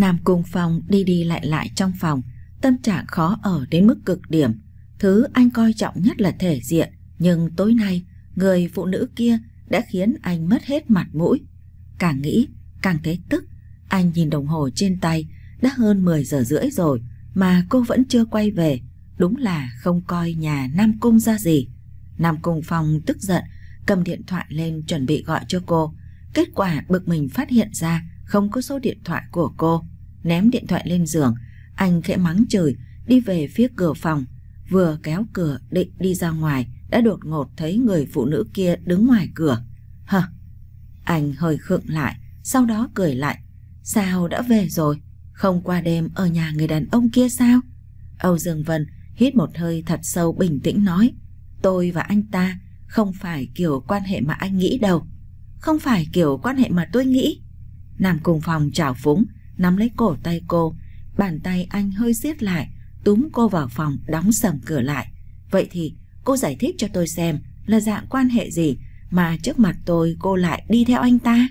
Nam Cung phòng đi đi lại lại trong phòng, tâm trạng khó ở đến mức cực điểm. Thứ anh coi trọng nhất là thể diện, nhưng tối nay, người phụ nữ kia đã khiến anh mất hết mặt mũi. Càng nghĩ, càng thấy tức. Anh nhìn đồng hồ trên tay, đã hơn 10 giờ rưỡi rồi mà cô vẫn chưa quay về. Đúng là không coi nhà Nam Cung ra gì. Nam Cung Phong tức giận, cầm điện thoại lên chuẩn bị gọi cho cô. Kết quả bực mình phát hiện ra không có số điện thoại của cô ném điện thoại lên giường, anh khẽ mắng trời, đi về phía cửa phòng, vừa kéo cửa định đi ra ngoài đã đột ngột thấy người phụ nữ kia đứng ngoài cửa. Hờ, anh hơi khựng lại, sau đó cười lại. Sao đã về rồi? Không qua đêm ở nhà người đàn ông kia sao? Âu Dương Vân hít một hơi thật sâu bình tĩnh nói. Tôi và anh ta không phải kiểu quan hệ mà anh nghĩ đâu. Không phải kiểu quan hệ mà tôi nghĩ. nằm cùng phòng trào phúng, nắm lấy cổ tay cô. Bàn tay anh hơi siết lại, túm cô vào phòng đóng sầm cửa lại. Vậy thì cô giải thích cho tôi xem là dạng quan hệ gì mà trước mặt tôi cô lại đi theo anh ta.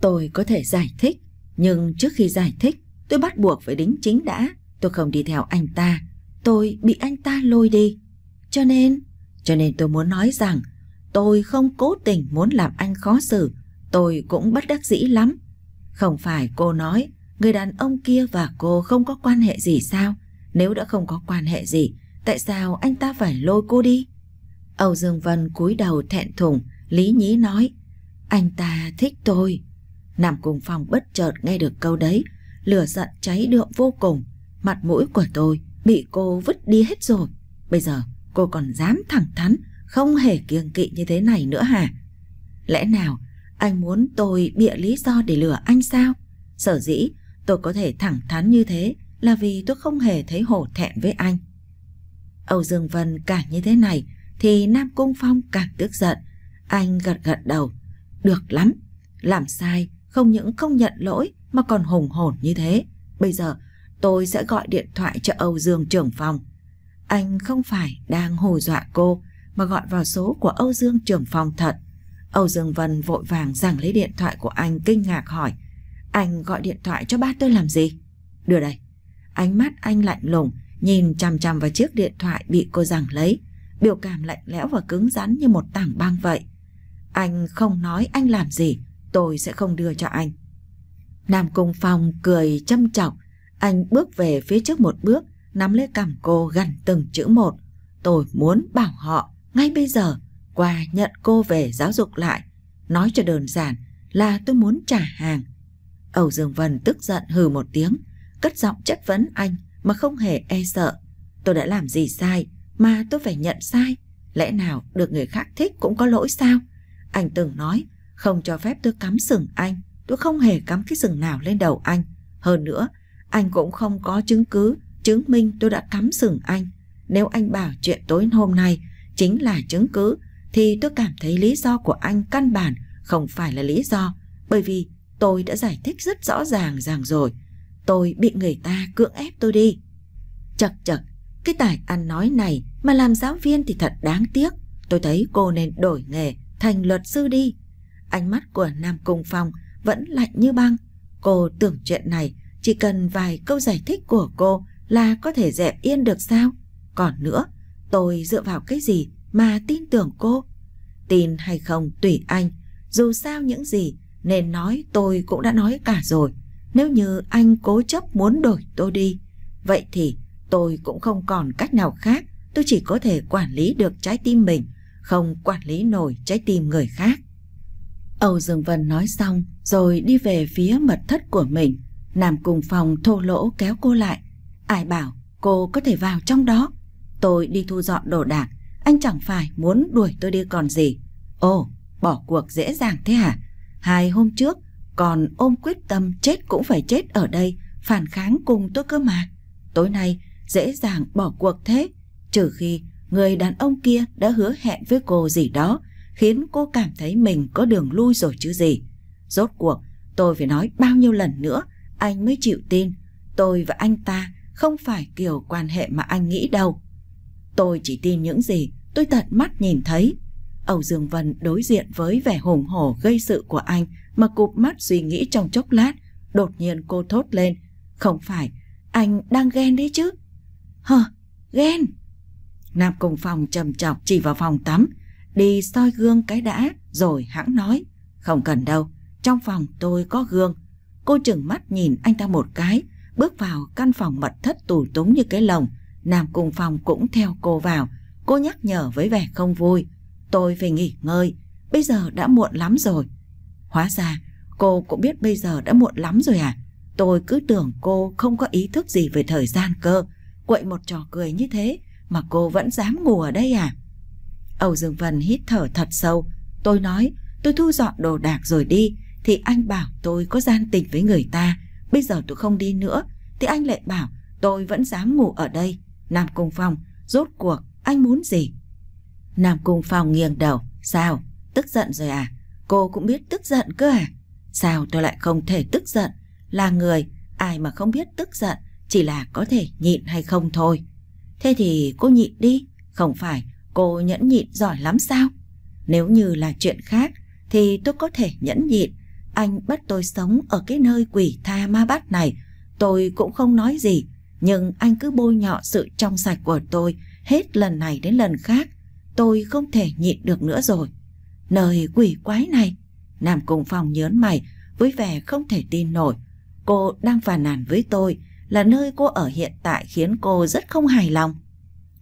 Tôi có thể giải thích, nhưng trước khi giải thích tôi bắt buộc phải đính chính đã. Tôi không đi theo anh ta, tôi bị anh ta lôi đi. Cho nên, cho nên tôi muốn nói rằng tôi không cố tình muốn làm anh khó xử, tôi cũng bất đắc dĩ lắm không phải cô nói người đàn ông kia và cô không có quan hệ gì sao? Nếu đã không có quan hệ gì, tại sao anh ta phải lôi cô đi? Âu Dương Vân cúi đầu thẹn thùng, lý nhí nói, anh ta thích tôi. nằm cùng phòng bất chợt nghe được câu đấy, lửa giận cháy đượm vô cùng, mặt mũi của tôi bị cô vứt đi hết rồi. Bây giờ cô còn dám thẳng thắn, không hề kiêng kỵ như thế này nữa hả? Lẽ nào anh muốn tôi bịa lý do để lừa anh sao? Sở dĩ tôi có thể thẳng thắn như thế là vì tôi không hề thấy hổ thẹn với anh. Âu Dương Vân cả như thế này thì Nam Cung Phong càng tức giận. Anh gật gật đầu. Được lắm, làm sai không những không nhận lỗi mà còn hùng hồn như thế. Bây giờ tôi sẽ gọi điện thoại cho Âu Dương trưởng phòng. Anh không phải đang hù dọa cô mà gọi vào số của Âu Dương trưởng phòng thật. Âu Dương Vân vội vàng giằng lấy điện thoại của anh kinh ngạc hỏi Anh gọi điện thoại cho ba tôi làm gì? Đưa đây Ánh mắt anh lạnh lùng Nhìn chằm chằm vào chiếc điện thoại bị cô giằng lấy Biểu cảm lạnh lẽo và cứng rắn như một tảng băng vậy Anh không nói anh làm gì Tôi sẽ không đưa cho anh Nam Cung Phong cười châm chọc Anh bước về phía trước một bước Nắm lấy cằm cô gần từng chữ một Tôi muốn bảo họ Ngay bây giờ qua nhận cô về giáo dục lại, nói cho đơn giản là tôi muốn trả hàng. Âu Dương Vân tức giận hừ một tiếng, cất giọng chất vấn anh mà không hề e sợ. Tôi đã làm gì sai mà tôi phải nhận sai? Lẽ nào được người khác thích cũng có lỗi sao? Anh từng nói không cho phép tôi cắm sừng anh, tôi không hề cắm cái sừng nào lên đầu anh. Hơn nữa, anh cũng không có chứng cứ chứng minh tôi đã cắm sừng anh. Nếu anh bảo chuyện tối hôm nay chính là chứng cứ thì tôi cảm thấy lý do của anh căn bản không phải là lý do, bởi vì tôi đã giải thích rất rõ ràng ràng rồi. Tôi bị người ta cưỡng ép tôi đi. Chật chật, cái tài ăn nói này mà làm giáo viên thì thật đáng tiếc. Tôi thấy cô nên đổi nghề thành luật sư đi. Ánh mắt của Nam Cung Phong vẫn lạnh như băng. Cô tưởng chuyện này chỉ cần vài câu giải thích của cô là có thể dẹp yên được sao? Còn nữa, tôi dựa vào cái gì mà tin tưởng cô. Tin hay không tùy anh, dù sao những gì nên nói tôi cũng đã nói cả rồi. Nếu như anh cố chấp muốn đổi tôi đi, vậy thì tôi cũng không còn cách nào khác, tôi chỉ có thể quản lý được trái tim mình, không quản lý nổi trái tim người khác. Âu Dương Vân nói xong rồi đi về phía mật thất của mình. Nam Cùng Phòng thô lỗ kéo cô lại. Ai bảo cô có thể vào trong đó. Tôi đi thu dọn đồ đạc anh chẳng phải muốn đuổi tôi đi còn gì. Ồ, bỏ cuộc dễ dàng thế hả? Hai hôm trước còn ôm quyết tâm chết cũng phải chết ở đây, phản kháng cùng tôi cơ mà. Tối nay dễ dàng bỏ cuộc thế, trừ khi người đàn ông kia đã hứa hẹn với cô gì đó, khiến cô cảm thấy mình có đường lui rồi chứ gì. Rốt cuộc, tôi phải nói bao nhiêu lần nữa, anh mới chịu tin. Tôi và anh ta không phải kiểu quan hệ mà anh nghĩ đâu. Tôi chỉ tin những gì tôi tận mắt nhìn thấy. Âu Dương Vân đối diện với vẻ hùng hổ gây sự của anh mà cụp mắt suy nghĩ trong chốc lát. Đột nhiên cô thốt lên. Không phải, anh đang ghen đấy chứ. Hờ, ghen. Nam Cùng Phòng trầm chọc chỉ vào phòng tắm. Đi soi gương cái đã rồi hãng nói. Không cần đâu, trong phòng tôi có gương. Cô chừng mắt nhìn anh ta một cái, bước vào căn phòng mật thất tù túng như cái lồng, Nam cùng phòng cũng theo cô vào. Cô nhắc nhở với vẻ không vui. Tôi phải nghỉ ngơi. Bây giờ đã muộn lắm rồi. Hóa ra cô cũng biết bây giờ đã muộn lắm rồi à? Tôi cứ tưởng cô không có ý thức gì về thời gian cơ. Quậy một trò cười như thế mà cô vẫn dám ngủ ở đây à? Âu Dương Vân hít thở thật sâu. Tôi nói tôi thu dọn đồ đạc rồi đi thì anh bảo tôi có gian tình với người ta. Bây giờ tôi không đi nữa thì anh lại bảo tôi vẫn dám ngủ ở đây. Nam Cung Phong, rốt cuộc anh muốn gì? Nam Cung Phong nghiêng đầu, sao? Tức giận rồi à? Cô cũng biết tức giận cơ à? Sao tôi lại không thể tức giận? Là người, ai mà không biết tức giận, chỉ là có thể nhịn hay không thôi. Thế thì cô nhịn đi, không phải cô nhẫn nhịn giỏi lắm sao? Nếu như là chuyện khác thì tôi có thể nhẫn nhịn. Anh bắt tôi sống ở cái nơi quỷ tha ma bát này, tôi cũng không nói gì, nhưng anh cứ bôi nhọ sự trong sạch của tôi hết lần này đến lần khác. Tôi không thể nhịn được nữa rồi. Nơi quỷ quái này, Nam Cung Phong nhớn mày với vẻ không thể tin nổi. Cô đang phàn nàn với tôi là nơi cô ở hiện tại khiến cô rất không hài lòng.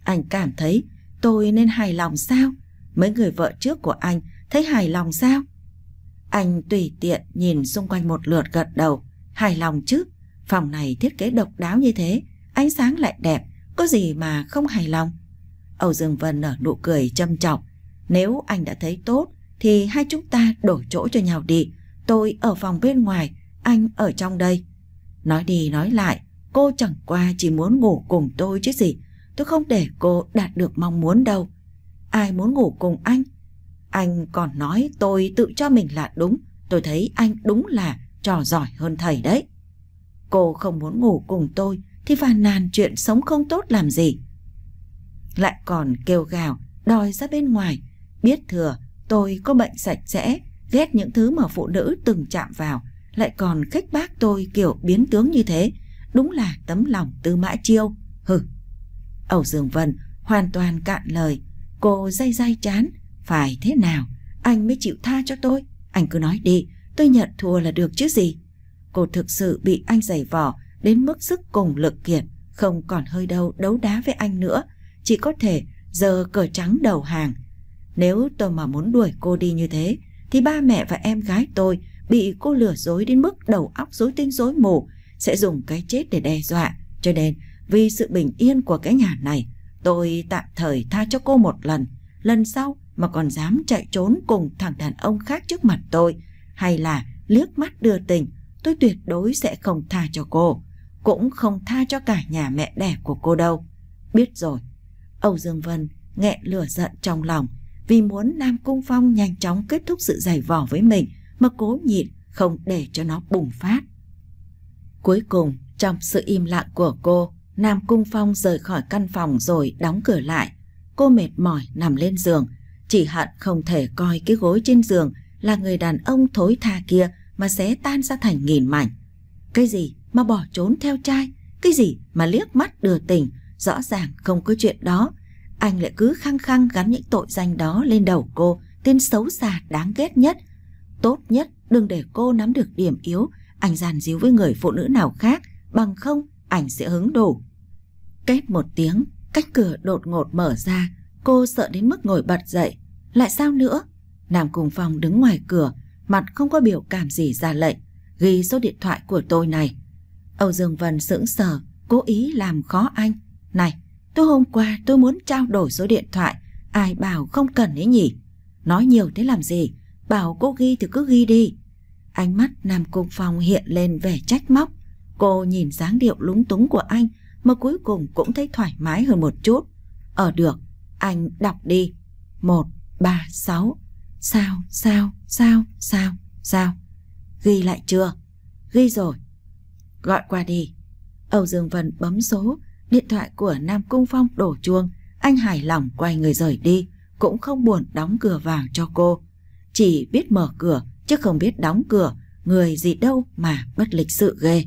Anh cảm thấy tôi nên hài lòng sao? Mấy người vợ trước của anh thấy hài lòng sao? Anh tùy tiện nhìn xung quanh một lượt gật đầu. Hài lòng chứ? Phòng này thiết kế độc đáo như thế ánh sáng lại đẹp, có gì mà không hài lòng. Âu Dương Vân nở nụ cười châm trọng. nếu anh đã thấy tốt thì hai chúng ta đổi chỗ cho nhau đi, tôi ở phòng bên ngoài, anh ở trong đây. Nói đi nói lại, cô chẳng qua chỉ muốn ngủ cùng tôi chứ gì, tôi không để cô đạt được mong muốn đâu. Ai muốn ngủ cùng anh? Anh còn nói tôi tự cho mình là đúng, tôi thấy anh đúng là trò giỏi hơn thầy đấy. Cô không muốn ngủ cùng tôi thì phàn nàn chuyện sống không tốt làm gì. Lại còn kêu gào, đòi ra bên ngoài, biết thừa tôi có bệnh sạch sẽ, ghét những thứ mà phụ nữ từng chạm vào, lại còn khích bác tôi kiểu biến tướng như thế, đúng là tấm lòng tư mã chiêu, hừ. Âu Dương Vân hoàn toàn cạn lời, cô day day chán, phải thế nào, anh mới chịu tha cho tôi, anh cứ nói đi, tôi nhận thua là được chứ gì. Cô thực sự bị anh giày vò, đến mức sức cùng lực kiệt, không còn hơi đâu đấu đá với anh nữa, chỉ có thể giờ cờ trắng đầu hàng. Nếu tôi mà muốn đuổi cô đi như thế, thì ba mẹ và em gái tôi bị cô lừa dối đến mức đầu óc rối tinh rối mù, sẽ dùng cái chết để đe dọa. Cho nên, vì sự bình yên của cái nhà này, tôi tạm thời tha cho cô một lần. Lần sau mà còn dám chạy trốn cùng thằng đàn ông khác trước mặt tôi, hay là liếc mắt đưa tình, tôi tuyệt đối sẽ không tha cho cô cũng không tha cho cả nhà mẹ đẻ của cô đâu. Biết rồi, Âu Dương Vân nghẹn lửa giận trong lòng vì muốn Nam Cung Phong nhanh chóng kết thúc sự giày vò với mình mà cố nhịn không để cho nó bùng phát. Cuối cùng, trong sự im lặng của cô, Nam Cung Phong rời khỏi căn phòng rồi đóng cửa lại. Cô mệt mỏi nằm lên giường, chỉ hận không thể coi cái gối trên giường là người đàn ông thối tha kia mà sẽ tan ra thành nghìn mảnh. Cái gì mà bỏ trốn theo trai, cái gì mà liếc mắt đưa tình, rõ ràng không có chuyện đó. Anh lại cứ khăng khăng gắn những tội danh đó lên đầu cô, tên xấu xa đáng ghét nhất. Tốt nhất đừng để cô nắm được điểm yếu, anh giàn díu với người phụ nữ nào khác, bằng không ảnh sẽ hứng đủ. Kết một tiếng, cách cửa đột ngột mở ra, cô sợ đến mức ngồi bật dậy. Lại sao nữa? Nam cùng phòng đứng ngoài cửa, mặt không có biểu cảm gì ra lệnh. Ghi số điện thoại của tôi này, Âu Dương Vân sững sờ, cố ý làm khó anh. Này, tôi hôm qua tôi muốn trao đổi số điện thoại, ai bảo không cần ấy nhỉ? Nói nhiều thế làm gì, bảo cô ghi thì cứ ghi đi. Ánh mắt Nam Cung Phong hiện lên vẻ trách móc. Cô nhìn dáng điệu lúng túng của anh mà cuối cùng cũng thấy thoải mái hơn một chút. Ở ờ, được, anh đọc đi. Một, ba, sáu. Sao, sao, sao, sao, sao? Ghi lại chưa? Ghi rồi gọi qua đi. Âu Dương Vân bấm số, điện thoại của Nam Cung Phong đổ chuông, anh hài lòng quay người rời đi, cũng không buồn đóng cửa vàng cho cô. Chỉ biết mở cửa, chứ không biết đóng cửa, người gì đâu mà bất lịch sự ghê.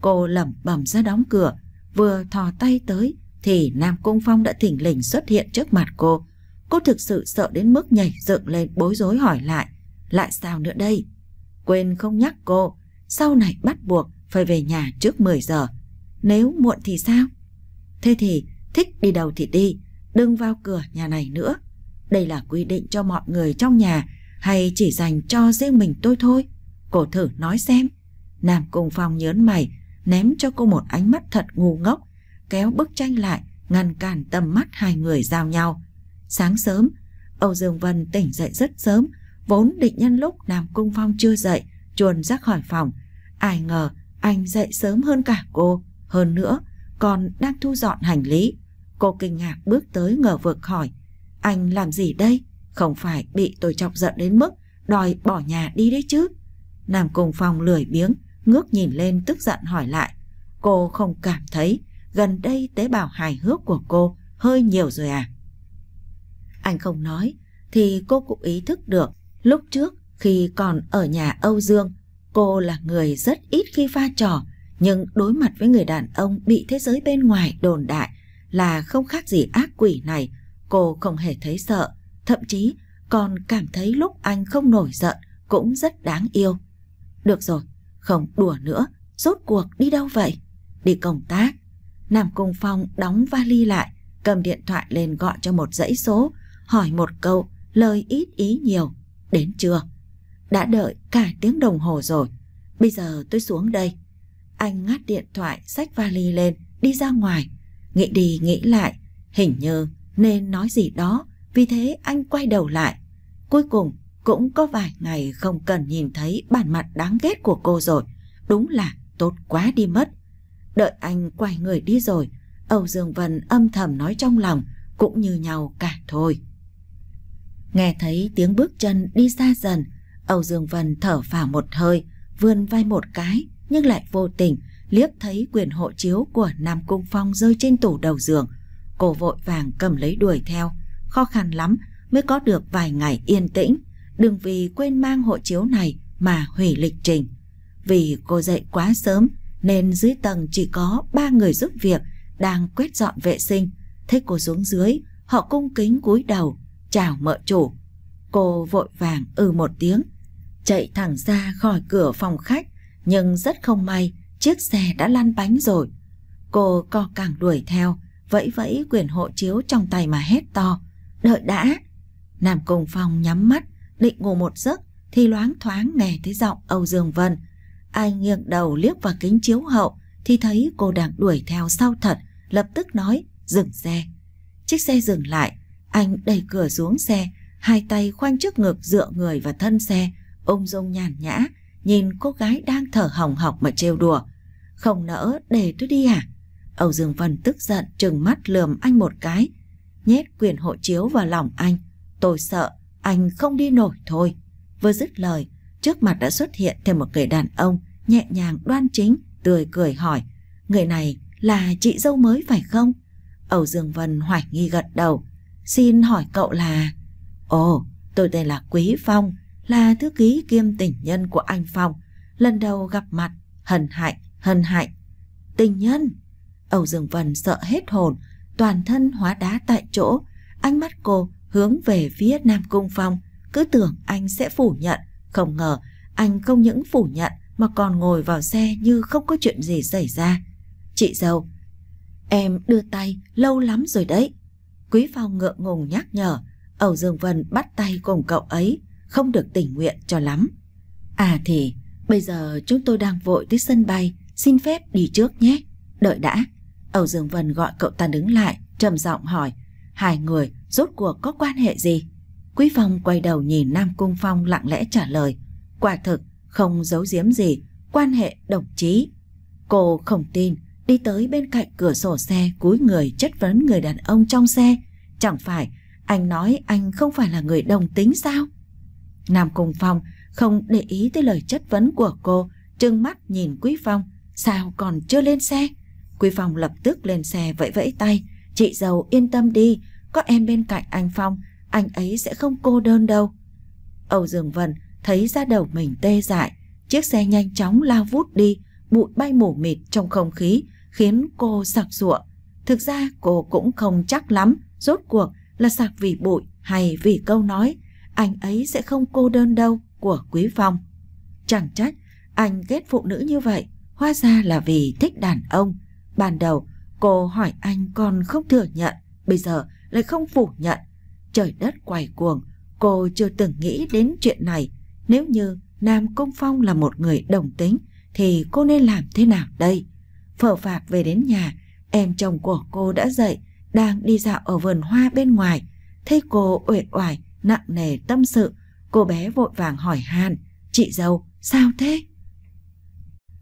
Cô lẩm bẩm ra đóng cửa, vừa thò tay tới thì Nam Cung Phong đã thỉnh lình xuất hiện trước mặt cô. Cô thực sự sợ đến mức nhảy dựng lên bối rối hỏi lại, lại sao nữa đây? Quên không nhắc cô, sau này bắt buộc phải về nhà trước 10 giờ. Nếu muộn thì sao? Thế thì thích đi đâu thì đi, đừng vào cửa nhà này nữa. Đây là quy định cho mọi người trong nhà hay chỉ dành cho riêng mình tôi thôi? Cô thử nói xem. Nam Cung Phong nhớn mày, ném cho cô một ánh mắt thật ngu ngốc, kéo bức tranh lại, ngăn cản tầm mắt hai người giao nhau. Sáng sớm, Âu Dương Vân tỉnh dậy rất sớm, vốn định nhân lúc Nam Cung Phong chưa dậy, chuồn ra khỏi phòng. Ai ngờ anh dậy sớm hơn cả cô, hơn nữa còn đang thu dọn hành lý. Cô kinh ngạc bước tới ngờ vực hỏi, anh làm gì đây? Không phải bị tôi chọc giận đến mức đòi bỏ nhà đi đấy chứ? Nam cùng phòng lười biếng, ngước nhìn lên tức giận hỏi lại. Cô không cảm thấy gần đây tế bào hài hước của cô hơi nhiều rồi à? Anh không nói thì cô cũng ý thức được lúc trước khi còn ở nhà Âu Dương Cô là người rất ít khi pha trò, nhưng đối mặt với người đàn ông bị thế giới bên ngoài đồn đại là không khác gì ác quỷ này, cô không hề thấy sợ, thậm chí còn cảm thấy lúc anh không nổi giận cũng rất đáng yêu. Được rồi, không đùa nữa, rốt cuộc đi đâu vậy? Đi công tác. Nam Cung Phong đóng vali lại, cầm điện thoại lên gọi cho một dãy số, hỏi một câu, lời ít ý nhiều. Đến chưa? Đã đợi cả tiếng đồng hồ rồi. Bây giờ tôi xuống đây. Anh ngắt điện thoại, xách vali lên, đi ra ngoài. Nghĩ đi nghĩ lại, hình như nên nói gì đó. Vì thế anh quay đầu lại. Cuối cùng cũng có vài ngày không cần nhìn thấy bản mặt đáng ghét của cô rồi. Đúng là tốt quá đi mất. Đợi anh quay người đi rồi, Âu Dương Vân âm thầm nói trong lòng, cũng như nhau cả thôi. Nghe thấy tiếng bước chân đi xa dần, Âu Dương Vân thở vào một hơi, vươn vai một cái, nhưng lại vô tình liếc thấy quyền hộ chiếu của Nam Cung Phong rơi trên tủ đầu giường. Cô vội vàng cầm lấy đuổi theo, khó khăn lắm mới có được vài ngày yên tĩnh, đừng vì quên mang hộ chiếu này mà hủy lịch trình. Vì cô dậy quá sớm nên dưới tầng chỉ có ba người giúp việc đang quét dọn vệ sinh. Thấy cô xuống dưới, họ cung kính cúi đầu, chào mợ chủ. Cô vội vàng ừ một tiếng, chạy thẳng ra khỏi cửa phòng khách, nhưng rất không may, chiếc xe đã lăn bánh rồi. Cô co cẳng đuổi theo, vẫy vẫy quyển hộ chiếu trong tay mà hét to. Đợi đã! Nam cùng phòng nhắm mắt, định ngủ một giấc thì loáng thoáng nghe thấy giọng Âu Dương Vân. anh nghiêng đầu liếc vào kính chiếu hậu thì thấy cô đang đuổi theo sau thật, lập tức nói dừng xe. Chiếc xe dừng lại, anh đẩy cửa xuống xe, hai tay khoanh trước ngực dựa người và thân xe, Ung dung nhàn nhã, nhìn cô gái đang thở hồng hộc mà trêu đùa. Không nỡ để tôi đi à? Âu Dương Vân tức giận trừng mắt lườm anh một cái, nhét quyền hộ chiếu vào lòng anh. Tôi sợ, anh không đi nổi thôi. Vừa dứt lời, trước mặt đã xuất hiện thêm một người đàn ông, nhẹ nhàng đoan chính, tươi cười hỏi. Người này là chị dâu mới phải không? Âu Dương Vân hoài nghi gật đầu. Xin hỏi cậu là... Ồ, tôi tên là Quý Phong, là thư ký kiêm tình nhân của anh Phong. Lần đầu gặp mặt, hân hạnh, hân hạnh. Tình nhân? Âu Dương Vân sợ hết hồn, toàn thân hóa đá tại chỗ. Ánh mắt cô hướng về phía Nam Cung Phong, cứ tưởng anh sẽ phủ nhận. Không ngờ, anh không những phủ nhận mà còn ngồi vào xe như không có chuyện gì xảy ra. Chị dâu, em đưa tay lâu lắm rồi đấy. Quý Phong ngượng ngùng nhắc nhở, Âu Dương Vân bắt tay cùng cậu ấy không được tình nguyện cho lắm. À thì, bây giờ chúng tôi đang vội tới sân bay, xin phép đi trước nhé. Đợi đã. Âu Dương Vân gọi cậu ta đứng lại, trầm giọng hỏi, hai người rốt cuộc có quan hệ gì? Quý Phong quay đầu nhìn Nam Cung Phong lặng lẽ trả lời, quả thực, không giấu giếm gì, quan hệ đồng chí. Cô không tin, đi tới bên cạnh cửa sổ xe cúi người chất vấn người đàn ông trong xe. Chẳng phải anh nói anh không phải là người đồng tính sao? Nam Cung Phong không để ý tới lời chất vấn của cô, trừng mắt nhìn Quý Phong, sao còn chưa lên xe? Quý Phong lập tức lên xe vẫy vẫy tay, chị giàu yên tâm đi, có em bên cạnh anh Phong, anh ấy sẽ không cô đơn đâu. Âu Dương Vân thấy ra đầu mình tê dại, chiếc xe nhanh chóng lao vút đi, bụi bay mù mịt trong không khí, khiến cô sặc sụa. Thực ra cô cũng không chắc lắm, rốt cuộc là sặc vì bụi hay vì câu nói anh ấy sẽ không cô đơn đâu của Quý Phong. Chẳng trách anh ghét phụ nữ như vậy, hóa ra là vì thích đàn ông. Ban đầu cô hỏi anh còn không thừa nhận, bây giờ lại không phủ nhận. Trời đất quay cuồng, cô chưa từng nghĩ đến chuyện này. Nếu như Nam Công Phong là một người đồng tính thì cô nên làm thế nào đây? Phở phạc về đến nhà, em chồng của cô đã dậy, đang đi dạo ở vườn hoa bên ngoài. Thấy cô uể oải, nặng nề tâm sự, cô bé vội vàng hỏi Hàn, chị dâu, sao thế?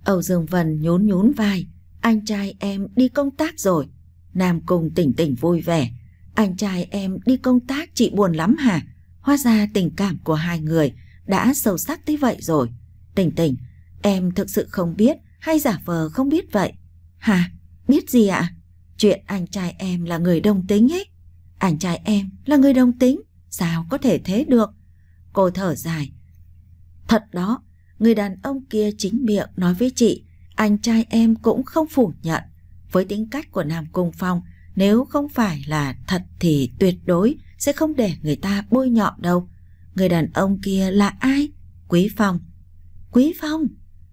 Âu Dương Vân nhún nhún vai, anh trai em đi công tác rồi. Nam Cung tỉnh tỉnh vui vẻ, anh trai em đi công tác chị buồn lắm hả? Hóa ra tình cảm của hai người đã sâu sắc tới vậy rồi. Tỉnh tỉnh, em thực sự không biết hay giả vờ không biết vậy? Hả? Biết gì ạ? À? Chuyện anh trai em là người đồng tính ấy. Anh trai em là người đồng tính. Sao có thể thế được? Cô thở dài. Thật đó, người đàn ông kia chính miệng nói với chị, anh trai em cũng không phủ nhận. Với tính cách của Nam Cung Phong, nếu không phải là thật thì tuyệt đối sẽ không để người ta bôi nhọ đâu. Người đàn ông kia là ai? Quý Phong. Quý Phong!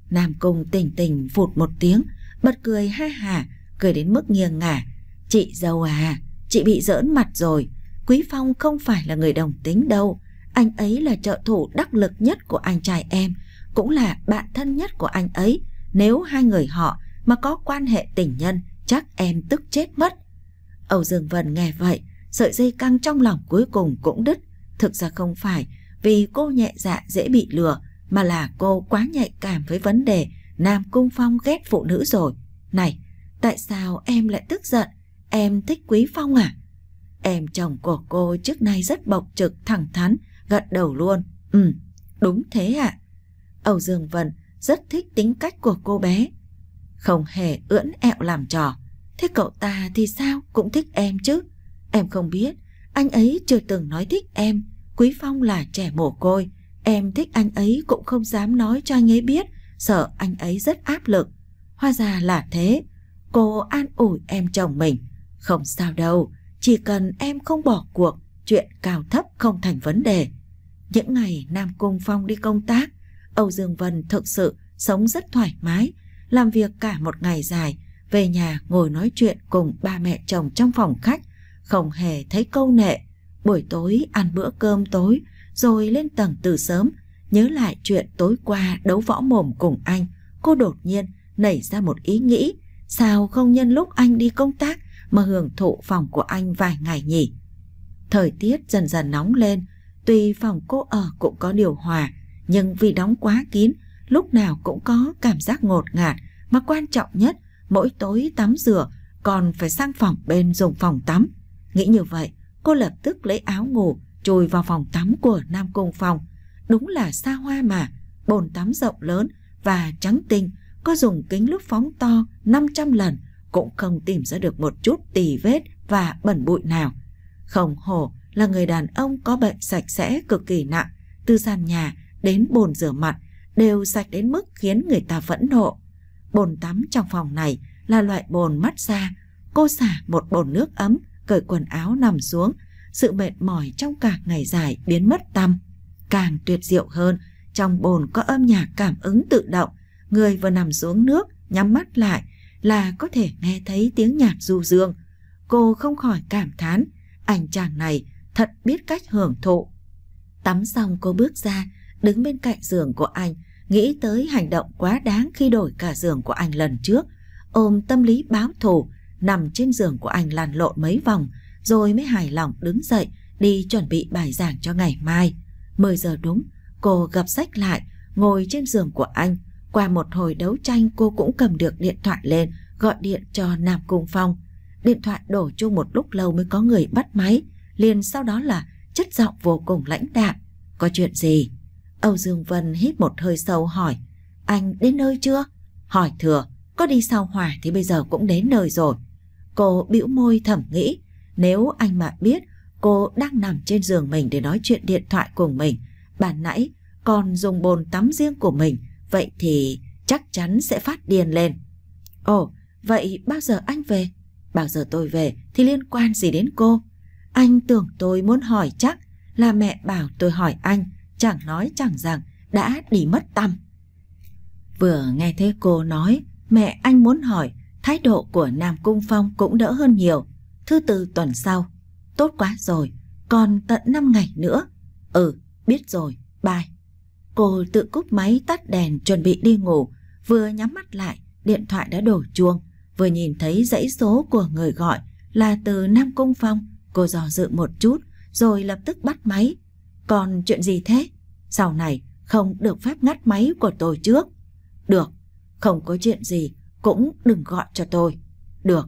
Nam Cung tỉnh tỉnh phụt một tiếng, bật cười ha hà, cười đến mức nghiêng ngả. Chị dâu à, chị bị giỡn mặt rồi. Quý Phong không phải là người đồng tính đâu. Anh ấy là trợ thủ đắc lực nhất của anh trai em, cũng là bạn thân nhất của anh ấy. Nếu hai người họ mà có quan hệ tình nhân, chắc em tức chết mất. Âu Dương Vân nghe vậy, sợi dây căng trong lòng cuối cùng cũng đứt. Thực ra không phải vì cô nhẹ dạ dễ bị lừa, mà là cô quá nhạy cảm với vấn đề Nam Cung Phong ghét phụ nữ rồi. Này, tại sao em lại tức giận? Em thích Quý Phong à? Em chồng của cô trước nay rất bộc trực thẳng thắn, gật đầu luôn. Ừ, đúng thế ạ. Âu Dương Vân rất thích tính cách của cô bé. Không hề ưỡn ẹo làm trò. Thế cậu ta thì sao cũng thích em chứ. Em không biết, anh ấy chưa từng nói thích em. Quý Phong là trẻ mồ côi. Em thích anh ấy cũng không dám nói cho anh ấy biết, sợ anh ấy rất áp lực. Hoa ra là thế. Cô an ủi em chồng mình. Không sao đâu, chỉ cần em không bỏ cuộc, chuyện cao thấp không thành vấn đề. Những ngày Nam Cung Phong đi công tác, Âu Dương Vân thực sự sống rất thoải mái, làm việc cả một ngày dài, về nhà ngồi nói chuyện cùng ba mẹ chồng trong phòng khách, không hề thấy câu nệ. Buổi tối ăn bữa cơm tối, rồi lên tầng từ sớm, nhớ lại chuyện tối qua đấu võ mồm cùng anh, cô đột nhiên nảy ra một ý nghĩ, sao không nhân lúc anh đi công tác mà hưởng thụ phòng của anh vài ngày nhỉ. Thời tiết dần dần nóng lên, tuy phòng cô ở cũng có điều hòa, nhưng vì đóng quá kín, lúc nào cũng có cảm giác ngột ngạt, mà quan trọng nhất, mỗi tối tắm rửa còn phải sang phòng bên dùng phòng tắm. Nghĩ như vậy, cô lập tức lấy áo ngủ, chui vào phòng tắm của Nam Cung Phong. Đúng là xa hoa mà, bồn tắm rộng lớn và trắng tinh, có dùng kính lúc phóng to 500 lần cũng không tìm ra được một chút tì vết và bẩn bụi nào. Không hổ là người đàn ông có bệnh sạch sẽ cực kỳ nặng, từ sàn nhà đến bồn rửa mặt đều sạch đến mức khiến người ta phẫn nộ. Bồn tắm trong phòng này là loại bồn mắt xa, cô xả một bồn nước ấm, cởi quần áo nằm xuống, sự mệt mỏi trong cả ngày dài biến mất tăm. Càng tuyệt diệu hơn, trong bồn có âm nhạc cảm ứng tự động, người vừa nằm xuống nước, nhắm mắt lại, là có thể nghe thấy tiếng nhạc du dương. Cô không khỏi cảm thán, anh chàng này thật biết cách hưởng thụ. Tắm xong cô bước ra, đứng bên cạnh giường của anh, nghĩ tới hành động quá đáng khi đổi cả giường của anh lần trước, ôm tâm lý báo thù, nằm trên giường của anh lăn lộn mấy vòng, rồi mới hài lòng đứng dậy đi chuẩn bị bài giảng cho ngày mai. 10 giờ đúng, cô gặp sách lại, ngồi trên giường của anh, qua một hồi đấu tranh cô cũng cầm được điện thoại lên, gọi điện cho Nam Cung Phong. Điện thoại đổ chuông một lúc lâu mới có người bắt máy, liền sau đó là chất giọng vô cùng lãnh đạm. Có chuyện gì? Âu Dương Vân hít một hơi sâu hỏi, anh đến nơi chưa? Hỏi thừa, có đi sao hỏa thì bây giờ cũng đến nơi rồi. Cô bĩu môi thẩm nghĩ, nếu anh mà biết cô đang nằm trên giường mình để nói chuyện điện thoại cùng mình, bản nãy còn dùng bồn tắm riêng của mình vậy thì chắc chắn sẽ phát điên lên. Ồ, vậy bao giờ anh về? Bao giờ tôi về thì liên quan gì đến cô? Anh tưởng tôi muốn hỏi chắc là mẹ bảo tôi hỏi anh, chẳng nói chẳng rằng đã đi mất tâm. Vừa nghe thấy cô nói mẹ anh muốn hỏi, thái độ của Nam Cung Phong cũng đỡ hơn nhiều. Thứ tư tuần sau, tốt quá rồi, còn tận 5 ngày nữa. Ừ, biết rồi, bye. Cô tự cúp máy tắt đèn chuẩn bị đi ngủ, vừa nhắm mắt lại, điện thoại đã đổ chuông, vừa nhìn thấy dãy số của người gọi là từ Nam Cung Phong, cô dò dự một chút rồi lập tức bắt máy. Còn chuyện gì thế? Sau này không được phép ngắt máy của tôi trước. Được, không có chuyện gì cũng đừng gọi cho tôi. Được.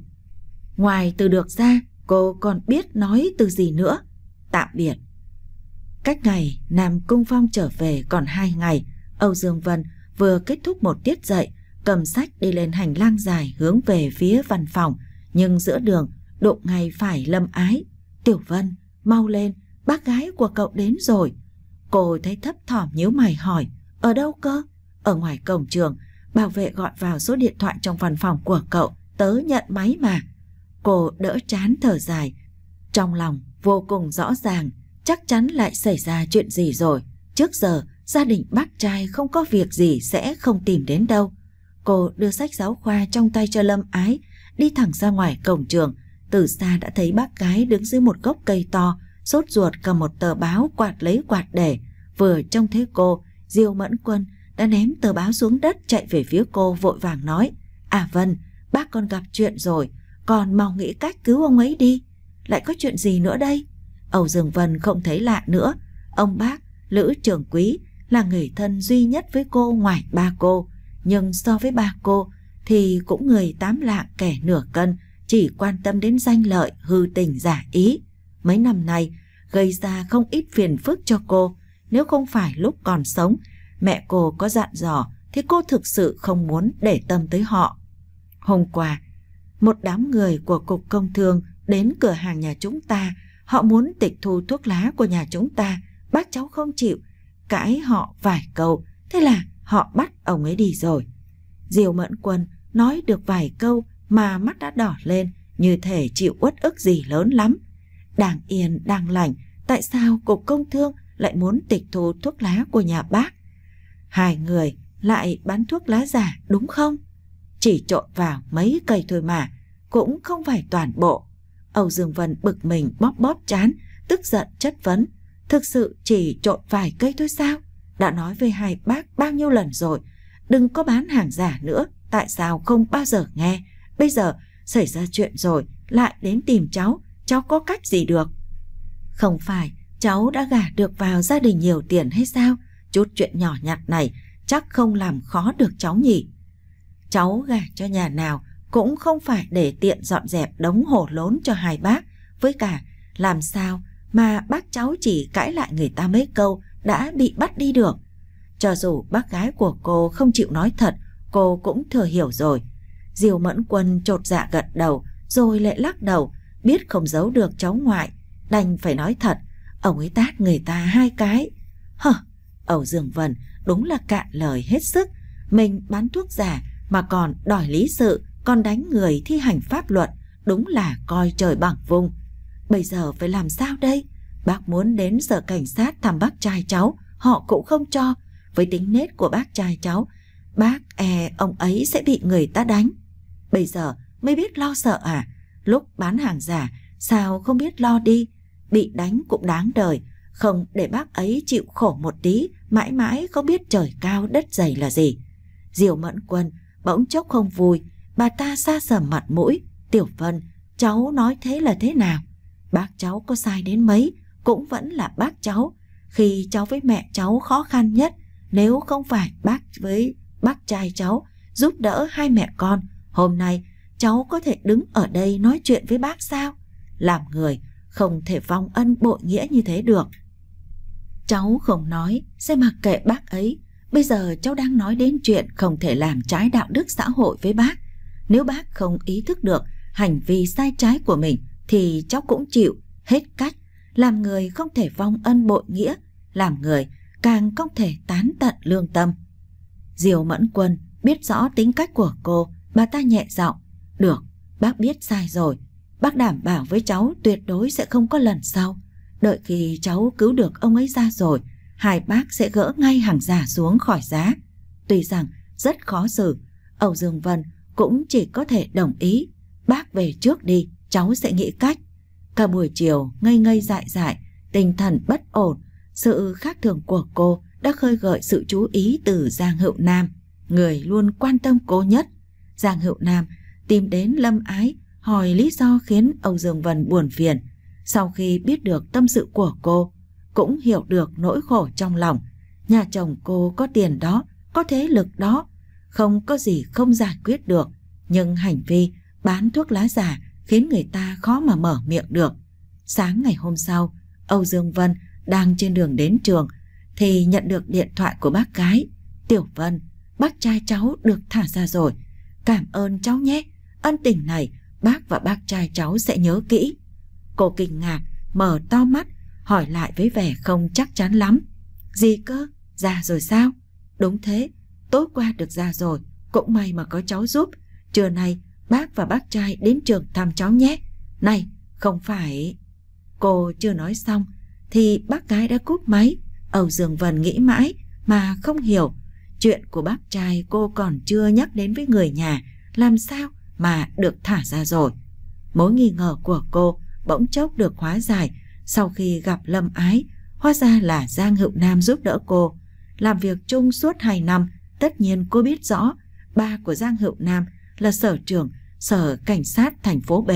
Ngoài từ được ra, cô còn biết nói từ gì nữa. Tạm biệt. Cách ngày Nam Cung Phong trở về còn hai ngày, Âu Dương Vân vừa kết thúc một tiết dạy, cầm sách đi lên hành lang dài hướng về phía văn phòng, nhưng giữa đường đụng ngay phải Lâm Ái. Tiểu Vân, mau lên, bác gái của cậu đến rồi. Cô thấy thấp thỏm nhíu mày hỏi, ở đâu cơ? Ở ngoài cổng trường, bảo vệ gọi vào số điện thoại trong văn phòng của cậu, tớ nhận máy mà. Cô đỡ chán thở dài, trong lòng vô cùng rõ ràng chắc chắn lại xảy ra chuyện gì rồi. Trước giờ, gia đình bác trai không có việc gì sẽ không tìm đến đâu. Cô đưa sách giáo khoa trong tay cho Lâm Ái, đi thẳng ra ngoài cổng trường. Từ xa đã thấy bác gái đứng dưới một gốc cây to, sốt ruột cầm một tờ báo quạt lấy quạt để. Vừa trông thấy cô, Diêu Mẫn Quân đã ném tờ báo xuống đất chạy về phía cô vội vàng nói. À Vân, bác con gặp chuyện rồi, còn mau nghĩ cách cứu ông ấy đi. Lại có chuyện gì nữa đây? Âu Dương Vân không thấy lạ nữa. Ông bác, Lữ Trường Quý là người thân duy nhất với cô ngoài ba cô. Nhưng so với ba cô thì cũng người tám lạng kẻ nửa cân, chỉ quan tâm đến danh lợi, hư tình giả ý. Mấy năm nay gây ra không ít phiền phức cho cô. Nếu không phải lúc còn sống, mẹ cô có dặn dò thì cô thực sự không muốn để tâm tới họ. Hôm qua, một đám người của Cục Công Thương đến cửa hàng nhà chúng ta Họ muốn tịch thu thuốc lá của nhà chúng ta, bác cháu không chịu, cãi họ vài câu, thế là họ bắt ông ấy đi rồi. Diều Mẫn Quân nói được vài câu mà mắt đã đỏ lên, như thể chịu uất ức gì lớn lắm. Đàng yên, đang lành, tại sao Cục Công Thương lại muốn tịch thu thuốc lá của nhà bác? Hai người lại bán thuốc lá giả đúng không? Chỉ trộn vào mấy cây thôi mà, cũng không phải toàn bộ. Âu Dương Vân bực mình bóp bóp chán, tức giận chất vấn. Thực sự chỉ trộn vài cây thôi sao? Đã nói với hai bác bao nhiêu lần rồi, đừng có bán hàng giả nữa, tại sao không bao giờ nghe? Bây giờ xảy ra chuyện rồi, lại đến tìm cháu, cháu có cách gì được? Không phải, cháu đã gả được vào gia đình nhiều tiền hay sao? Chút chuyện nhỏ nhặt này chắc không làm khó được cháu nhỉ? Cháu gả cho nhà nào cũng không phải để tiện dọn dẹp đống hổ lốn cho hai bác, với cả làm sao mà bác cháu chỉ cãi lại người ta mấy câu đã bị bắt đi được. Cho dù bác gái của cô không chịu nói thật, cô cũng thừa hiểu rồi. Diều Mẫn Quân trột dạ gật đầu rồi lại lắc đầu, biết không giấu được cháu ngoại, đành phải nói thật, ông ấy tát người ta hai cái. Hờ, ẩu Dương Vân đúng là cạn lời hết sức, mình bán thuốc giả mà còn đòi lý sự, còn đánh người thi hành pháp luật đúng là coi trời bằng vùng. Bây giờ phải làm sao đây? Bác muốn đến sở cảnh sát thăm bác trai cháu, họ cũng không cho. Với tính nết của bác trai cháu, bác e ông ấy sẽ bị người ta đánh. Bây giờ mới biết lo sợ à? Lúc bán hàng giả, sao không biết lo đi? Bị đánh cũng đáng đời, không để bác ấy chịu khổ một tí, mãi mãi không biết trời cao đất dày là gì. Diều Mẫn Quân bỗng chốc không vui, Bà ta xa sầm mặt mũi, Tiểu Vân, cháu nói thế là thế nào? Bác cháu có sai đến mấy, cũng vẫn là bác cháu. Khi cháu với mẹ cháu khó khăn nhất, nếu không phải bác với bác trai cháu giúp đỡ hai mẹ con, hôm nay cháu có thể đứng ở đây nói chuyện với bác sao? Làm người, không thể vong ân bội nghĩa như thế được. Cháu không nói, sẽ mặc kệ bác ấy. Bây giờ cháu đang nói đến chuyện không thể làm trái đạo đức xã hội với bác. Nếu bác không ý thức được hành vi sai trái của mình thì cháu cũng chịu hết cách. Làm người không thể vong ân bội nghĩa, làm người càng không thể tán tận lương tâm. Diều Mẫn Quân biết rõ tính cách của cô, bà ta nhẹ giọng. Được, bác biết sai rồi. Bác đảm bảo với cháu tuyệt đối sẽ không có lần sau. Đợi khi cháu cứu được ông ấy ra rồi, hai bác sẽ gỡ ngay hàng giả xuống khỏi giá. Tuy rằng rất khó xử, Âu Dương Vân cũng chỉ có thể đồng ý. Bác về trước đi, cháu sẽ nghĩ cách. Cả buổi chiều, ngây ngây dại dại, tinh thần bất ổn, sự khác thường của cô đã khơi gợi sự chú ý từ Giang Hữu Nam, người luôn quan tâm cô nhất. Giang Hữu Nam tìm đến Lâm Ái, hỏi lý do khiến ông Dương Vân buồn phiền. Sau khi biết được tâm sự của cô, cũng hiểu được nỗi khổ trong lòng. Nhà chồng cô có tiền đó, có thế lực đó, không có gì không giải quyết được, nhưng hành vi bán thuốc lá giả khiến người ta khó mà mở miệng được. Sáng ngày hôm sau, Âu Dương Vân đang trên đường đến trường thì nhận được điện thoại của bác gái. Tiểu Vân, bác trai cháu được thả ra rồi. Cảm ơn cháu nhé. Ân tình này bác và bác trai cháu sẽ nhớ kỹ. Cô kinh ngạc, mở to mắt, hỏi lại với vẻ không chắc chắn lắm. Gì cơ? ra rồi sao? Đúng thế, tối qua được ra rồi, cũng may mà có cháu giúp. Trưa nay, bác và bác trai đến trường thăm cháu nhé. Này, không phải... Cô chưa nói xong, thì bác gái đã cúp máy. ở giường vần nghĩ mãi mà không hiểu. Chuyện của bác trai cô còn chưa nhắc đến với người nhà, làm sao mà được thả ra rồi. Mối nghi ngờ của cô bỗng chốc được hóa giải sau khi gặp Lâm Ái, hóa ra là Giang Hữu Nam giúp đỡ cô. Làm việc chung suốt 2 năm Tất nhiên cô biết rõ ba của Giang Hữu Nam là sở trưởng sở cảnh sát thành phố B.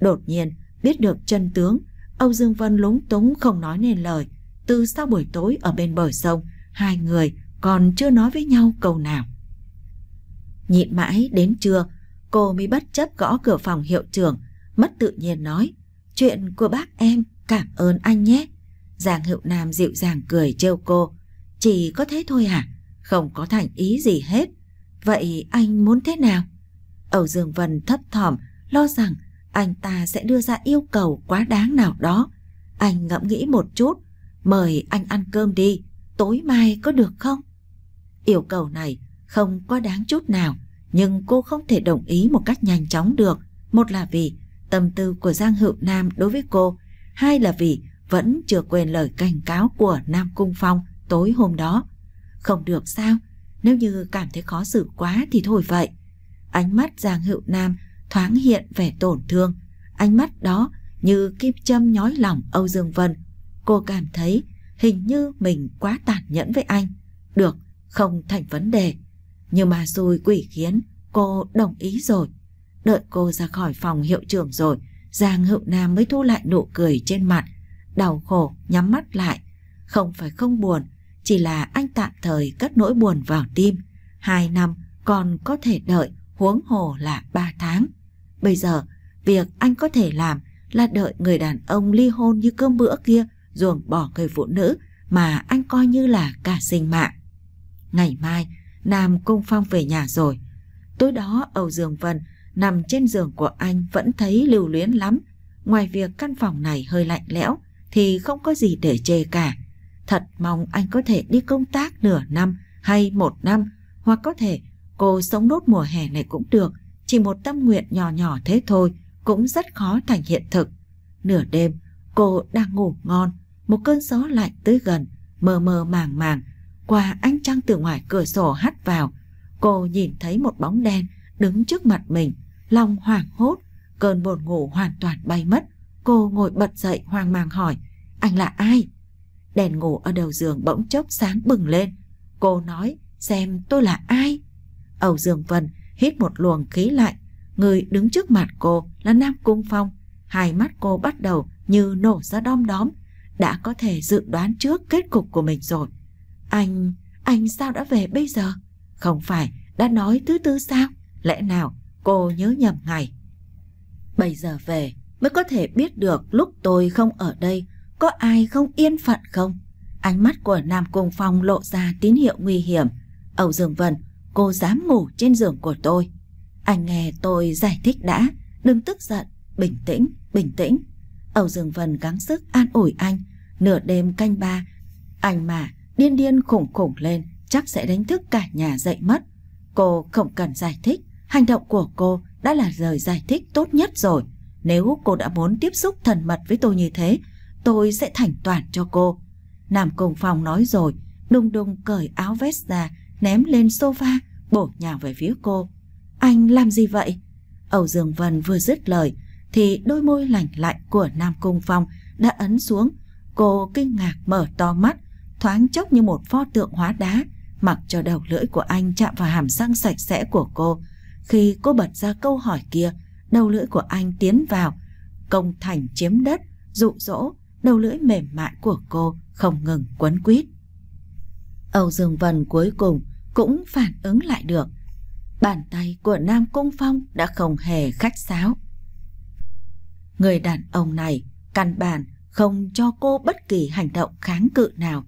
Đột nhiên biết được chân tướng, Âu Dương Vân lúng túng không nói nên lời. Từ sau buổi tối ở bên bờ sông, hai người còn chưa nói với nhau câu nào. Nhịn mãi đến trưa, cô mới bất chấp gõ cửa phòng hiệu trưởng, mất tự nhiên nói, chuyện của bác em cảm ơn anh nhé. Giang Hữu Nam dịu dàng cười trêu cô, chỉ có thế thôi à? không có thành ý gì hết. Vậy anh muốn thế nào? Âu Dương Vân thấp thỏm, lo rằng anh ta sẽ đưa ra yêu cầu quá đáng nào đó. Anh ngẫm nghĩ một chút, mời anh ăn cơm đi, tối mai có được không? Yêu cầu này không có đáng chút nào, nhưng cô không thể đồng ý một cách nhanh chóng được. Một là vì tâm tư của Giang Hữu Nam đối với cô, hai là vì vẫn chưa quên lời cảnh cáo của Nam Cung Phong tối hôm đó. Không được sao? Nếu như cảm thấy khó xử quá thì thôi vậy. Ánh mắt Giang Hữu Nam thoáng hiện vẻ tổn thương. Ánh mắt đó như kim châm nhói lòng Âu Dương Vân. Cô cảm thấy hình như mình quá tàn nhẫn với anh. Được, không thành vấn đề. Nhưng mà xui quỷ khiến, cô đồng ý rồi. Đợi cô ra khỏi phòng hiệu trưởng rồi, Giang Hữu Nam mới thu lại nụ cười trên mặt. Đau khổ, nhắm mắt lại. Không phải không buồn, chỉ là anh tạm thời cất nỗi buồn vào tim. Hai năm còn có thể đợi, huống hồ là ba tháng. Bây giờ, việc anh có thể làm là đợi người đàn ông ly hôn như cơm bữa kia ruồng bỏ người phụ nữ mà anh coi như là cả sinh mạng. Ngày mai, Nam Cung Phong về nhà rồi. Tối đó Âu Dương Vân nằm trên giường của anh vẫn thấy lưu luyến lắm. Ngoài việc căn phòng này hơi lạnh lẽo thì không có gì để chê cả. Thật mong anh có thể đi công tác nửa năm hay một năm, hoặc có thể cô sống nốt mùa hè này cũng được, chỉ một tâm nguyện nhỏ nhỏ thế thôi cũng rất khó thành hiện thực. Nửa đêm, cô đang ngủ ngon, một cơn gió lạnh tới gần, mờ mờ màng màng, qua ánh trăng từ ngoài cửa sổ hắt vào, cô nhìn thấy một bóng đen đứng trước mặt mình, lòng hoảng hốt, cơn buồn ngủ hoàn toàn bay mất. Cô ngồi bật dậy hoang mang hỏi, anh là ai? Đèn ngủ ở đầu giường bỗng chốc sáng bừng lên. Cô nói, xem tôi là ai? Âu giường vần hít một luồng khí lạnh. Người đứng trước mặt cô là Nam Cung Phong. Hai mắt cô bắt đầu như nổ ra đom đóm. Đã có thể dự đoán trước kết cục của mình rồi. Anh, anh sao đã về bây giờ? Không phải đã nói thứ tư sao? Lẽ nào cô nhớ nhầm ngày? Bây giờ về mới có thể biết được lúc tôi không ở đây có ai không yên phận không? Ánh mắt của Nam Cung Phong lộ ra tín hiệu nguy hiểm. Âu Dương Vân, cô dám ngủ trên giường của tôi. Anh nghe tôi giải thích đã, đừng tức giận, bình tĩnh, bình tĩnh. Âu Dương Vân gắng sức an ủi anh, nửa đêm canh ba. Anh mà, điên điên khủng khủng lên, chắc sẽ đánh thức cả nhà dậy mất. Cô không cần giải thích, hành động của cô đã là lời giải thích tốt nhất rồi. Nếu cô đã muốn tiếp xúc thần mật với tôi như thế, tôi sẽ thành toàn cho cô. Nam Công phòng nói rồi, đùng đùng cởi áo vest ra, ném lên sofa, bổ nhào về phía cô. Anh làm gì vậy? Âu Dương Vân vừa dứt lời, thì đôi môi lạnh lạnh của Nam Cung phòng đã ấn xuống. Cô kinh ngạc mở to mắt, thoáng chốc như một pho tượng hóa đá, mặc cho đầu lưỡi của anh chạm vào hàm răng sạch sẽ của cô. Khi cô bật ra câu hỏi kia, đầu lưỡi của anh tiến vào, công thành chiếm đất, dụ dỗ, đầu lưỡi mềm mại của cô không ngừng quấn quýt. Âu Dương Vân cuối cùng cũng phản ứng lại được. Bàn tay của Nam Cung Phong đã không hề khách sáo. Người đàn ông này căn bản không cho cô bất kỳ hành động kháng cự nào.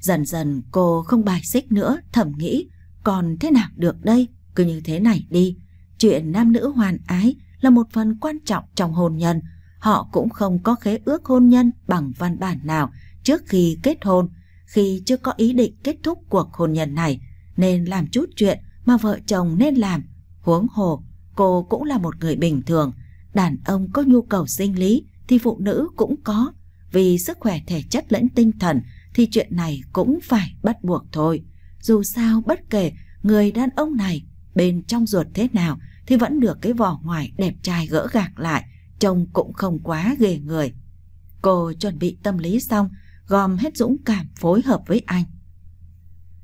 Dần dần cô không bài xích nữa thầm nghĩ còn thế nào được đây, cứ như thế này đi. Chuyện nam nữ hoàn ái là một phần quan trọng trong hôn nhân họ cũng không có khế ước hôn nhân bằng văn bản nào trước khi kết hôn, khi chưa có ý định kết thúc cuộc hôn nhân này, nên làm chút chuyện mà vợ chồng nên làm. Huống hồ, cô cũng là một người bình thường, đàn ông có nhu cầu sinh lý thì phụ nữ cũng có, vì sức khỏe thể chất lẫn tinh thần thì chuyện này cũng phải bắt buộc thôi. Dù sao bất kể người đàn ông này bên trong ruột thế nào thì vẫn được cái vỏ ngoài đẹp trai gỡ gạc lại, trông cũng không quá ghê người. Cô chuẩn bị tâm lý xong, gom hết dũng cảm phối hợp với anh.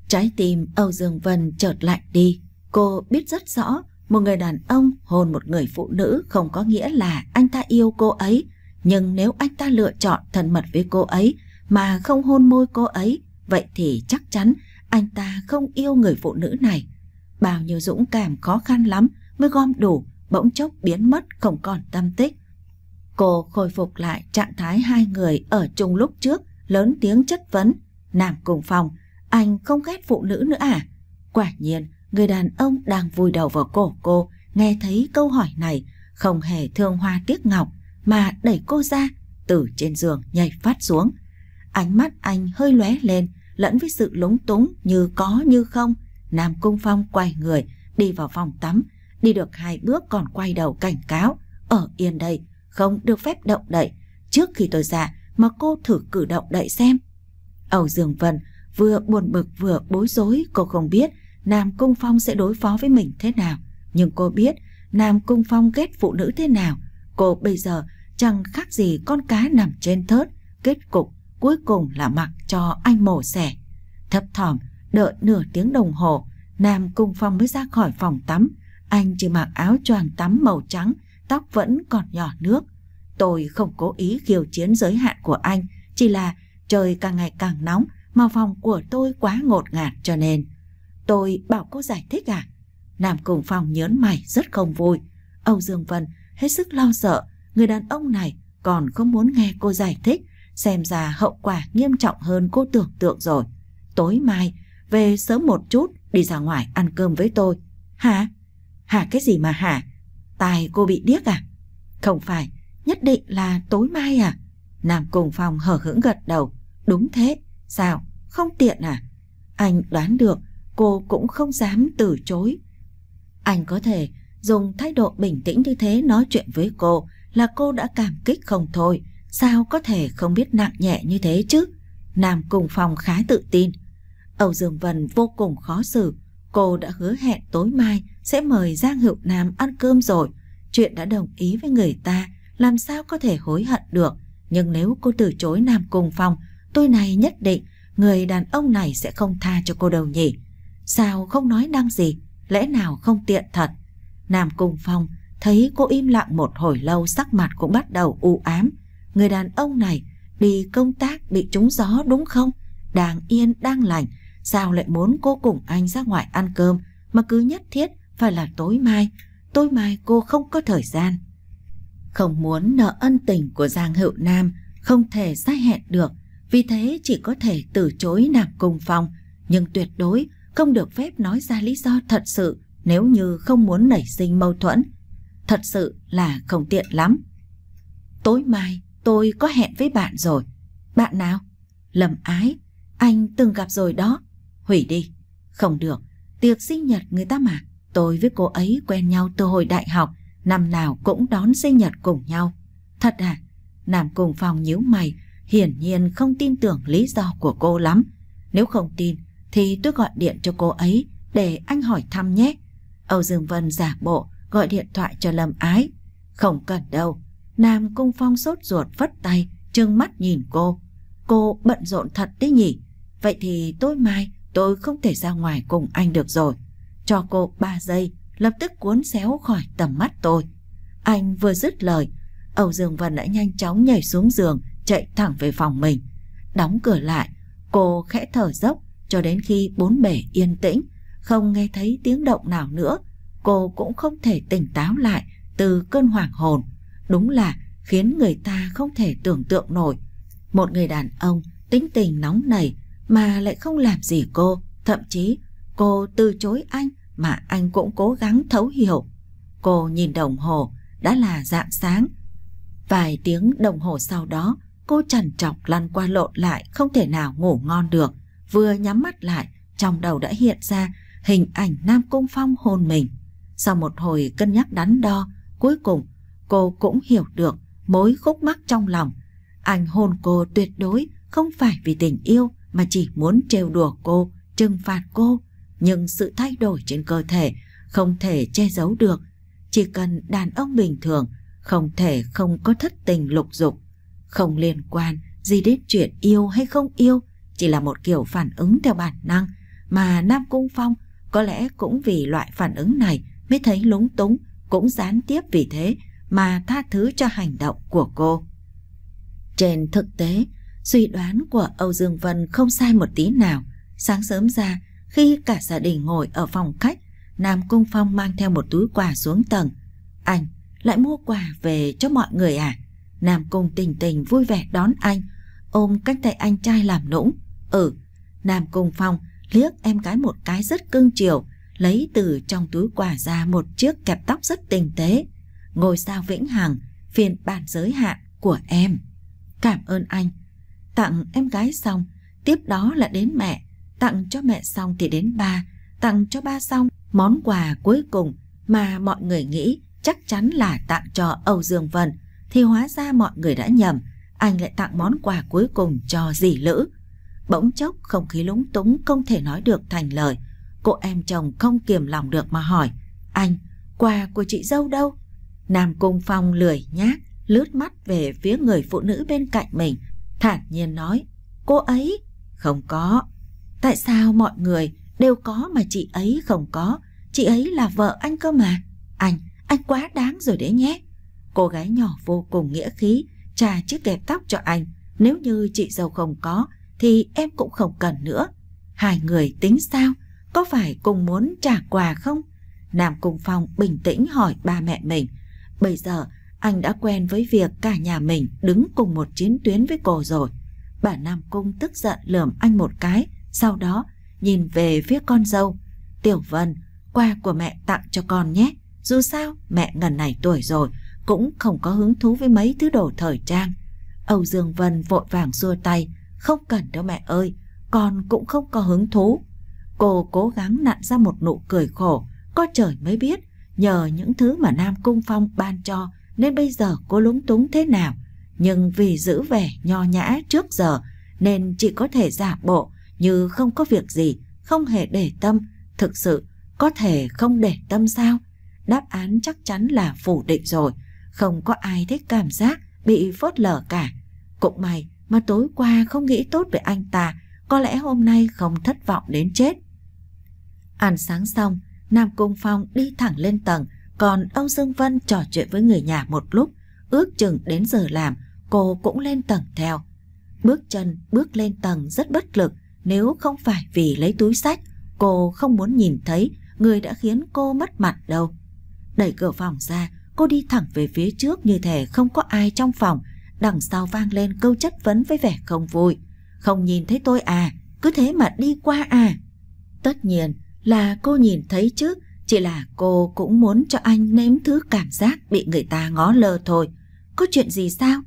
Trái tim Âu Dương Vân chợt lạnh đi, cô biết rất rõ một người đàn ông hôn một người phụ nữ không có nghĩa là anh ta yêu cô ấy, nhưng nếu anh ta lựa chọn thân mật với cô ấy mà không hôn môi cô ấy, vậy thì chắc chắn anh ta không yêu người phụ nữ này. Bao nhiêu dũng cảm khó khăn lắm mới gom đủ, bỗng chốc biến mất không còn tâm tích. Cô khôi phục lại trạng thái hai người ở chung lúc trước, lớn tiếng chất vấn. Nam cùng phòng, anh không ghét phụ nữ nữa à? Quả nhiên, người đàn ông đang vùi đầu vào cổ cô, nghe thấy câu hỏi này, không hề thương hoa tiếc ngọc, mà đẩy cô ra, từ trên giường nhảy phát xuống. Ánh mắt anh hơi lóe lên, lẫn với sự lúng túng như có như không. Nam Cung Phong quay người, đi vào phòng tắm, đi được hai bước còn quay đầu cảnh cáo. Ở yên đây, không được phép động đậy trước khi tôi ra mà cô thử cử động đậy xem. Âu Dương Vân vừa buồn bực vừa bối rối cô không biết Nam Cung Phong sẽ đối phó với mình thế nào. Nhưng cô biết Nam Cung Phong ghét phụ nữ thế nào. Cô bây giờ chẳng khác gì con cá nằm trên thớt. Kết cục cuối cùng là mặc cho anh mổ xẻ. Thấp thỏm đợi nửa tiếng đồng hồ Nam Cung Phong mới ra khỏi phòng tắm. Anh chỉ mặc áo choàng tắm màu trắng tóc vẫn còn nhỏ nước. Tôi không cố ý khiêu chiến giới hạn của anh, chỉ là trời càng ngày càng nóng mà phòng của tôi quá ngột ngạt cho nên. Tôi bảo cô giải thích à? Nam Cùng phòng nhớn mày rất không vui. Âu Dương Vân hết sức lo sợ, người đàn ông này còn không muốn nghe cô giải thích, xem ra hậu quả nghiêm trọng hơn cô tưởng tượng rồi. Tối mai, về sớm một chút, đi ra ngoài ăn cơm với tôi. Hả? Hả cái gì mà hả? Tài cô bị điếc à? Không phải, nhất định là tối mai à? Nam cùng phòng hở hững gật đầu. Đúng thế, sao? Không tiện à? Anh đoán được cô cũng không dám từ chối. Anh có thể dùng thái độ bình tĩnh như thế nói chuyện với cô là cô đã cảm kích không thôi. Sao có thể không biết nặng nhẹ như thế chứ? Nam cùng phòng khá tự tin. Âu Dương Vân vô cùng khó xử. Cô đã hứa hẹn tối mai sẽ mời Giang Hữu Nam ăn cơm rồi. Chuyện đã đồng ý với người ta, làm sao có thể hối hận được. Nhưng nếu cô từ chối Nam cùng phòng, tôi này nhất định người đàn ông này sẽ không tha cho cô đâu nhỉ. Sao không nói năng gì, lẽ nào không tiện thật. Nam cùng phòng thấy cô im lặng một hồi lâu sắc mặt cũng bắt đầu u ám. Người đàn ông này đi công tác bị trúng gió đúng không? Đang yên, đang lành, sao lại muốn cô cùng anh ra ngoài ăn cơm mà cứ nhất thiết phải là tối mai, tối mai cô không có thời gian. Không muốn nợ ân tình của Giang Hữu Nam không thể sai hẹn được, vì thế chỉ có thể từ chối nạp cùng phòng, nhưng tuyệt đối không được phép nói ra lý do thật sự nếu như không muốn nảy sinh mâu thuẫn. Thật sự là không tiện lắm. Tối mai tôi có hẹn với bạn rồi. Bạn nào? Lầm ái, anh từng gặp rồi đó. Hủy đi. Không được, tiệc sinh nhật người ta mà. Tôi với cô ấy quen nhau từ hồi đại học, năm nào cũng đón sinh nhật cùng nhau. Thật à? Nam cùng phòng nhíu mày, hiển nhiên không tin tưởng lý do của cô lắm. Nếu không tin thì tôi gọi điện cho cô ấy để anh hỏi thăm nhé. Âu Dương Vân giả bộ gọi điện thoại cho Lâm Ái. Không cần đâu. Nam Cung Phong sốt ruột vất tay, trừng mắt nhìn cô. Cô bận rộn thật đấy nhỉ? Vậy thì tối mai tôi không thể ra ngoài cùng anh được rồi. Cho cô 3 giây, lập tức cuốn xéo khỏi tầm mắt tôi. Anh vừa dứt lời, Âu Dương Vân đã nhanh chóng nhảy xuống giường, chạy thẳng về phòng mình. Đóng cửa lại, cô khẽ thở dốc cho đến khi bốn bể yên tĩnh, không nghe thấy tiếng động nào nữa. Cô cũng không thể tỉnh táo lại từ cơn hoảng hồn. Đúng là khiến người ta không thể tưởng tượng nổi. Một người đàn ông tính tình nóng nảy mà lại không làm gì cô, thậm chí Cô từ chối anh mà anh cũng cố gắng thấu hiểu. Cô nhìn đồng hồ, đã là dạng sáng. Vài tiếng đồng hồ sau đó, cô trằn trọc lăn qua lộn lại không thể nào ngủ ngon được. Vừa nhắm mắt lại, trong đầu đã hiện ra hình ảnh Nam Cung Phong hôn mình. Sau một hồi cân nhắc đắn đo, cuối cùng cô cũng hiểu được mối khúc mắc trong lòng. Anh hôn cô tuyệt đối không phải vì tình yêu mà chỉ muốn trêu đùa cô, trừng phạt cô, nhưng sự thay đổi trên cơ thể không thể che giấu được. Chỉ cần đàn ông bình thường không thể không có thất tình lục dục, không liên quan gì đến chuyện yêu hay không yêu, chỉ là một kiểu phản ứng theo bản năng mà Nam Cung Phong có lẽ cũng vì loại phản ứng này mới thấy lúng túng, cũng gián tiếp vì thế mà tha thứ cho hành động của cô. Trên thực tế, suy đoán của Âu Dương Vân không sai một tí nào. Sáng sớm ra, khi cả gia đình ngồi ở phòng khách, Nam Cung Phong mang theo một túi quà xuống tầng. Anh lại mua quà về cho mọi người à? Nam Cung tình tình vui vẻ đón anh, ôm cách tay anh trai làm nũng. Ừ, Nam Cung Phong liếc em gái một cái rất cưng chiều, lấy từ trong túi quà ra một chiếc kẹp tóc rất tinh tế. ngồi sao vĩnh hằng, phiên bản giới hạn của em. Cảm ơn anh. Tặng em gái xong, tiếp đó là đến mẹ, Tặng cho mẹ xong thì đến ba, tặng cho ba xong món quà cuối cùng mà mọi người nghĩ chắc chắn là tặng cho Âu Dương Vân thì hóa ra mọi người đã nhầm, anh lại tặng món quà cuối cùng cho dì Lữ. Bỗng chốc không khí lúng túng không thể nói được thành lời, cô em chồng không kiềm lòng được mà hỏi, anh, quà của chị dâu đâu? Nam Cung Phong lười nhác, lướt mắt về phía người phụ nữ bên cạnh mình, thản nhiên nói, cô ấy, không có, Tại sao mọi người đều có mà chị ấy không có? Chị ấy là vợ anh cơ mà. Anh, anh quá đáng rồi đấy nhé. Cô gái nhỏ vô cùng nghĩa khí, trà chiếc kẹp tóc cho anh. Nếu như chị giàu không có, thì em cũng không cần nữa. Hai người tính sao? Có phải cùng muốn trả quà không? Nam Cung Phong bình tĩnh hỏi ba mẹ mình. Bây giờ, anh đã quen với việc cả nhà mình đứng cùng một chiến tuyến với cô rồi. Bà Nam Cung tức giận lườm anh một cái, sau đó, nhìn về phía con dâu. Tiểu Vân, qua của mẹ tặng cho con nhé. Dù sao, mẹ gần này tuổi rồi, cũng không có hứng thú với mấy thứ đồ thời trang. Âu Dương Vân vội vàng xua tay. Không cần đâu mẹ ơi, con cũng không có hứng thú. Cô cố gắng nặn ra một nụ cười khổ, có trời mới biết, nhờ những thứ mà Nam Cung Phong ban cho nên bây giờ cô lúng túng thế nào. Nhưng vì giữ vẻ nho nhã trước giờ nên chỉ có thể giả bộ như không có việc gì, không hề để tâm, thực sự có thể không để tâm sao? Đáp án chắc chắn là phủ định rồi, không có ai thích cảm giác bị phớt lở cả. Cũng may mà tối qua không nghĩ tốt về anh ta, có lẽ hôm nay không thất vọng đến chết. Ăn sáng xong, Nam Cung Phong đi thẳng lên tầng, còn ông Dương Vân trò chuyện với người nhà một lúc, ước chừng đến giờ làm, cô cũng lên tầng theo. Bước chân bước lên tầng rất bất lực, nếu không phải vì lấy túi sách, cô không muốn nhìn thấy người đã khiến cô mất mặt đâu. Đẩy cửa phòng ra, cô đi thẳng về phía trước như thể không có ai trong phòng. Đằng sau vang lên câu chất vấn với vẻ không vui. Không nhìn thấy tôi à, cứ thế mà đi qua à. Tất nhiên là cô nhìn thấy chứ, chỉ là cô cũng muốn cho anh nếm thứ cảm giác bị người ta ngó lơ thôi. Có chuyện gì sao?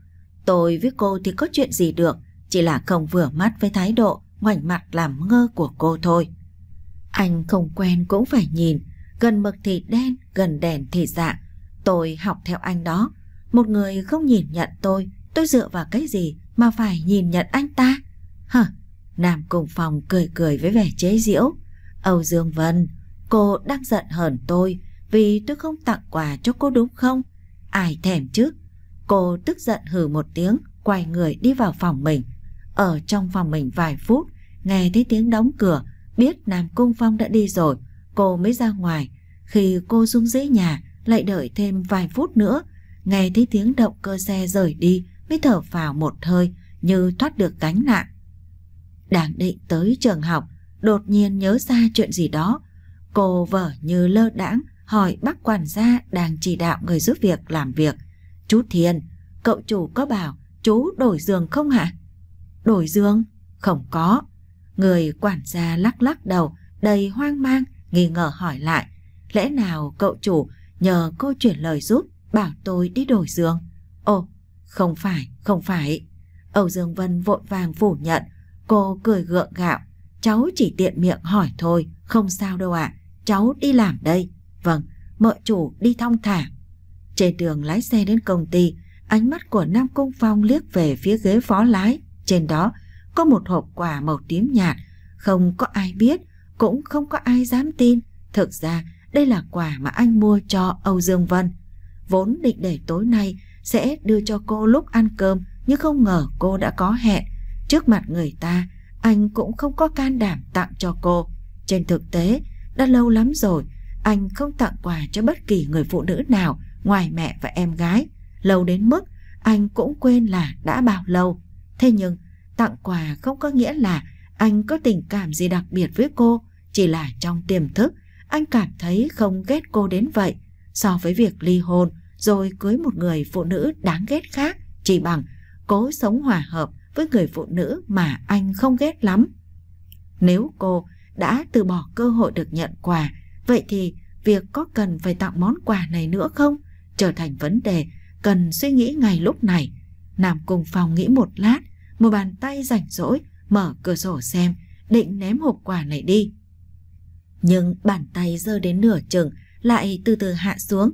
Tôi với cô thì có chuyện gì được, chỉ là không vừa mắt với thái độ ngoảnh mặt làm ngơ của cô thôi. Anh không quen cũng phải nhìn, gần mực thì đen, gần đèn thì dạ. Tôi học theo anh đó, một người không nhìn nhận tôi, tôi dựa vào cái gì mà phải nhìn nhận anh ta? Hả? Nam Cùng Phòng cười cười với vẻ chế giễu. Âu Dương Vân, cô đang giận hờn tôi vì tôi không tặng quà cho cô đúng không? Ai thèm chứ? Cô tức giận hừ một tiếng, quay người đi vào phòng mình. Ở trong phòng mình vài phút, nghe thấy tiếng đóng cửa, biết Nam Cung Phong đã đi rồi, cô mới ra ngoài. Khi cô xuống dưới nhà, lại đợi thêm vài phút nữa, nghe thấy tiếng động cơ xe rời đi, mới thở vào một hơi như thoát được cánh nặng. Đang định tới trường học, đột nhiên nhớ ra chuyện gì đó. Cô vợ như lơ đãng hỏi bác quản gia đang chỉ đạo người giúp việc làm việc. Chú Thiên, cậu chủ có bảo chú đổi giường không hả? đổi giường? Không có. Người quản gia lắc lắc đầu, đầy hoang mang, nghi ngờ hỏi lại. Lẽ nào cậu chủ nhờ cô chuyển lời giúp bảo tôi đi đổi giường? Ồ, không phải, không phải. Âu Dương Vân vội vàng phủ nhận. Cô cười gượng gạo. Cháu chỉ tiện miệng hỏi thôi, không sao đâu ạ. À. Cháu đi làm đây. Vâng, mợ chủ đi thong thả. Trên đường lái xe đến công ty, ánh mắt của Nam Cung Phong liếc về phía ghế phó lái. Trên đó có một hộp quà màu tím nhạt, không có ai biết, cũng không có ai dám tin. Thực ra đây là quà mà anh mua cho Âu Dương Vân. Vốn định để tối nay sẽ đưa cho cô lúc ăn cơm nhưng không ngờ cô đã có hẹn. Trước mặt người ta, anh cũng không có can đảm tặng cho cô. Trên thực tế, đã lâu lắm rồi, anh không tặng quà cho bất kỳ người phụ nữ nào ngoài mẹ và em gái. Lâu đến mức anh cũng quên là đã bao lâu. Thế nhưng, tặng quà không có nghĩa là anh có tình cảm gì đặc biệt với cô, chỉ là trong tiềm thức, anh cảm thấy không ghét cô đến vậy. So với việc ly hôn rồi cưới một người phụ nữ đáng ghét khác chỉ bằng cố sống hòa hợp với người phụ nữ mà anh không ghét lắm. Nếu cô đã từ bỏ cơ hội được nhận quà, vậy thì việc có cần phải tặng món quà này nữa không? Trở thành vấn đề cần suy nghĩ ngay lúc này nằm cùng phòng nghĩ một lát, một bàn tay rảnh rỗi, mở cửa sổ xem, định ném hộp quà này đi. Nhưng bàn tay giơ đến nửa chừng lại từ từ hạ xuống.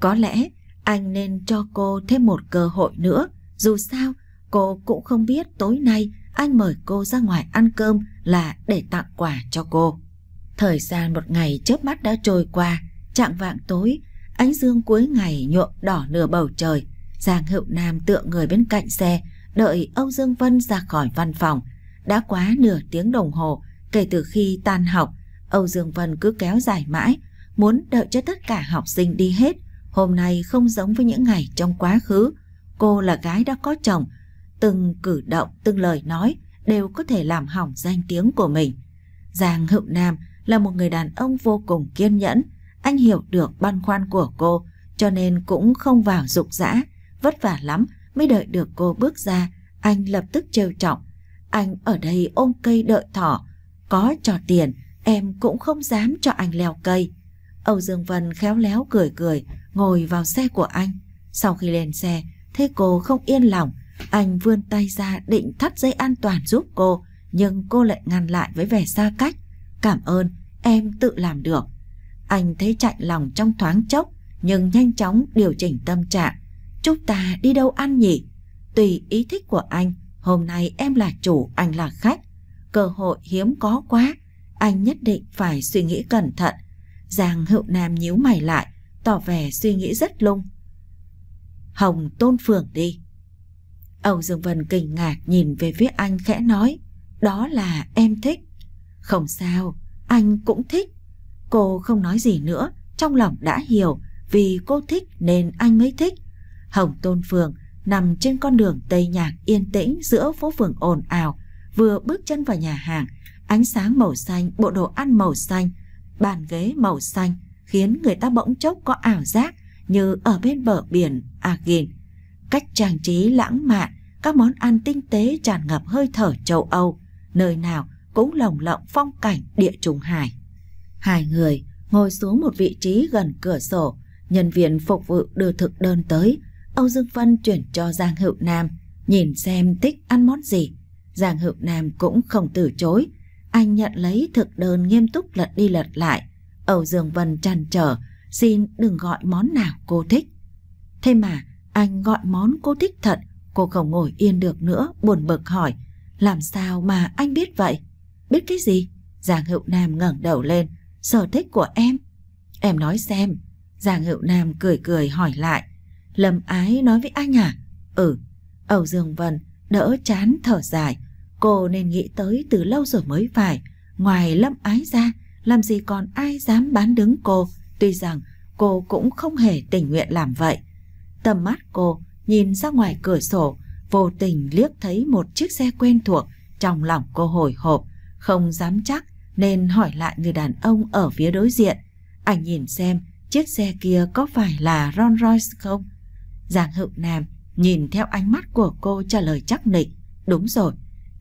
Có lẽ anh nên cho cô thêm một cơ hội nữa, dù sao cô cũng không biết tối nay anh mời cô ra ngoài ăn cơm là để tặng quà cho cô. Thời gian một ngày chớp mắt đã trôi qua, trạng vạng tối, ánh dương cuối ngày nhuộm đỏ nửa bầu trời, Giang Hữu Nam tựa người bên cạnh xe, đợi Âu Dương Vân ra khỏi văn phòng. Đã quá nửa tiếng đồng hồ kể từ khi tan học, Âu Dương Vân cứ kéo dài mãi, muốn đợi cho tất cả học sinh đi hết. Hôm nay không giống với những ngày trong quá khứ. Cô là gái đã có chồng, từng cử động, từng lời nói đều có thể làm hỏng danh tiếng của mình. Giang Hữu Nam là một người đàn ông vô cùng kiên nhẫn, anh hiểu được băn khoăn của cô, cho nên cũng không vào rục rã vất vả lắm mới đợi được cô bước ra, anh lập tức trêu trọng. Anh ở đây ôm cây đợi thỏ, có trò tiền, em cũng không dám cho anh leo cây. Âu Dương Vân khéo léo cười cười, ngồi vào xe của anh. Sau khi lên xe, thấy cô không yên lòng, anh vươn tay ra định thắt dây an toàn giúp cô, nhưng cô lại ngăn lại với vẻ xa cách. Cảm ơn, em tự làm được. Anh thấy chạy lòng trong thoáng chốc, nhưng nhanh chóng điều chỉnh tâm trạng. Chúng ta đi đâu ăn nhỉ? Tùy ý thích của anh, hôm nay em là chủ, anh là khách. Cơ hội hiếm có quá, anh nhất định phải suy nghĩ cẩn thận. Giang Hữu Nam nhíu mày lại, tỏ vẻ suy nghĩ rất lung. Hồng Tôn Phường đi. Âu Dương Vân kinh ngạc nhìn về phía anh khẽ nói, đó là em thích. Không sao, anh cũng thích. Cô không nói gì nữa, trong lòng đã hiểu, vì cô thích nên anh mới thích. Hồng Tôn Phường nằm trên con đường Tây Nhạc yên tĩnh giữa phố phường ồn ào, vừa bước chân vào nhà hàng, ánh sáng màu xanh, bộ đồ ăn màu xanh, bàn ghế màu xanh khiến người ta bỗng chốc có ảo giác như ở bên bờ biển Agin. Cách trang trí lãng mạn, các món ăn tinh tế tràn ngập hơi thở châu Âu, nơi nào cũng lồng lộng phong cảnh địa trùng hải. Hai người ngồi xuống một vị trí gần cửa sổ, nhân viên phục vụ đưa thực đơn tới, Âu Dương Vân chuyển cho Giang Hữu Nam, nhìn xem thích ăn món gì. Giang Hữu Nam cũng không từ chối. Anh nhận lấy thực đơn nghiêm túc lật đi lật lại. Âu Dương Vân trăn trở, xin đừng gọi món nào cô thích. Thế mà, anh gọi món cô thích thật, cô không ngồi yên được nữa, buồn bực hỏi. Làm sao mà anh biết vậy? Biết cái gì? Giang Hữu Nam ngẩng đầu lên, sở thích của em. Em nói xem. Giang Hữu Nam cười cười hỏi lại. Lâm Ái nói với anh à? Ừ, Âu Dương Vân đỡ chán thở dài. Cô nên nghĩ tới từ lâu rồi mới phải. Ngoài Lâm Ái ra, làm gì còn ai dám bán đứng cô. Tuy rằng cô cũng không hề tình nguyện làm vậy. Tầm mắt cô nhìn ra ngoài cửa sổ, vô tình liếc thấy một chiếc xe quen thuộc. Trong lòng cô hồi hộp, không dám chắc nên hỏi lại người đàn ông ở phía đối diện. Anh nhìn xem chiếc xe kia có phải là Rolls Royce không? Giang Hữu Nam nhìn theo ánh mắt của cô trả lời chắc nịch. Đúng rồi,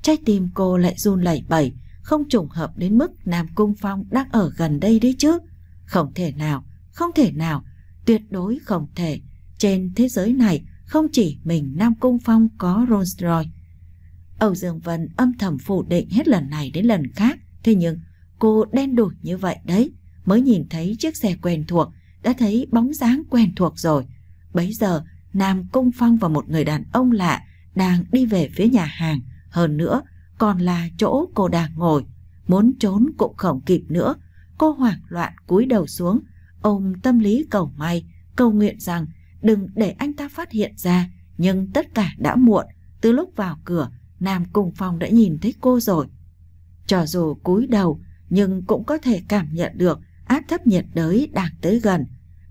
trái tim cô lại run lẩy bẩy, không trùng hợp đến mức Nam Cung Phong đang ở gần đây đấy chứ. Không thể nào, không thể nào, tuyệt đối không thể. Trên thế giới này không chỉ mình Nam Cung Phong có Rolls Royce. Âu Dương Vân âm thầm phủ định hết lần này đến lần khác. Thế nhưng cô đen đủi như vậy đấy, mới nhìn thấy chiếc xe quen thuộc, đã thấy bóng dáng quen thuộc rồi. Bấy giờ Nam Công Phong và một người đàn ông lạ đang đi về phía nhà hàng, hơn nữa còn là chỗ cô đang ngồi, muốn trốn cũng không kịp nữa. Cô hoảng loạn cúi đầu xuống, ôm tâm lý cầu may, cầu nguyện rằng đừng để anh ta phát hiện ra, nhưng tất cả đã muộn, từ lúc vào cửa, Nam Cung Phong đã nhìn thấy cô rồi. Cho dù cúi đầu, nhưng cũng có thể cảm nhận được áp thấp nhiệt đới đang tới gần.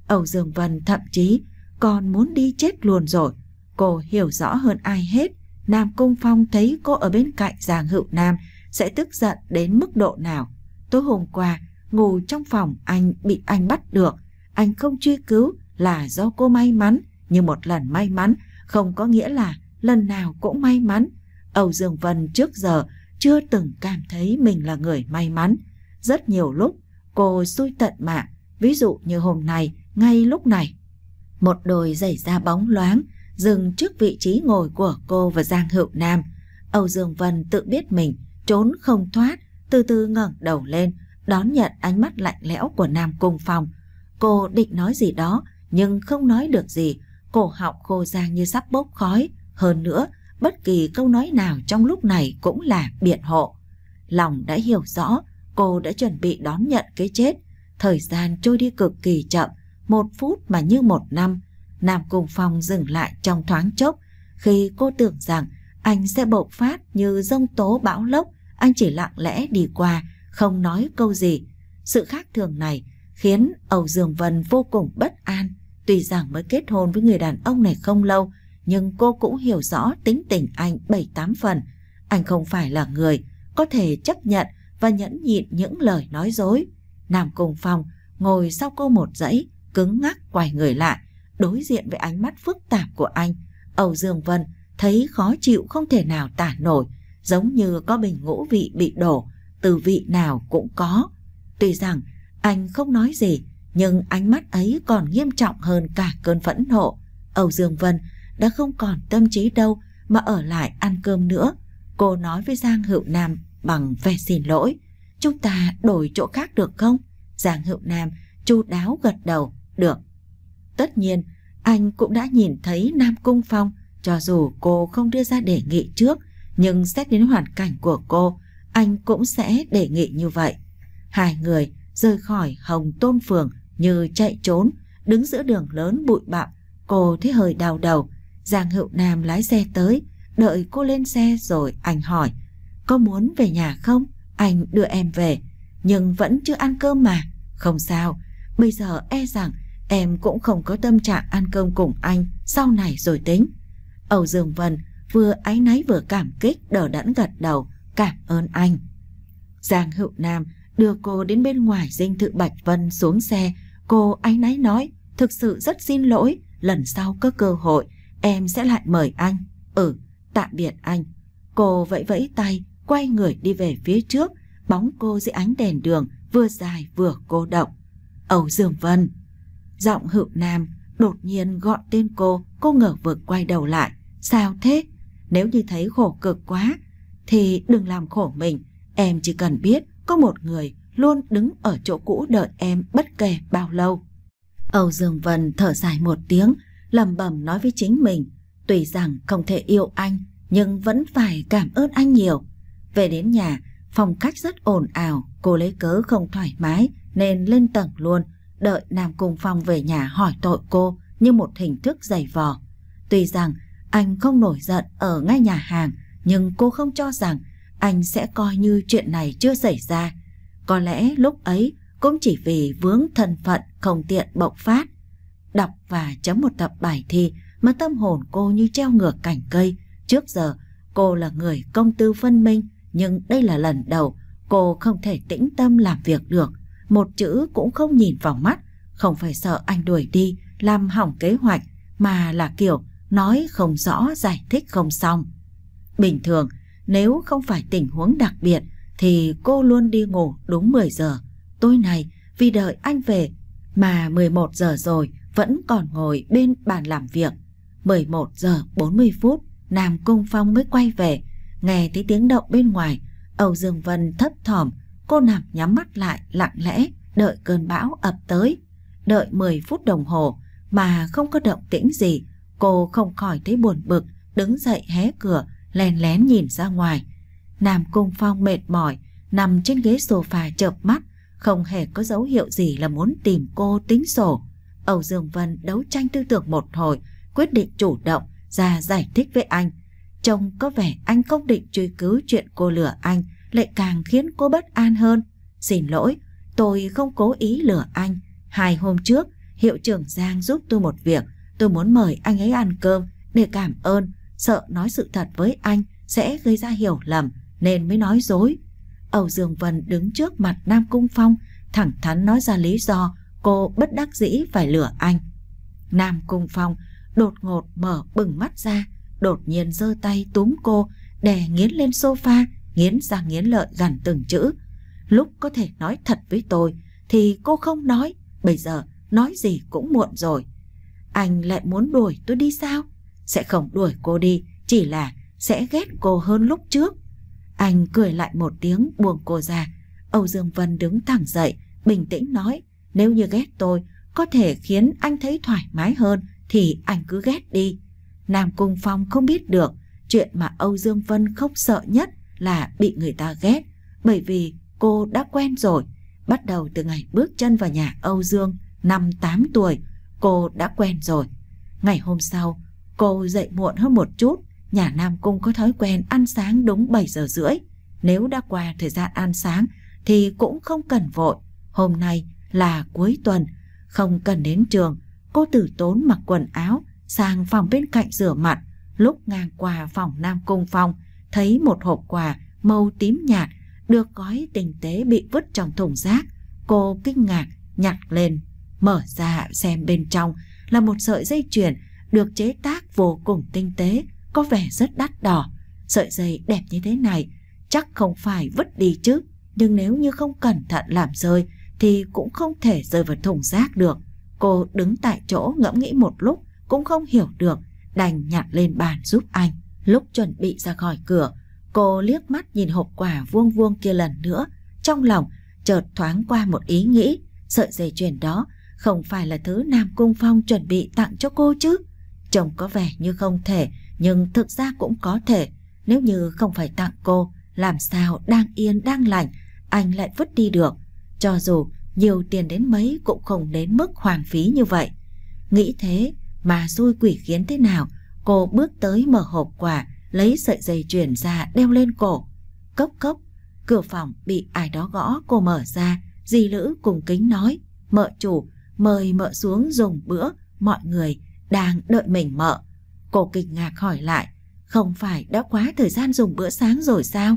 Âu Dương Vân thậm chí con muốn đi chết luôn rồi. Cô hiểu rõ hơn ai hết. Nam Cung Phong thấy cô ở bên cạnh Giàng Hữu Nam sẽ tức giận đến mức độ nào. Tối hôm qua, ngủ trong phòng anh bị anh bắt được. Anh không truy cứu là do cô may mắn. Nhưng một lần may mắn không có nghĩa là lần nào cũng may mắn. Âu Dương Vân trước giờ chưa từng cảm thấy mình là người may mắn. Rất nhiều lúc cô xui tận mạng, ví dụ như hôm nay, ngay lúc này một đồi giày da bóng loáng dừng trước vị trí ngồi của cô và Giang Hữu Nam. Âu Dương Vân tự biết mình trốn không thoát, từ từ ngẩng đầu lên, đón nhận ánh mắt lạnh lẽo của Nam Cung Phong. Cô định nói gì đó nhưng không nói được gì, cổ họng khô giang như sắp bốc khói, hơn nữa, bất kỳ câu nói nào trong lúc này cũng là biện hộ. Lòng đã hiểu rõ, cô đã chuẩn bị đón nhận cái chết, thời gian trôi đi cực kỳ chậm, một phút mà như một năm. Nam Cung Phong dừng lại trong thoáng chốc khi cô tưởng rằng anh sẽ bộc phát như dông tố bão lốc. Anh chỉ lặng lẽ đi qua, không nói câu gì. Sự khác thường này khiến Âu Dương Vân vô cùng bất an. Tuy rằng mới kết hôn với người đàn ông này không lâu, nhưng cô cũng hiểu rõ tính tình anh bảy tám phần. Anh không phải là người có thể chấp nhận và nhẫn nhịn những lời nói dối. Nam Cung Phong ngồi sau cô một dãy, cứng ngắc quay người lại, đối diện với ánh mắt phức tạp của anh. Âu Dương Vân thấy khó chịu không thể nào tả nổi, giống như có bình ngũ vị bị đổ, từ vị nào cũng có. Tuy rằng anh không nói gì, nhưng ánh mắt ấy còn nghiêm trọng hơn cả cơn phẫn nộ. Âu Dương Vân đã không còn tâm trí đâu mà ở lại ăn cơm nữa. Cô nói với Giang Hữu Nam bằng vẻ xin lỗi. Chúng ta đổi chỗ khác được không? Giang Hữu Nam chu đáo gật đầu được. Tất nhiên, anh cũng đã nhìn thấy Nam Cung Phong, cho dù cô không đưa ra đề nghị trước, nhưng xét đến hoàn cảnh của cô, anh cũng sẽ đề nghị như vậy. Hai người rời khỏi Hồng Tôn Phường như chạy trốn, đứng giữa đường lớn bụi bặm, cô thấy hơi đau đầu. Giang Hữu Nam lái xe tới, đợi cô lên xe rồi anh hỏi, có muốn về nhà không? Anh đưa em về, nhưng vẫn chưa ăn cơm mà. Không sao, bây giờ e rằng Em cũng không có tâm trạng ăn cơm cùng anh Sau này rồi tính Âu Dương Vân vừa ái náy vừa cảm kích đỡ đẫn gật đầu Cảm ơn anh Giang Hữu Nam đưa cô đến bên ngoài dinh thự Bạch Vân xuống xe Cô ái náy nói Thực sự rất xin lỗi Lần sau có cơ hội Em sẽ lại mời anh Ừ tạm biệt anh Cô vẫy vẫy tay Quay người đi về phía trước Bóng cô dưới ánh đèn đường Vừa dài vừa cô động Âu Dương Vân Giọng hữu nam đột nhiên gọi tên cô, cô ngờ vực quay đầu lại. Sao thế? Nếu như thấy khổ cực quá, thì đừng làm khổ mình. Em chỉ cần biết có một người luôn đứng ở chỗ cũ đợi em bất kể bao lâu. Âu Dương Vân thở dài một tiếng, lầm bẩm nói với chính mình. Tùy rằng không thể yêu anh, nhưng vẫn phải cảm ơn anh nhiều. Về đến nhà, phòng khách rất ồn ào, cô lấy cớ không thoải mái nên lên tầng luôn đợi Nam Cung Phong về nhà hỏi tội cô như một hình thức giày vò. Tuy rằng anh không nổi giận ở ngay nhà hàng, nhưng cô không cho rằng anh sẽ coi như chuyện này chưa xảy ra. Có lẽ lúc ấy cũng chỉ vì vướng thân phận không tiện bộc phát. Đọc và chấm một tập bài thi mà tâm hồn cô như treo ngược cành cây. Trước giờ cô là người công tư phân minh nhưng đây là lần đầu cô không thể tĩnh tâm làm việc được một chữ cũng không nhìn vào mắt, không phải sợ anh đuổi đi, làm hỏng kế hoạch, mà là kiểu nói không rõ giải thích không xong. Bình thường, nếu không phải tình huống đặc biệt thì cô luôn đi ngủ đúng 10 giờ. Tối nay vì đợi anh về mà 11 giờ rồi vẫn còn ngồi bên bàn làm việc. 11 giờ 40 phút Nam Cung Phong mới quay về, nghe thấy tiếng động bên ngoài, Âu Dương Vân thấp thỏm cô nằm nhắm mắt lại lặng lẽ đợi cơn bão ập tới. Đợi 10 phút đồng hồ mà không có động tĩnh gì, cô không khỏi thấy buồn bực, đứng dậy hé cửa, lén lén nhìn ra ngoài. Nam Cung Phong mệt mỏi, nằm trên ghế sofa chợp mắt, không hề có dấu hiệu gì là muốn tìm cô tính sổ. Âu Dương Vân đấu tranh tư tưởng một hồi, quyết định chủ động ra giải thích với anh. Trông có vẻ anh không định truy cứu chuyện cô lừa anh, lại càng khiến cô bất an hơn. Xin lỗi, tôi không cố ý lừa anh. Hai hôm trước, hiệu trưởng Giang giúp tôi một việc. Tôi muốn mời anh ấy ăn cơm để cảm ơn, sợ nói sự thật với anh sẽ gây ra hiểu lầm nên mới nói dối. Âu Dương Vân đứng trước mặt Nam Cung Phong, thẳng thắn nói ra lý do cô bất đắc dĩ phải lừa anh. Nam Cung Phong đột ngột mở bừng mắt ra, đột nhiên giơ tay túm cô, đè nghiến lên sofa, nghiến ra nghiến lợi gần từng chữ. Lúc có thể nói thật với tôi thì cô không nói, bây giờ nói gì cũng muộn rồi. Anh lại muốn đuổi tôi đi sao? Sẽ không đuổi cô đi, chỉ là sẽ ghét cô hơn lúc trước. Anh cười lại một tiếng buông cô ra. Âu Dương Vân đứng thẳng dậy, bình tĩnh nói, nếu như ghét tôi, có thể khiến anh thấy thoải mái hơn thì anh cứ ghét đi. Nam Cung Phong không biết được, chuyện mà Âu Dương Vân không sợ nhất là bị người ta ghét bởi vì cô đã quen rồi. Bắt đầu từ ngày bước chân vào nhà Âu Dương năm tám tuổi, cô đã quen rồi. Ngày hôm sau, cô dậy muộn hơn một chút. Nhà Nam Cung có thói quen ăn sáng đúng bảy giờ rưỡi. Nếu đã qua thời gian ăn sáng thì cũng không cần vội. Hôm nay là cuối tuần, không cần đến trường. Cô tử tốn mặc quần áo sang phòng bên cạnh rửa mặt. Lúc ngang qua phòng Nam Cung phòng thấy một hộp quà màu tím nhạt được gói tinh tế bị vứt trong thùng rác. Cô kinh ngạc nhặt lên, mở ra xem bên trong là một sợi dây chuyền được chế tác vô cùng tinh tế, có vẻ rất đắt đỏ. Sợi dây đẹp như thế này chắc không phải vứt đi chứ, nhưng nếu như không cẩn thận làm rơi thì cũng không thể rơi vào thùng rác được. Cô đứng tại chỗ ngẫm nghĩ một lúc cũng không hiểu được, đành nhặt lên bàn giúp anh. Lúc chuẩn bị ra khỏi cửa, cô liếc mắt nhìn hộp quà vuông vuông kia lần nữa, trong lòng chợt thoáng qua một ý nghĩ, sợi dây chuyền đó không phải là thứ Nam Cung Phong chuẩn bị tặng cho cô chứ? Trông có vẻ như không thể, nhưng thực ra cũng có thể, nếu như không phải tặng cô, làm sao đang yên đang lành anh lại vứt đi được, cho dù nhiều tiền đến mấy cũng không đến mức hoang phí như vậy. Nghĩ thế mà xui quỷ khiến thế nào, Cô bước tới mở hộp quà, lấy sợi dây chuyền ra đeo lên cổ. Cốc cốc, cửa phòng bị ai đó gõ cô mở ra, di lữ cùng kính nói, mợ chủ, mời mợ xuống dùng bữa, mọi người đang đợi mình mợ. Cô kinh ngạc hỏi lại, không phải đã quá thời gian dùng bữa sáng rồi sao?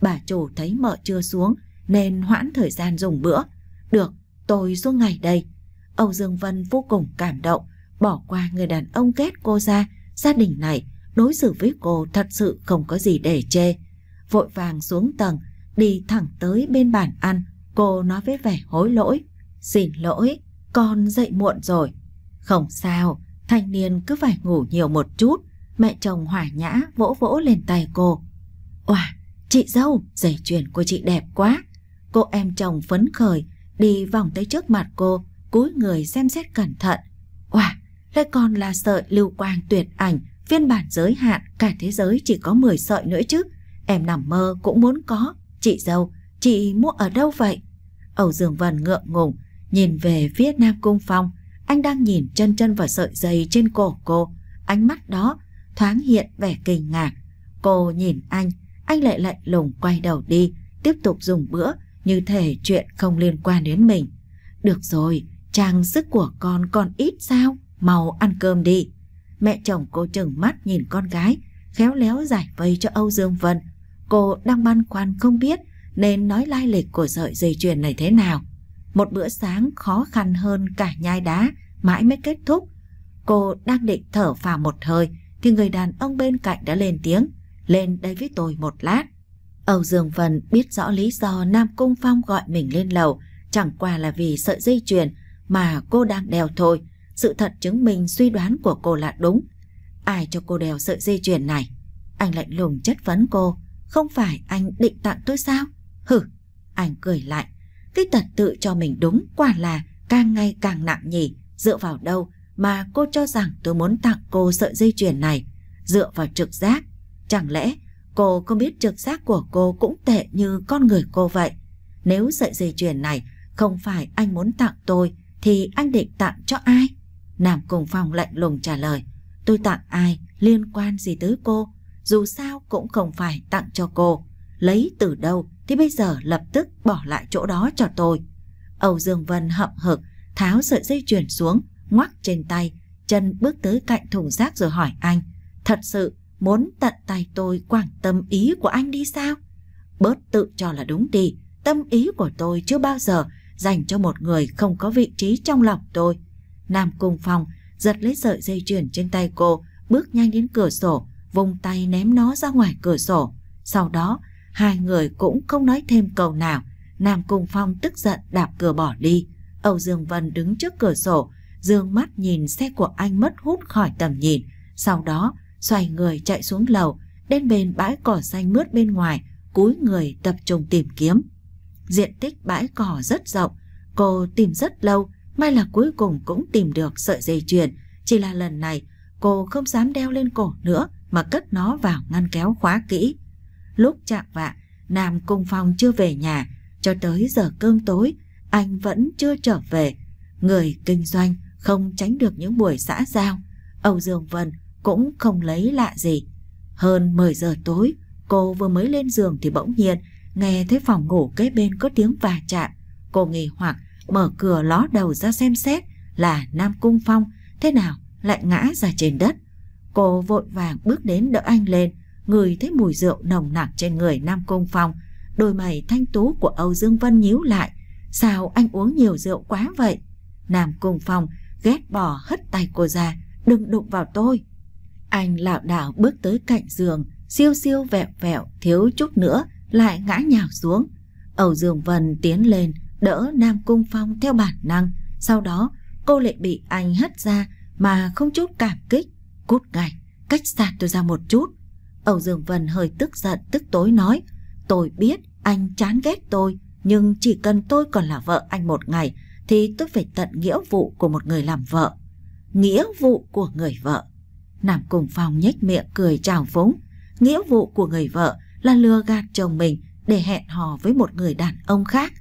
Bà chủ thấy mợ chưa xuống nên hoãn thời gian dùng bữa. Được, tôi xuống ngày đây. Âu Dương Vân vô cùng cảm động, bỏ qua người đàn ông ghét cô ra Gia đình này đối xử với cô thật sự không có gì để chê. Vội vàng xuống tầng, đi thẳng tới bên bàn ăn, cô nói với vẻ hối lỗi. Xin lỗi, con dậy muộn rồi. Không sao, thanh niên cứ phải ngủ nhiều một chút. Mẹ chồng hỏa nhã vỗ vỗ lên tay cô. Oà, chị dâu, giày chuyển của chị đẹp quá. Cô em chồng phấn khởi, đi vòng tới trước mặt cô, cúi người xem xét cẩn thận. Oà, Thế còn là sợi lưu quang tuyệt ảnh, phiên bản giới hạn cả thế giới chỉ có 10 sợi nữa chứ. Em nằm mơ cũng muốn có. Chị dâu, chị mua ở đâu vậy? Âu Dương Vân ngượng ngùng, nhìn về phía Nam Cung Phong. Anh đang nhìn chân chân vào sợi dây trên cổ cô. Ánh mắt đó thoáng hiện vẻ kinh ngạc. Cô nhìn anh, anh lại lạnh lùng quay đầu đi, tiếp tục dùng bữa như thể chuyện không liên quan đến mình. Được rồi, trang sức của con còn ít sao? mau ăn cơm đi. Mẹ chồng cô chừng mắt nhìn con gái, khéo léo giải vây cho Âu Dương Vân. Cô đang băn khoăn không biết nên nói lai lịch của sợi dây chuyền này thế nào. Một bữa sáng khó khăn hơn cả nhai đá, mãi mới kết thúc. Cô đang định thở phào một hơi thì người đàn ông bên cạnh đã lên tiếng, lên đây với tôi một lát. Âu Dương Vân biết rõ lý do Nam Cung Phong gọi mình lên lầu, chẳng qua là vì sợi dây chuyền mà cô đang đeo thôi. Sự thật chứng minh suy đoán của cô là đúng. Ai cho cô đèo sợi dây chuyền này? Anh lạnh lùng chất vấn cô. Không phải anh định tặng tôi sao? hừ, anh cười lại. Cái tật tự cho mình đúng quả là càng ngày càng nặng nhỉ. Dựa vào đâu mà cô cho rằng tôi muốn tặng cô sợi dây chuyền này? Dựa vào trực giác. Chẳng lẽ cô không biết trực giác của cô cũng tệ như con người cô vậy? Nếu sợi dây chuyền này không phải anh muốn tặng tôi thì anh định tặng cho ai? Nam cùng phòng lạnh lùng trả lời, tôi tặng ai liên quan gì tới cô, dù sao cũng không phải tặng cho cô. Lấy từ đâu thì bây giờ lập tức bỏ lại chỗ đó cho tôi. Âu Dương Vân hậm hực, tháo sợi dây chuyền xuống, ngoắc trên tay, chân bước tới cạnh thùng rác rồi hỏi anh, thật sự muốn tận tay tôi quảng tâm ý của anh đi sao? Bớt tự cho là đúng đi, tâm ý của tôi chưa bao giờ dành cho một người không có vị trí trong lòng tôi. Nam Cung Phong giật lấy sợi dây chuyền trên tay cô, bước nhanh đến cửa sổ, vùng tay ném nó ra ngoài cửa sổ. Sau đó, hai người cũng không nói thêm câu nào. Nam Cung Phong tức giận đạp cửa bỏ đi. Âu Dương Vân đứng trước cửa sổ, dương mắt nhìn xe của anh mất hút khỏi tầm nhìn. Sau đó, xoay người chạy xuống lầu, đến bên bãi cỏ xanh mướt bên ngoài, cúi người tập trung tìm kiếm. Diện tích bãi cỏ rất rộng, cô tìm rất lâu May là cuối cùng cũng tìm được sợi dây chuyền, chỉ là lần này cô không dám đeo lên cổ nữa mà cất nó vào ngăn kéo khóa kỹ. Lúc chạm vạ, Nam Cung Phong chưa về nhà, cho tới giờ cơm tối, anh vẫn chưa trở về. Người kinh doanh không tránh được những buổi xã giao. Âu Dương Vân cũng không lấy lạ gì. Hơn 10 giờ tối, cô vừa mới lên giường thì bỗng nhiên nghe thấy phòng ngủ kế bên có tiếng va chạm. Cô nghỉ hoặc mở cửa ló đầu ra xem xét là Nam Cung Phong, thế nào lại ngã ra trên đất. Cô vội vàng bước đến đỡ anh lên, người thấy mùi rượu nồng nặc trên người Nam Cung Phong, đôi mày thanh tú của Âu Dương Vân nhíu lại. Sao anh uống nhiều rượu quá vậy? Nam Cung Phong ghét bỏ hất tay cô ra, đừng đụng vào tôi. Anh lạo đảo bước tới cạnh giường, siêu siêu vẹo vẹo, thiếu chút nữa lại ngã nhào xuống. Âu Dương Vân tiến lên, đỡ Nam Cung Phong theo bản năng, sau đó cô lại bị anh hất ra mà không chút cảm kích, cút ngay, cách xa tôi ra một chút. Âu Dương Vân hơi tức giận tức tối nói, tôi biết anh chán ghét tôi, nhưng chỉ cần tôi còn là vợ anh một ngày thì tôi phải tận nghĩa vụ của một người làm vợ. Nghĩa vụ của người vợ. Nam Cung Phong nhếch miệng cười trào phúng, nghĩa vụ của người vợ là lừa gạt chồng mình để hẹn hò với một người đàn ông khác.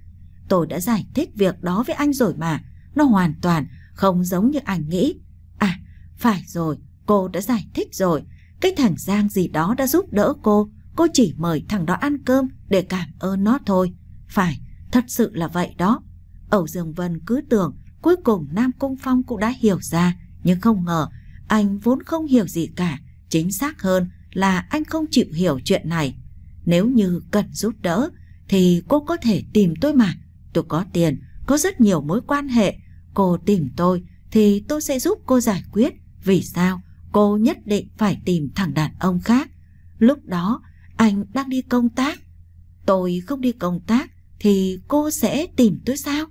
Tôi đã giải thích việc đó với anh rồi mà, nó hoàn toàn không giống như anh nghĩ. À, phải rồi, cô đã giải thích rồi. Cái thằng Giang gì đó đã giúp đỡ cô, cô chỉ mời thằng đó ăn cơm để cảm ơn nó thôi. Phải, thật sự là vậy đó. Ẩu Dương Vân cứ tưởng cuối cùng Nam Cung Phong cũng đã hiểu ra, nhưng không ngờ anh vốn không hiểu gì cả. Chính xác hơn là anh không chịu hiểu chuyện này. Nếu như cần giúp đỡ thì cô có thể tìm tôi mà tôi có tiền, có rất nhiều mối quan hệ, cô tìm tôi thì tôi sẽ giúp cô giải quyết vì sao cô nhất định phải tìm thằng đàn ông khác. Lúc đó anh đang đi công tác, tôi không đi công tác thì cô sẽ tìm tôi sao?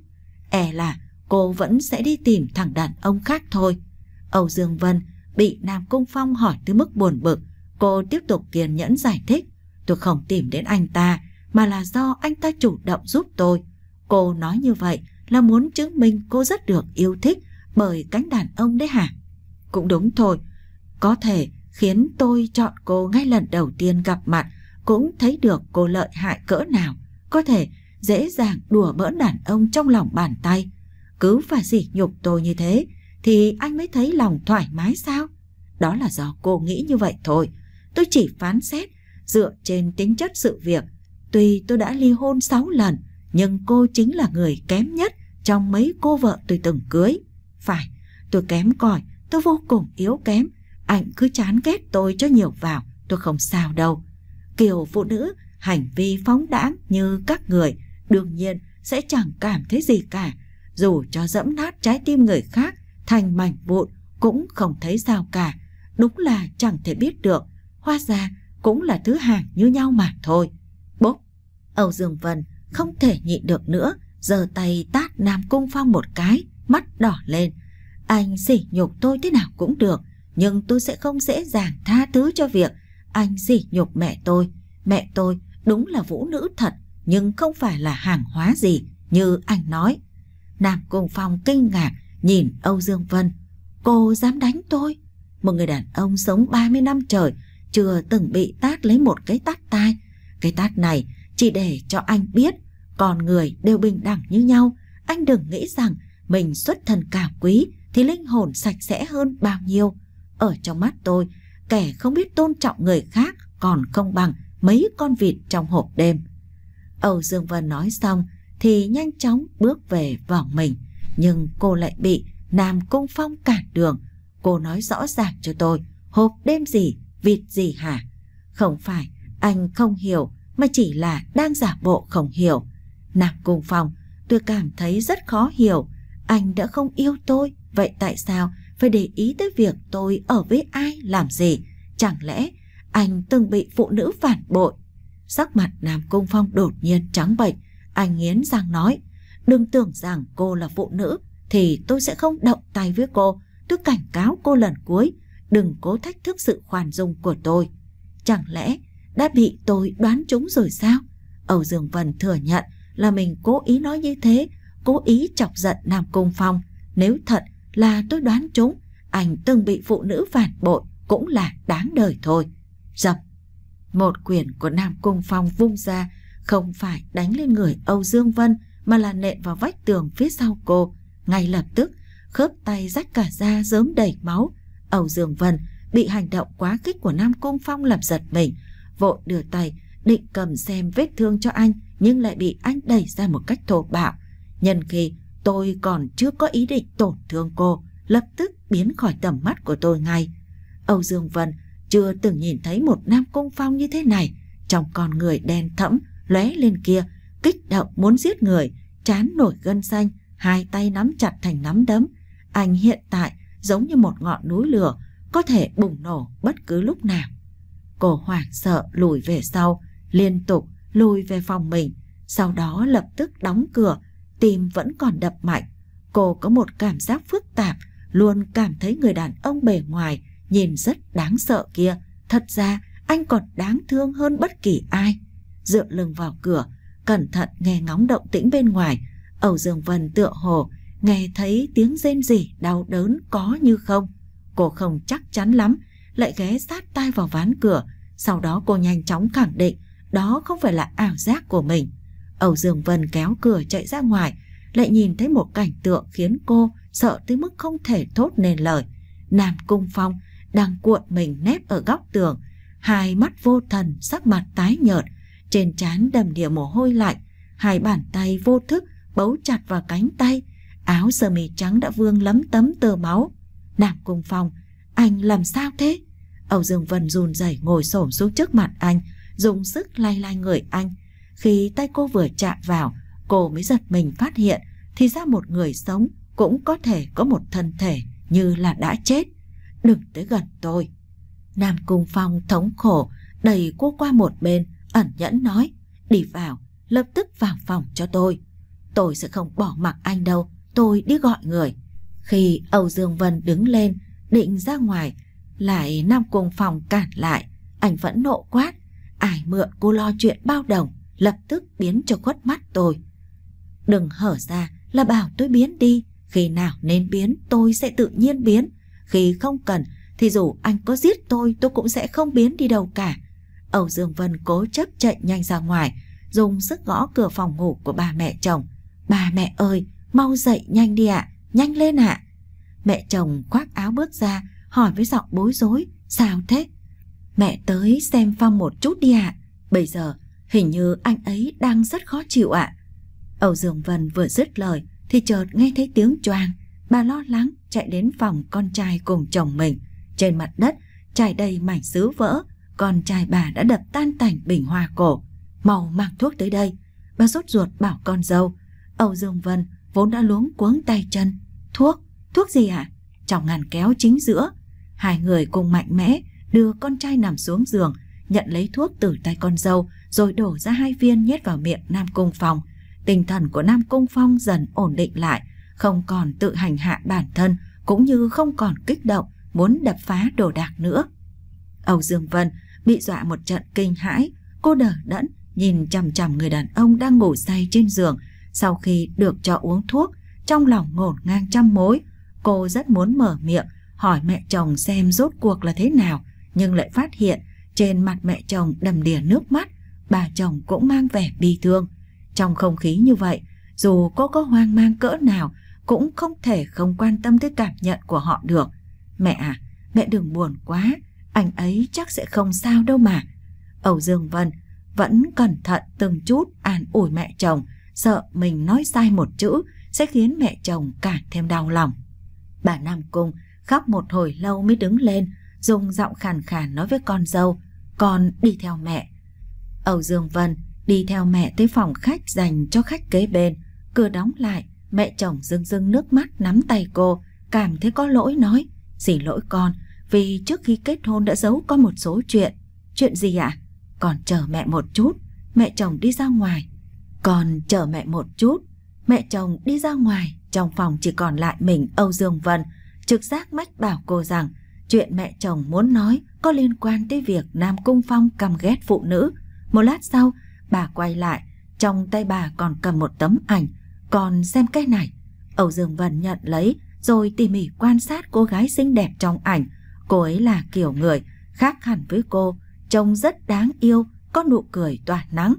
è là cô vẫn sẽ đi tìm thằng đàn ông khác thôi. Âu Dương Vân bị Nam Cung Phong hỏi tới mức buồn bực, cô tiếp tục kiên nhẫn giải thích. Tôi không tìm đến anh ta, mà là do anh ta chủ động giúp tôi. Cô nói như vậy là muốn chứng minh cô rất được yêu thích bởi cánh đàn ông đấy hả? Cũng đúng thôi, có thể khiến tôi chọn cô ngay lần đầu tiên gặp mặt cũng thấy được cô lợi hại cỡ nào, có thể dễ dàng đùa bỡn đàn ông trong lòng bàn tay. Cứ phải sỉ nhục tôi như thế thì anh mới thấy lòng thoải mái sao? Đó là do cô nghĩ như vậy thôi. Tôi chỉ phán xét dựa trên tính chất sự việc. Tuy tôi đã ly hôn 6 lần, nhưng cô chính là người kém nhất trong mấy cô vợ tôi từng cưới. Phải, tôi kém cỏi, tôi vô cùng yếu kém, anh cứ chán ghét tôi cho nhiều vào, tôi không sao đâu. Kiểu phụ nữ hành vi phóng đãng như các người, đương nhiên sẽ chẳng cảm thấy gì cả, dù cho dẫm nát trái tim người khác thành mảnh vụn cũng không thấy sao cả, đúng là chẳng thể biết được, hóa ra cũng là thứ hàng như nhau mà thôi. Bốc, Âu Dương Vân không thể nhịn được nữa, giơ tay tát Nam Cung Phong một cái, mắt đỏ lên. Anh sỉ nhục tôi thế nào cũng được, nhưng tôi sẽ không dễ dàng tha thứ cho việc anh sỉ nhục mẹ tôi. Mẹ tôi đúng là vũ nữ thật, nhưng không phải là hàng hóa gì như anh nói. Nam Cung Phong kinh ngạc nhìn Âu Dương Vân. Cô dám đánh tôi? Một người đàn ông sống 30 năm trời chưa từng bị tát lấy một cái tát tai. Cái tát này chỉ để cho anh biết con người đều bình đẳng như nhau, anh đừng nghĩ rằng mình xuất thân cảm quý thì linh hồn sạch sẽ hơn bao nhiêu. Ở trong mắt tôi, kẻ không biết tôn trọng người khác còn không bằng mấy con vịt trong hộp đêm. Âu Dương Vân nói xong thì nhanh chóng bước về vòng mình, nhưng cô lại bị Nam Cung Phong cản đường. Cô nói rõ ràng cho tôi, hộp đêm gì, vịt gì hả? Không phải, anh không hiểu mà chỉ là đang giả bộ không hiểu. Nạc cùng phòng, tôi cảm thấy rất khó hiểu. Anh đã không yêu tôi, vậy tại sao phải để ý tới việc tôi ở với ai làm gì? Chẳng lẽ anh từng bị phụ nữ phản bội? Sắc mặt Nam Cung Phong đột nhiên trắng bệch, anh nghiến răng nói, đừng tưởng rằng cô là phụ nữ thì tôi sẽ không động tay với cô, tôi cảnh cáo cô lần cuối, đừng cố thách thức sự khoan dung của tôi. Chẳng lẽ đã bị tôi đoán trúng rồi sao? Âu Dương Vân thừa nhận là mình cố ý nói như thế, cố ý chọc giận Nam Cung Phong. Nếu thật là tôi đoán chúng, anh từng bị phụ nữ phản bội cũng là đáng đời thôi. Dập! Một quyền của Nam Cung Phong vung ra, không phải đánh lên người Âu Dương Vân mà là nện vào vách tường phía sau cô. Ngay lập tức, khớp tay rách cả da dớm đầy máu. Âu Dương Vân bị hành động quá kích của Nam Cung Phong làm giật mình, vội đưa tay định cầm xem vết thương cho anh nhưng lại bị anh đẩy ra một cách thô bạo nhân khi tôi còn chưa có ý định tổn thương cô lập tức biến khỏi tầm mắt của tôi ngay âu dương vân chưa từng nhìn thấy một nam cung phong như thế này trong con người đen thẫm lóe lên kia kích động muốn giết người chán nổi gân xanh hai tay nắm chặt thành nắm đấm anh hiện tại giống như một ngọn núi lửa có thể bùng nổ bất cứ lúc nào cô hoảng sợ lùi về sau liên tục lùi về phòng mình, sau đó lập tức đóng cửa, tim vẫn còn đập mạnh. Cô có một cảm giác phức tạp, luôn cảm thấy người đàn ông bề ngoài nhìn rất đáng sợ kia, thật ra anh còn đáng thương hơn bất kỳ ai. Dựa lưng vào cửa, cẩn thận nghe ngóng động tĩnh bên ngoài, Âu giường vần tựa hồ nghe thấy tiếng rên rỉ đau đớn có như không. Cô không chắc chắn lắm, lại ghé sát tai vào ván cửa, sau đó cô nhanh chóng khẳng định đó không phải là ảo giác của mình. Âu Dương Vân kéo cửa chạy ra ngoài, lại nhìn thấy một cảnh tượng khiến cô sợ tới mức không thể thốt nên lời. Nam Cung Phong đang cuộn mình nép ở góc tường, hai mắt vô thần, sắc mặt tái nhợt, trên trán đầm đìa mồ hôi lạnh, hai bàn tay vô thức bấu chặt vào cánh tay, áo sơ mi trắng đã vương lấm tấm tơ máu. Nam Cung Phong, anh làm sao thế? Âu Dương Vân run rẩy ngồi xổm xuống trước mặt anh, dùng sức lay lay người anh. Khi tay cô vừa chạm vào, cô mới giật mình phát hiện thì ra một người sống cũng có thể có một thân thể như là đã chết. Đừng tới gần tôi. Nam Cung Phong thống khổ, đẩy cô qua một bên, ẩn nhẫn nói, đi vào, lập tức vào phòng cho tôi. Tôi sẽ không bỏ mặc anh đâu, tôi đi gọi người. Khi Âu Dương Vân đứng lên, định ra ngoài, lại Nam Cung Phong cản lại, anh vẫn nộ quát, Ai mượn cô lo chuyện bao đồng Lập tức biến cho khuất mắt tôi Đừng hở ra là bảo tôi biến đi Khi nào nên biến tôi sẽ tự nhiên biến Khi không cần thì dù anh có giết tôi tôi cũng sẽ không biến đi đâu cả Âu Dương Vân cố chấp chạy nhanh ra ngoài Dùng sức gõ cửa phòng ngủ của bà mẹ chồng Bà mẹ ơi mau dậy nhanh đi ạ à, Nhanh lên ạ à. Mẹ chồng khoác áo bước ra hỏi với giọng bối rối Sao thế Mẹ tới xem Phong một chút đi ạ. Bây giờ hình như anh ấy đang rất khó chịu ạ. Âu Dương Vân vừa dứt lời thì chợt nghe thấy tiếng choang. Bà lo lắng chạy đến phòng con trai cùng chồng mình. Trên mặt đất trải đầy mảnh sứ vỡ. Con trai bà đã đập tan tành bình hoa cổ. Màu mang thuốc tới đây. Bà sốt ruột bảo con dâu. Âu Dương Vân vốn đã luống cuống tay chân. Thuốc? Thuốc gì ạ? À? Trong ngàn kéo chính giữa. Hai người cùng mạnh mẽ đưa con trai nằm xuống giường, nhận lấy thuốc từ tay con dâu, rồi đổ ra hai viên nhét vào miệng Nam Cung Phong. Tinh thần của Nam Cung Phong dần ổn định lại, không còn tự hành hạ bản thân, cũng như không còn kích động, muốn đập phá đồ đạc nữa. Âu Dương Vân bị dọa một trận kinh hãi, cô đờ đẫn nhìn chằm chằm người đàn ông đang ngủ say trên giường. Sau khi được cho uống thuốc, trong lòng ngổn ngang trăm mối, cô rất muốn mở miệng hỏi mẹ chồng xem rốt cuộc là thế nào, nhưng lại phát hiện trên mặt mẹ chồng đầm đìa nước mắt, bà chồng cũng mang vẻ bi thương. Trong không khí như vậy, dù cô có hoang mang cỡ nào cũng không thể không quan tâm tới cảm nhận của họ được. Mẹ à, mẹ đừng buồn quá, anh ấy chắc sẽ không sao đâu mà. Âu Dương Vân vẫn cẩn thận từng chút an ủi mẹ chồng, sợ mình nói sai một chữ sẽ khiến mẹ chồng càng thêm đau lòng. Bà Nam Cung khóc một hồi lâu mới đứng lên, dùng giọng khàn khàn nói với con dâu, con đi theo mẹ. Âu Dương Vân đi theo mẹ tới phòng khách dành cho khách kế bên, cửa đóng lại, mẹ chồng rưng rưng nước mắt nắm tay cô, cảm thấy có lỗi nói, xin lỗi con, vì trước khi kết hôn đã giấu con một số chuyện. Chuyện gì ạ? À? Con chờ mẹ một chút, mẹ chồng đi ra ngoài. còn chờ mẹ một chút, mẹ chồng đi ra ngoài, trong phòng chỉ còn lại mình Âu Dương Vân, trực giác mách bảo cô rằng Chuyện mẹ chồng muốn nói có liên quan tới việc Nam Cung Phong căm ghét phụ nữ. Một lát sau, bà quay lại, trong tay bà còn cầm một tấm ảnh, còn xem cái này. Âu Dương Vân nhận lấy rồi tỉ mỉ quan sát cô gái xinh đẹp trong ảnh. Cô ấy là kiểu người khác hẳn với cô, trông rất đáng yêu, có nụ cười tỏa nắng.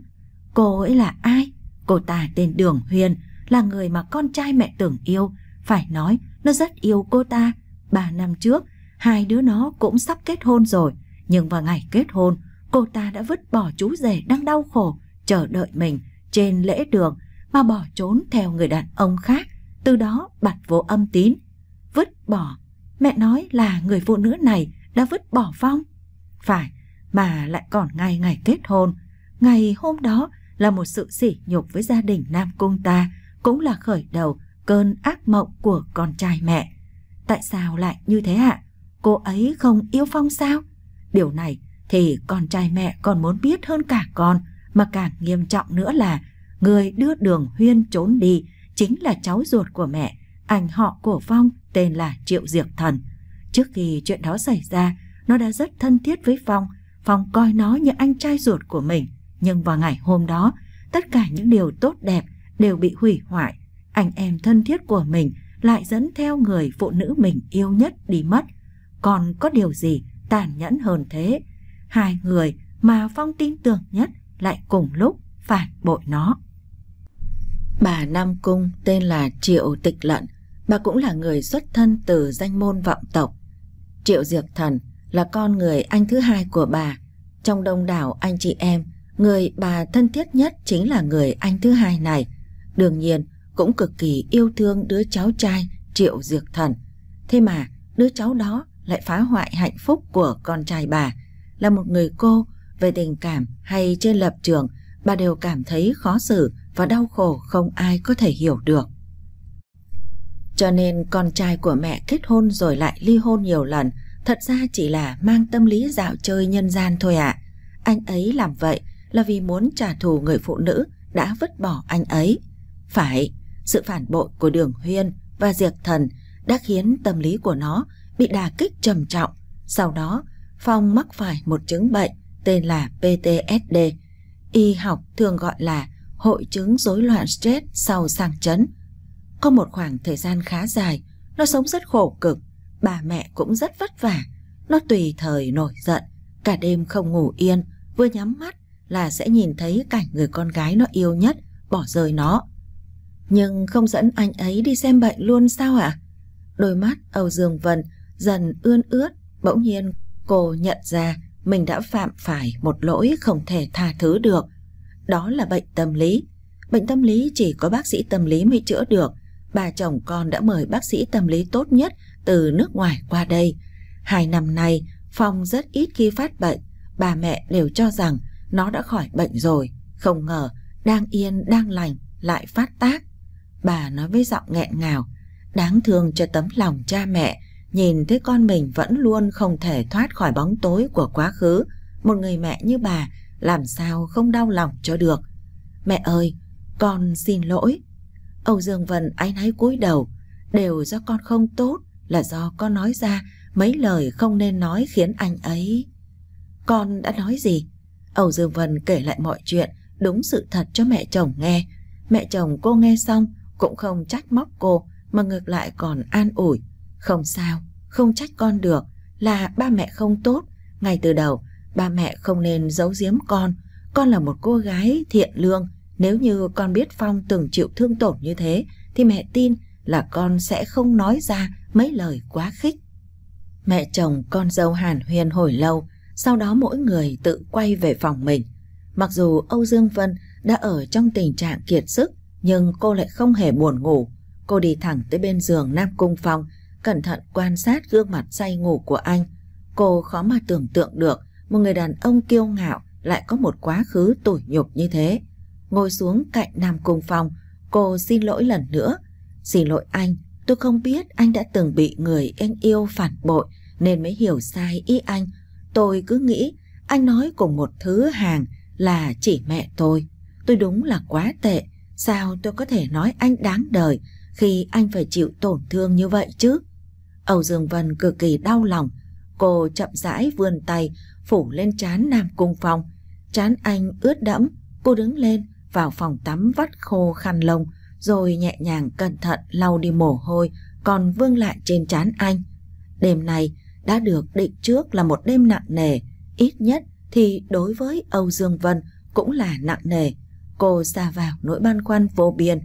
Cô ấy là ai? Cô ta tên Đường Huyền, là người mà con trai mẹ tưởng yêu. Phải nói, nó rất yêu cô ta. Ba năm trước, Hai đứa nó cũng sắp kết hôn rồi, nhưng vào ngày kết hôn, cô ta đã vứt bỏ chú rể đang đau khổ, chờ đợi mình trên lễ đường mà bỏ trốn theo người đàn ông khác, từ đó bặt vô âm tín. Vứt bỏ, mẹ nói là người phụ nữ này đã vứt bỏ Phong. Phải, mà lại còn ngay ngày kết hôn. Ngày hôm đó là một sự sỉ nhục với gia đình Nam Cung ta, cũng là khởi đầu cơn ác mộng của con trai mẹ. Tại sao lại như thế ạ? cô ấy không yêu Phong sao? Điều này thì con trai mẹ còn muốn biết hơn cả con, mà càng nghiêm trọng nữa là người đưa đường Huyên trốn đi chính là cháu ruột của mẹ, anh họ của Phong tên là Triệu Diệp Thần. Trước khi chuyện đó xảy ra, nó đã rất thân thiết với Phong, Phong coi nó như anh trai ruột của mình. Nhưng vào ngày hôm đó, tất cả những điều tốt đẹp đều bị hủy hoại. Anh em thân thiết của mình lại dẫn theo người phụ nữ mình yêu nhất đi mất còn có điều gì tàn nhẫn hơn thế hai người mà phong tin tưởng nhất lại cùng lúc phản bội nó bà nam cung tên là triệu tịch lận bà cũng là người xuất thân từ danh môn vọng tộc triệu diệp thần là con người anh thứ hai của bà trong đông đảo anh chị em người bà thân thiết nhất chính là người anh thứ hai này đương nhiên cũng cực kỳ yêu thương đứa cháu trai triệu diệp thần thế mà đứa cháu đó lại phá hoại hạnh phúc của con trai bà. Là một người cô, về tình cảm hay trên lập trường, bà đều cảm thấy khó xử và đau khổ không ai có thể hiểu được. Cho nên con trai của mẹ kết hôn rồi lại ly hôn nhiều lần, thật ra chỉ là mang tâm lý dạo chơi nhân gian thôi ạ. Anh ấy làm vậy là vì muốn trả thù người phụ nữ đã vứt bỏ anh ấy. Phải, sự phản bội của Đường Huyên và Diệp Thần đã khiến tâm lý của nó bị đà kích trầm trọng. Sau đó, Phong mắc phải một chứng bệnh tên là PTSD. Y học thường gọi là hội chứng rối loạn stress sau sang chấn. Có một khoảng thời gian khá dài, nó sống rất khổ cực, bà mẹ cũng rất vất vả. Nó tùy thời nổi giận, cả đêm không ngủ yên, vừa nhắm mắt là sẽ nhìn thấy cảnh người con gái nó yêu nhất bỏ rơi nó. Nhưng không dẫn anh ấy đi xem bệnh luôn sao ạ? À? Đôi mắt Âu Dương Vân dần ươn ướt, bỗng nhiên cô nhận ra mình đã phạm phải một lỗi không thể tha thứ được. Đó là bệnh tâm lý. Bệnh tâm lý chỉ có bác sĩ tâm lý mới chữa được. Bà chồng con đã mời bác sĩ tâm lý tốt nhất từ nước ngoài qua đây. Hai năm nay, Phong rất ít khi phát bệnh. Bà mẹ đều cho rằng nó đã khỏi bệnh rồi. Không ngờ, đang yên, đang lành, lại phát tác. Bà nói với giọng nghẹn ngào, đáng thương cho tấm lòng cha mẹ nhìn thấy con mình vẫn luôn không thể thoát khỏi bóng tối của quá khứ, một người mẹ như bà làm sao không đau lòng cho được. Mẹ ơi, con xin lỗi. Âu Dương Vân áy náy cúi đầu, đều do con không tốt, là do con nói ra mấy lời không nên nói khiến anh ấy. Con đã nói gì? Âu Dương Vân kể lại mọi chuyện đúng sự thật cho mẹ chồng nghe. Mẹ chồng cô nghe xong cũng không trách móc cô mà ngược lại còn an ủi không sao, không trách con được, là ba mẹ không tốt. Ngay từ đầu, ba mẹ không nên giấu giếm con. Con là một cô gái thiện lương. Nếu như con biết Phong từng chịu thương tổn như thế, thì mẹ tin là con sẽ không nói ra mấy lời quá khích. Mẹ chồng con dâu Hàn Huyên hồi lâu, sau đó mỗi người tự quay về phòng mình. Mặc dù Âu Dương Vân đã ở trong tình trạng kiệt sức, nhưng cô lại không hề buồn ngủ. Cô đi thẳng tới bên giường Nam Cung Phong, cẩn thận quan sát gương mặt say ngủ của anh. Cô khó mà tưởng tượng được một người đàn ông kiêu ngạo lại có một quá khứ tủi nhục như thế. Ngồi xuống cạnh Nam Cung Phong, cô xin lỗi lần nữa. Xin lỗi anh, tôi không biết anh đã từng bị người em yêu phản bội nên mới hiểu sai ý anh. Tôi cứ nghĩ anh nói cùng một thứ hàng là chỉ mẹ tôi. Tôi đúng là quá tệ, sao tôi có thể nói anh đáng đời khi anh phải chịu tổn thương như vậy chứ? Âu Dương Vân cực kỳ đau lòng, cô chậm rãi vươn tay phủ lên trán Nam Cung Phong. Trán anh ướt đẫm, cô đứng lên vào phòng tắm vắt khô khăn lông rồi nhẹ nhàng cẩn thận lau đi mồ hôi còn vương lại trên trán anh. Đêm này đã được định trước là một đêm nặng nề, ít nhất thì đối với Âu Dương Vân cũng là nặng nề. Cô xa vào nỗi băn khoăn vô biên.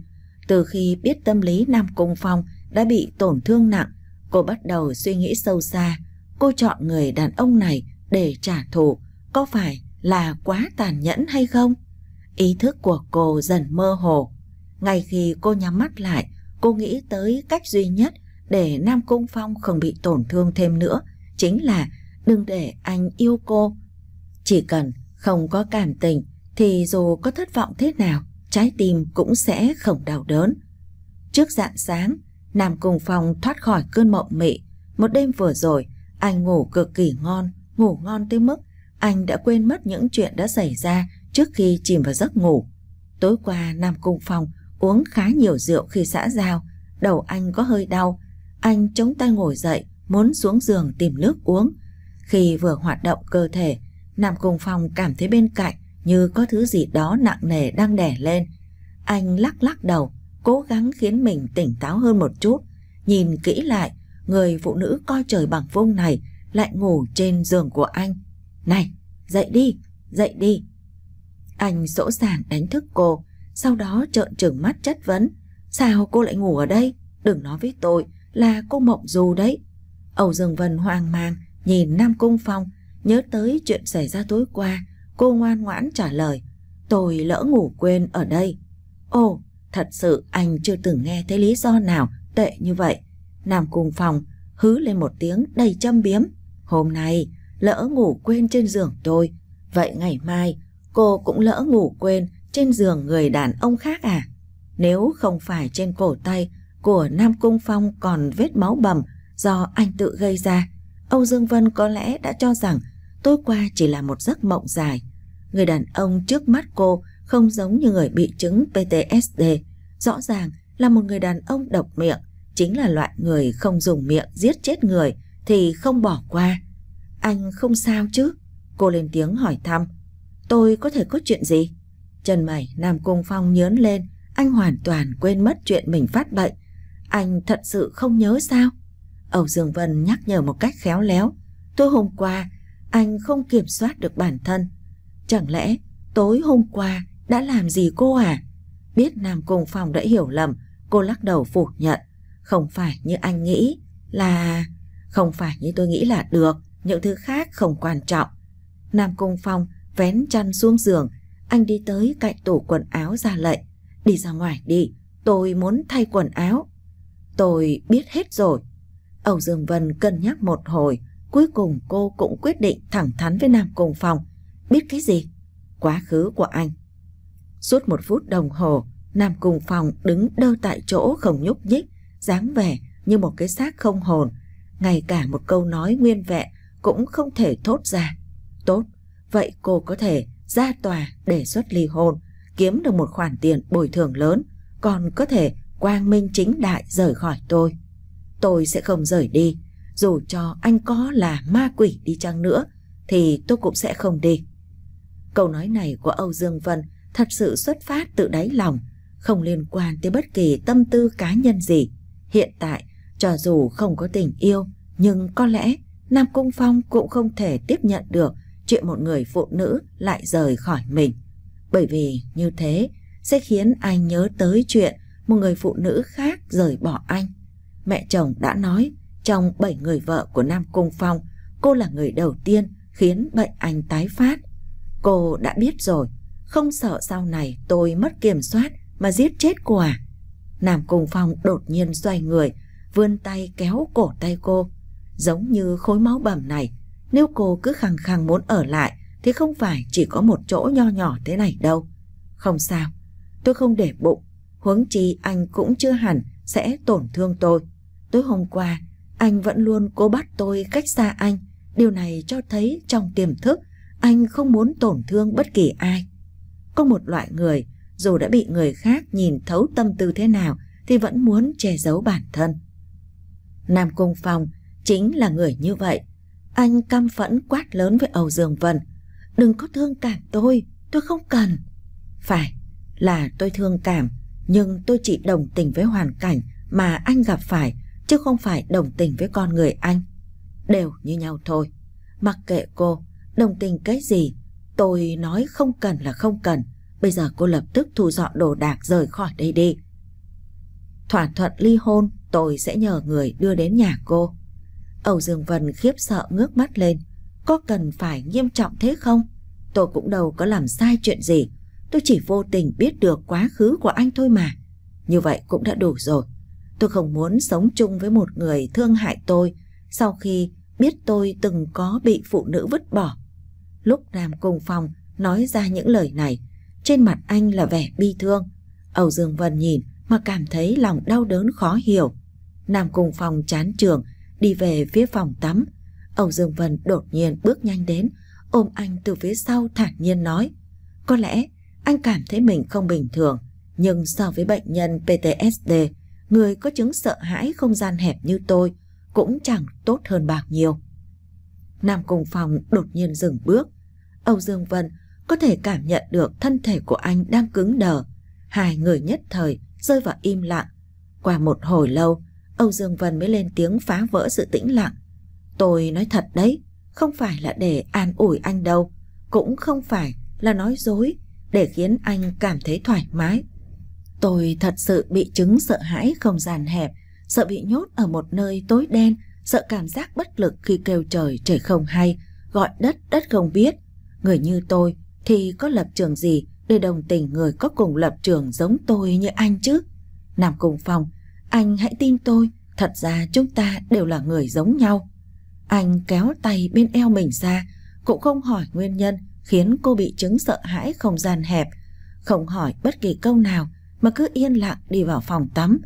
Từ khi biết tâm lý Nam Cung Phong đã bị tổn thương nặng, Cô bắt đầu suy nghĩ sâu xa, cô chọn người đàn ông này để trả thù, có phải là quá tàn nhẫn hay không? Ý thức của cô dần mơ hồ. Ngay khi cô nhắm mắt lại, cô nghĩ tới cách duy nhất để Nam Cung Phong không bị tổn thương thêm nữa, chính là đừng để anh yêu cô. Chỉ cần không có cảm tình thì dù có thất vọng thế nào, trái tim cũng sẽ không đau đớn. Trước dạng sáng, Nam cùng phòng thoát khỏi cơn mộng mị. Một đêm vừa rồi, anh ngủ cực kỳ ngon, ngủ ngon tới mức anh đã quên mất những chuyện đã xảy ra trước khi chìm vào giấc ngủ. Tối qua Nam cùng phòng uống khá nhiều rượu khi xã giao, đầu anh có hơi đau. Anh chống tay ngồi dậy, muốn xuống giường tìm nước uống. Khi vừa hoạt động cơ thể, Nam cùng phòng cảm thấy bên cạnh như có thứ gì đó nặng nề đang đè lên. Anh lắc lắc đầu, cố gắng khiến mình tỉnh táo hơn một chút. Nhìn kỹ lại, người phụ nữ coi trời bằng vung này lại ngủ trên giường của anh. Này, dậy đi, dậy đi. Anh sỗ sàng đánh thức cô, sau đó trợn trừng mắt chất vấn. Sao cô lại ngủ ở đây? Đừng nói với tôi là cô mộng dù đấy. Âu Dương Vân hoang mang, nhìn Nam Cung Phong, nhớ tới chuyện xảy ra tối qua. Cô ngoan ngoãn trả lời, tôi lỡ ngủ quên ở đây. Ồ, Thật sự anh chưa từng nghe thấy lý do nào tệ như vậy. Nam cùng phòng hứ lên một tiếng đầy châm biếm. Hôm nay lỡ ngủ quên trên giường tôi. Vậy ngày mai cô cũng lỡ ngủ quên trên giường người đàn ông khác à? Nếu không phải trên cổ tay của Nam Cung Phong còn vết máu bầm do anh tự gây ra, Âu Dương Vân có lẽ đã cho rằng tối qua chỉ là một giấc mộng dài. Người đàn ông trước mắt cô không giống như người bị chứng PTSD, rõ ràng là một người đàn ông độc miệng, chính là loại người không dùng miệng giết chết người thì không bỏ qua. Anh không sao chứ? Cô lên tiếng hỏi thăm. Tôi có thể có chuyện gì? Chân mày Nam Cung Phong nhớn lên, anh hoàn toàn quên mất chuyện mình phát bệnh. Anh thật sự không nhớ sao? Âu Dương Vân nhắc nhở một cách khéo léo. Tôi hôm qua, anh không kiểm soát được bản thân. Chẳng lẽ tối hôm qua đã làm gì cô à? Biết Nam Cung Phong đã hiểu lầm, cô lắc đầu phủ nhận. Không phải như anh nghĩ là... Không phải như tôi nghĩ là được, những thứ khác không quan trọng. Nam Cung Phong vén chăn xuống giường, anh đi tới cạnh tủ quần áo ra lệnh. Đi ra ngoài đi, tôi muốn thay quần áo. Tôi biết hết rồi. Âu Dương Vân cân nhắc một hồi, cuối cùng cô cũng quyết định thẳng thắn với Nam Cung Phong. Biết cái gì? Quá khứ của anh Suốt một phút đồng hồ, Nam Cung Phong đứng đơ tại chỗ không nhúc nhích, dáng vẻ như một cái xác không hồn. Ngay cả một câu nói nguyên vẹn cũng không thể thốt ra. Tốt, vậy cô có thể ra tòa đề xuất ly hôn, kiếm được một khoản tiền bồi thường lớn, còn có thể quang minh chính đại rời khỏi tôi. Tôi sẽ không rời đi, dù cho anh có là ma quỷ đi chăng nữa, thì tôi cũng sẽ không đi. Câu nói này của Âu Dương Vân thật sự xuất phát từ đáy lòng, không liên quan tới bất kỳ tâm tư cá nhân gì. Hiện tại, cho dù không có tình yêu, nhưng có lẽ Nam Cung Phong cũng không thể tiếp nhận được chuyện một người phụ nữ lại rời khỏi mình. Bởi vì như thế sẽ khiến anh nhớ tới chuyện một người phụ nữ khác rời bỏ anh. Mẹ chồng đã nói, trong bảy người vợ của Nam Cung Phong, cô là người đầu tiên khiến bệnh anh tái phát. Cô đã biết rồi, không sợ sau này tôi mất kiểm soát mà giết chết cô à? Nam Cung Phong đột nhiên xoay người, vươn tay kéo cổ tay cô. Giống như khối máu bầm này, nếu cô cứ khăng khăng muốn ở lại thì không phải chỉ có một chỗ nho nhỏ thế này đâu. Không sao, tôi không để bụng, huống chi anh cũng chưa hẳn sẽ tổn thương tôi. Tối hôm qua, anh vẫn luôn cố bắt tôi cách xa anh, điều này cho thấy trong tiềm thức anh không muốn tổn thương bất kỳ ai có một loại người dù đã bị người khác nhìn thấu tâm tư thế nào thì vẫn muốn che giấu bản thân. Nam Cung Phong chính là người như vậy. Anh căm phẫn quát lớn với Âu Dương Vân. Đừng có thương cảm tôi, tôi không cần. Phải, là tôi thương cảm, nhưng tôi chỉ đồng tình với hoàn cảnh mà anh gặp phải, chứ không phải đồng tình với con người anh. Đều như nhau thôi. Mặc kệ cô, đồng tình cái gì Tôi nói không cần là không cần, bây giờ cô lập tức thu dọn đồ đạc rời khỏi đây đi. Thỏa thuận ly hôn, tôi sẽ nhờ người đưa đến nhà cô. Âu Dương Vân khiếp sợ ngước mắt lên, có cần phải nghiêm trọng thế không? Tôi cũng đâu có làm sai chuyện gì, tôi chỉ vô tình biết được quá khứ của anh thôi mà. Như vậy cũng đã đủ rồi. Tôi không muốn sống chung với một người thương hại tôi sau khi biết tôi từng có bị phụ nữ vứt bỏ Lúc làm cùng phòng nói ra những lời này, trên mặt anh là vẻ bi thương. Âu Dương Vân nhìn mà cảm thấy lòng đau đớn khó hiểu. Nam cùng phòng chán trường, đi về phía phòng tắm. Âu Dương Vân đột nhiên bước nhanh đến, ôm anh từ phía sau thản nhiên nói. Có lẽ anh cảm thấy mình không bình thường, nhưng so với bệnh nhân PTSD, người có chứng sợ hãi không gian hẹp như tôi cũng chẳng tốt hơn bạc nhiều. Nam Cung Phong đột nhiên dừng bước. Âu Dương Vân có thể cảm nhận được thân thể của anh đang cứng đờ. Hai người nhất thời rơi vào im lặng. Qua một hồi lâu, Âu Dương Vân mới lên tiếng phá vỡ sự tĩnh lặng. Tôi nói thật đấy, không phải là để an ủi anh đâu, cũng không phải là nói dối để khiến anh cảm thấy thoải mái. Tôi thật sự bị chứng sợ hãi không gian hẹp, sợ bị nhốt ở một nơi tối đen sợ cảm giác bất lực khi kêu trời trời không hay, gọi đất đất không biết. Người như tôi thì có lập trường gì để đồng tình người có cùng lập trường giống tôi như anh chứ? nằm cùng phòng, anh hãy tin tôi, thật ra chúng ta đều là người giống nhau. Anh kéo tay bên eo mình ra, cũng không hỏi nguyên nhân khiến cô bị chứng sợ hãi không gian hẹp, không hỏi bất kỳ câu nào mà cứ yên lặng đi vào phòng tắm.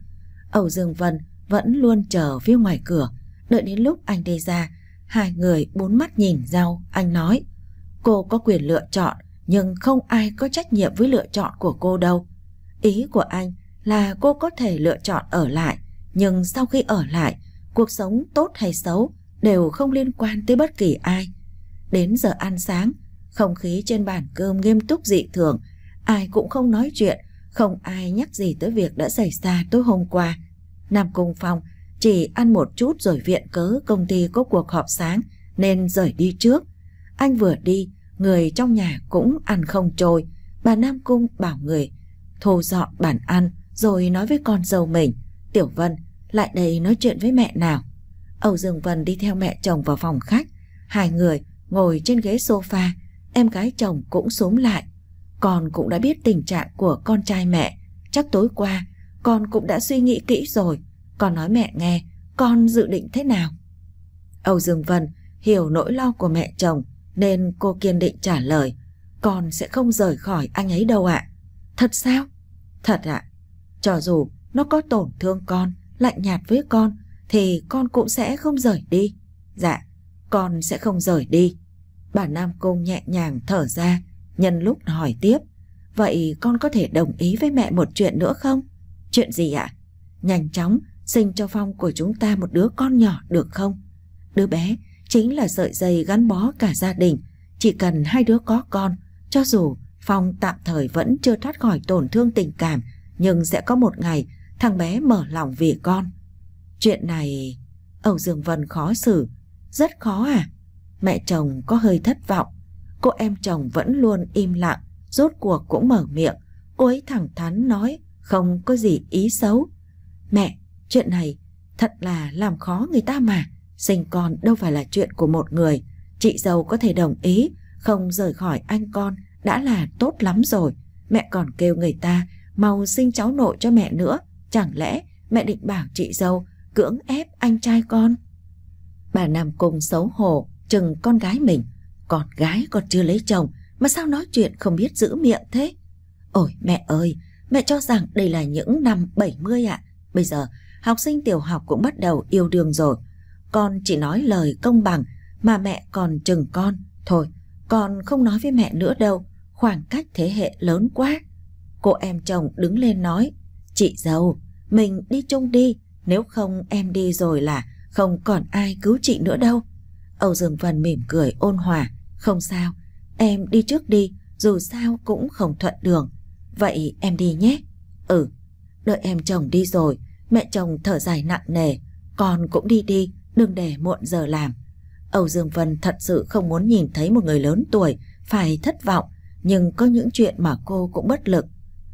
Âu Dương Vân vẫn luôn chờ phía ngoài cửa, Đợi đến lúc anh đi ra, hai người bốn mắt nhìn nhau, anh nói. Cô có quyền lựa chọn, nhưng không ai có trách nhiệm với lựa chọn của cô đâu. Ý của anh là cô có thể lựa chọn ở lại, nhưng sau khi ở lại, cuộc sống tốt hay xấu đều không liên quan tới bất kỳ ai. Đến giờ ăn sáng, không khí trên bàn cơm nghiêm túc dị thường, ai cũng không nói chuyện, không ai nhắc gì tới việc đã xảy ra tối hôm qua. Nam cùng phòng." Chỉ ăn một chút rồi viện cớ công ty có cuộc họp sáng nên rời đi trước. Anh vừa đi, người trong nhà cũng ăn không trôi. Bà Nam Cung bảo người thu dọn bàn ăn rồi nói với con dâu mình. Tiểu Vân lại đây nói chuyện với mẹ nào. Âu Dương Vân đi theo mẹ chồng vào phòng khách. Hai người ngồi trên ghế sofa, em gái chồng cũng xuống lại. Con cũng đã biết tình trạng của con trai mẹ. Chắc tối qua con cũng đã suy nghĩ kỹ rồi. Con nói mẹ nghe, con dự định thế nào? Âu Dương Vân hiểu nỗi lo của mẹ chồng nên cô kiên định trả lời. Con sẽ không rời khỏi anh ấy đâu ạ. Thật sao? Thật ạ. Cho dù nó có tổn thương con, lạnh nhạt với con thì con cũng sẽ không rời đi. Dạ, con sẽ không rời đi. Bà Nam Cung nhẹ nhàng thở ra, nhân lúc hỏi tiếp. Vậy con có thể đồng ý với mẹ một chuyện nữa không? Chuyện gì ạ? Nhanh chóng, sinh cho Phong của chúng ta một đứa con nhỏ được không? Đứa bé chính là sợi dây gắn bó cả gia đình. Chỉ cần hai đứa có con, cho dù Phong tạm thời vẫn chưa thoát khỏi tổn thương tình cảm, nhưng sẽ có một ngày thằng bé mở lòng vì con. Chuyện này... Âu Dương Vân khó xử. Rất khó à? Mẹ chồng có hơi thất vọng. Cô em chồng vẫn luôn im lặng, rốt cuộc cũng mở miệng. Cô ấy thẳng thắn nói, không có gì ý xấu. Mẹ, Chuyện này thật là làm khó người ta mà. Sinh con đâu phải là chuyện của một người. Chị dâu có thể đồng ý, không rời khỏi anh con đã là tốt lắm rồi. Mẹ còn kêu người ta mau sinh cháu nội cho mẹ nữa. Chẳng lẽ mẹ định bảo chị dâu cưỡng ép anh trai con? Bà Nam Cung xấu hổ chừng con gái mình. Con gái còn chưa lấy chồng mà sao nói chuyện không biết giữ miệng thế? Ôi mẹ ơi, mẹ cho rằng đây là những năm 70 ạ. À. Bây giờ học sinh tiểu học cũng bắt đầu yêu đương rồi. Con chỉ nói lời công bằng mà mẹ còn chừng con. Thôi, con không nói với mẹ nữa đâu, khoảng cách thế hệ lớn quá. Cô em chồng đứng lên nói, chị giàu, mình đi chung đi, nếu không em đi rồi là không còn ai cứu chị nữa đâu. Âu Dương Vân mỉm cười ôn hòa, không sao, em đi trước đi, dù sao cũng không thuận đường. Vậy em đi nhé. Ừ, đợi em chồng đi rồi, Mẹ chồng thở dài nặng nề, con cũng đi đi, đừng để muộn giờ làm. Âu Dương Vân thật sự không muốn nhìn thấy một người lớn tuổi phải thất vọng, nhưng có những chuyện mà cô cũng bất lực.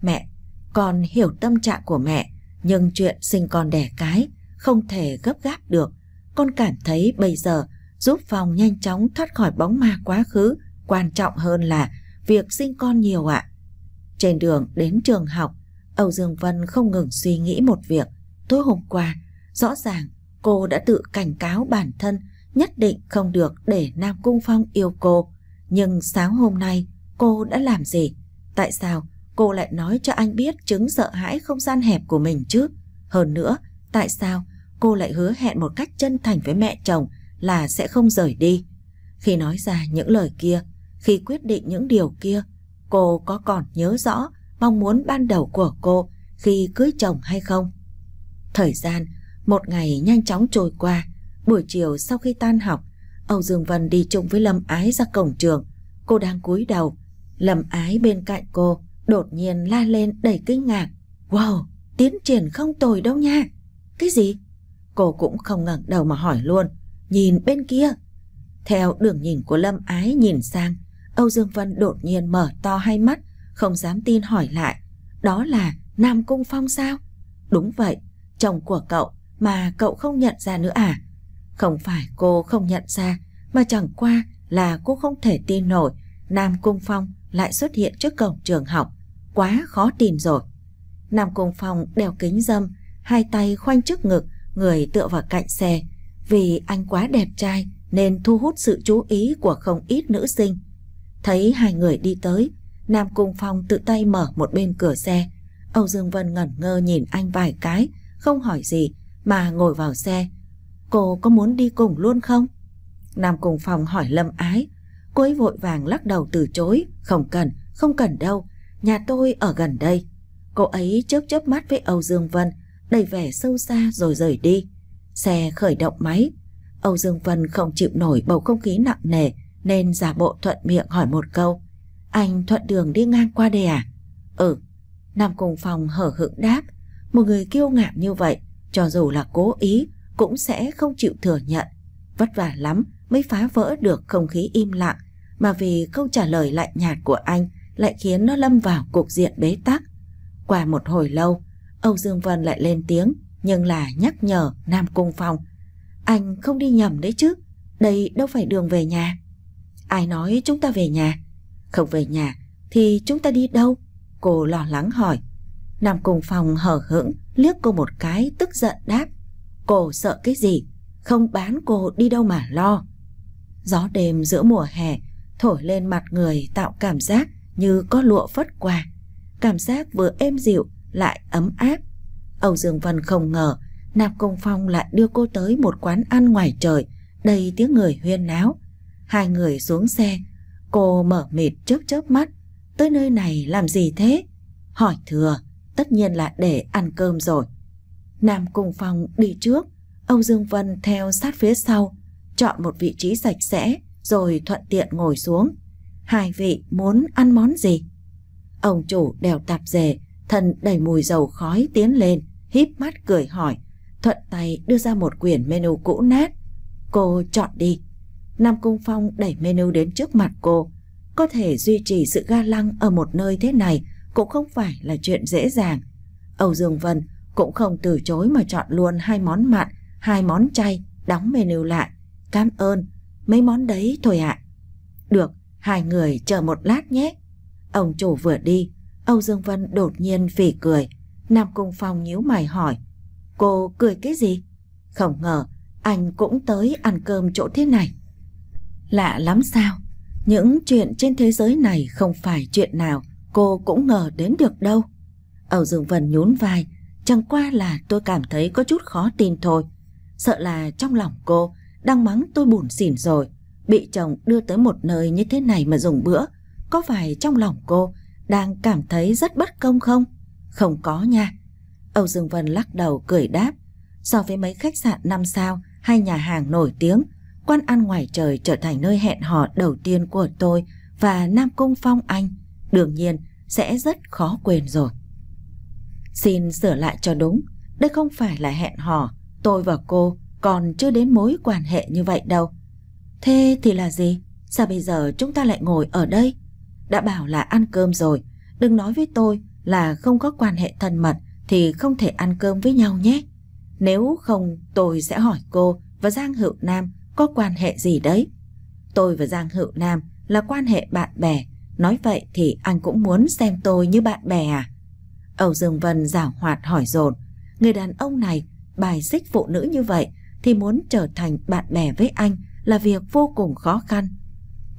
Mẹ, con hiểu tâm trạng của mẹ, nhưng chuyện sinh con đẻ cái không thể gấp gáp được. Con cảm thấy bây giờ giúp phòng nhanh chóng thoát khỏi bóng ma quá khứ quan trọng hơn là việc sinh con nhiều ạ. Trên đường đến trường học, Âu Dương Vân không ngừng suy nghĩ một việc – tối hôm qua, rõ ràng cô đã tự cảnh cáo bản thân nhất định không được để Nam Cung Phong yêu cô. Nhưng sáng hôm nay cô đã làm gì? Tại sao cô lại nói cho anh biết chứng sợ hãi không gian hẹp của mình chứ? Hơn nữa, tại sao cô lại hứa hẹn một cách chân thành với mẹ chồng là sẽ không rời đi? Khi nói ra những lời kia, khi quyết định những điều kia, cô có còn nhớ rõ mong muốn ban đầu của cô khi cưới chồng hay không? Thời gian, một ngày nhanh chóng trôi qua. Buổi chiều sau khi tan học, Âu Dương Vân đi chung với Lâm Ái ra cổng trường. Cô đang cúi đầu. Lâm Ái bên cạnh cô đột nhiên la lên đầy kinh ngạc. Wow, tiến triển không tồi đâu nha. Cái gì? Cô cũng không ngẩng đầu mà hỏi luôn. Nhìn bên kia. Theo đường nhìn của Lâm Ái nhìn sang, Âu Dương Vân đột nhiên mở to hai mắt, không dám tin hỏi lại. Đó là Nam Cung Phong sao? Đúng vậy, chồng của cậu mà cậu không nhận ra nữa à? Không phải cô không nhận ra, mà chẳng qua là cô không thể tin nổi Nam Cung Phong lại xuất hiện trước cổng trường học. Quá khó tìm rồi. Nam Cung Phong đeo kính dâm, hai tay khoanh trước ngực, người tựa vào cạnh xe. Vì anh quá đẹp trai nên thu hút sự chú ý của không ít nữ sinh. Thấy hai người đi tới, Nam Cung Phong tự tay mở một bên cửa xe. Âu Dương Vân ngẩn ngơ nhìn anh vài cái không hỏi gì mà ngồi vào xe. Cô có muốn đi cùng luôn không? Nam cùng phòng hỏi Lâm Ái. Cô ấy vội vàng lắc đầu từ chối. Không cần, không cần đâu. Nhà tôi ở gần đây. Cô ấy chớp chớp mắt với Âu Dương Vân, đầy vẻ sâu xa rồi rời đi. Xe khởi động máy. Âu Dương Vân không chịu nổi bầu không khí nặng nề nên giả bộ thuận miệng hỏi một câu. Anh thuận đường đi ngang qua đây à? Ừ. Nam cùng phòng hở hững đáp một người kiêu ngạo như vậy, cho dù là cố ý, cũng sẽ không chịu thừa nhận. Vất vả lắm mới phá vỡ được không khí im lặng, mà vì câu trả lời lạnh nhạt của anh lại khiến nó lâm vào cục diện bế tắc. Qua một hồi lâu, Âu Dương Vân lại lên tiếng, nhưng là nhắc nhở Nam Cung Phong. Anh không đi nhầm đấy chứ, đây đâu phải đường về nhà. Ai nói chúng ta về nhà? Không về nhà, thì chúng ta đi đâu? Cô lo lắng hỏi nằm Cùng Phòng hở hững liếc cô một cái tức giận đáp Cô sợ cái gì Không bán cô đi đâu mà lo Gió đêm giữa mùa hè Thổi lên mặt người tạo cảm giác Như có lụa phất qua Cảm giác vừa êm dịu Lại ấm áp Âu Dương Vân không ngờ Nạp Công Phong lại đưa cô tới một quán ăn ngoài trời Đầy tiếng người huyên náo Hai người xuống xe Cô mở mịt chớp chớp mắt Tới nơi này làm gì thế Hỏi thừa tất nhiên là để ăn cơm rồi. Nam Cung Phong đi trước, ông Dương Vân theo sát phía sau, chọn một vị trí sạch sẽ rồi thuận tiện ngồi xuống. Hai vị muốn ăn món gì? Ông chủ đều tạp dề, thân đầy mùi dầu khói tiến lên, híp mắt cười hỏi, thuận tay đưa ra một quyển menu cũ nát. Cô chọn đi. Nam Cung Phong đẩy menu đến trước mặt cô. Có thể duy trì sự ga lăng ở một nơi thế này cũng không phải là chuyện dễ dàng. Âu Dương Vân cũng không từ chối mà chọn luôn hai món mặn, hai món chay, đóng menu lại. Cảm ơn, mấy món đấy thôi ạ. Được, hai người chờ một lát nhé. Ông chủ vừa đi, Âu Dương Vân đột nhiên phỉ cười. Nam Cung Phong nhíu mày hỏi, cô cười cái gì? Không ngờ, anh cũng tới ăn cơm chỗ thế này. Lạ lắm sao? Những chuyện trên thế giới này không phải chuyện nào cô cũng ngờ đến được đâu. Âu Dương Vân nhún vai, chẳng qua là tôi cảm thấy có chút khó tin thôi. Sợ là trong lòng cô đang mắng tôi bủn xỉn rồi, bị chồng đưa tới một nơi như thế này mà dùng bữa. Có phải trong lòng cô đang cảm thấy rất bất công không? Không có nha. Âu Dương Vân lắc đầu cười đáp. So với mấy khách sạn năm sao hay nhà hàng nổi tiếng, quán ăn ngoài trời trở thành nơi hẹn hò đầu tiên của tôi và Nam Cung Phong Anh – đương nhiên sẽ rất khó quên rồi. Xin sửa lại cho đúng, đây không phải là hẹn hò, tôi và cô còn chưa đến mối quan hệ như vậy đâu. Thế thì là gì? Sao bây giờ chúng ta lại ngồi ở đây? Đã bảo là ăn cơm rồi, đừng nói với tôi là không có quan hệ thân mật thì không thể ăn cơm với nhau nhé. Nếu không tôi sẽ hỏi cô và Giang Hữu Nam có quan hệ gì đấy. Tôi và Giang Hữu Nam là quan hệ bạn bè Nói vậy thì anh cũng muốn xem tôi như bạn bè à? Âu Dương Vân giả hoạt hỏi dồn Người đàn ông này bài xích phụ nữ như vậy thì muốn trở thành bạn bè với anh là việc vô cùng khó khăn.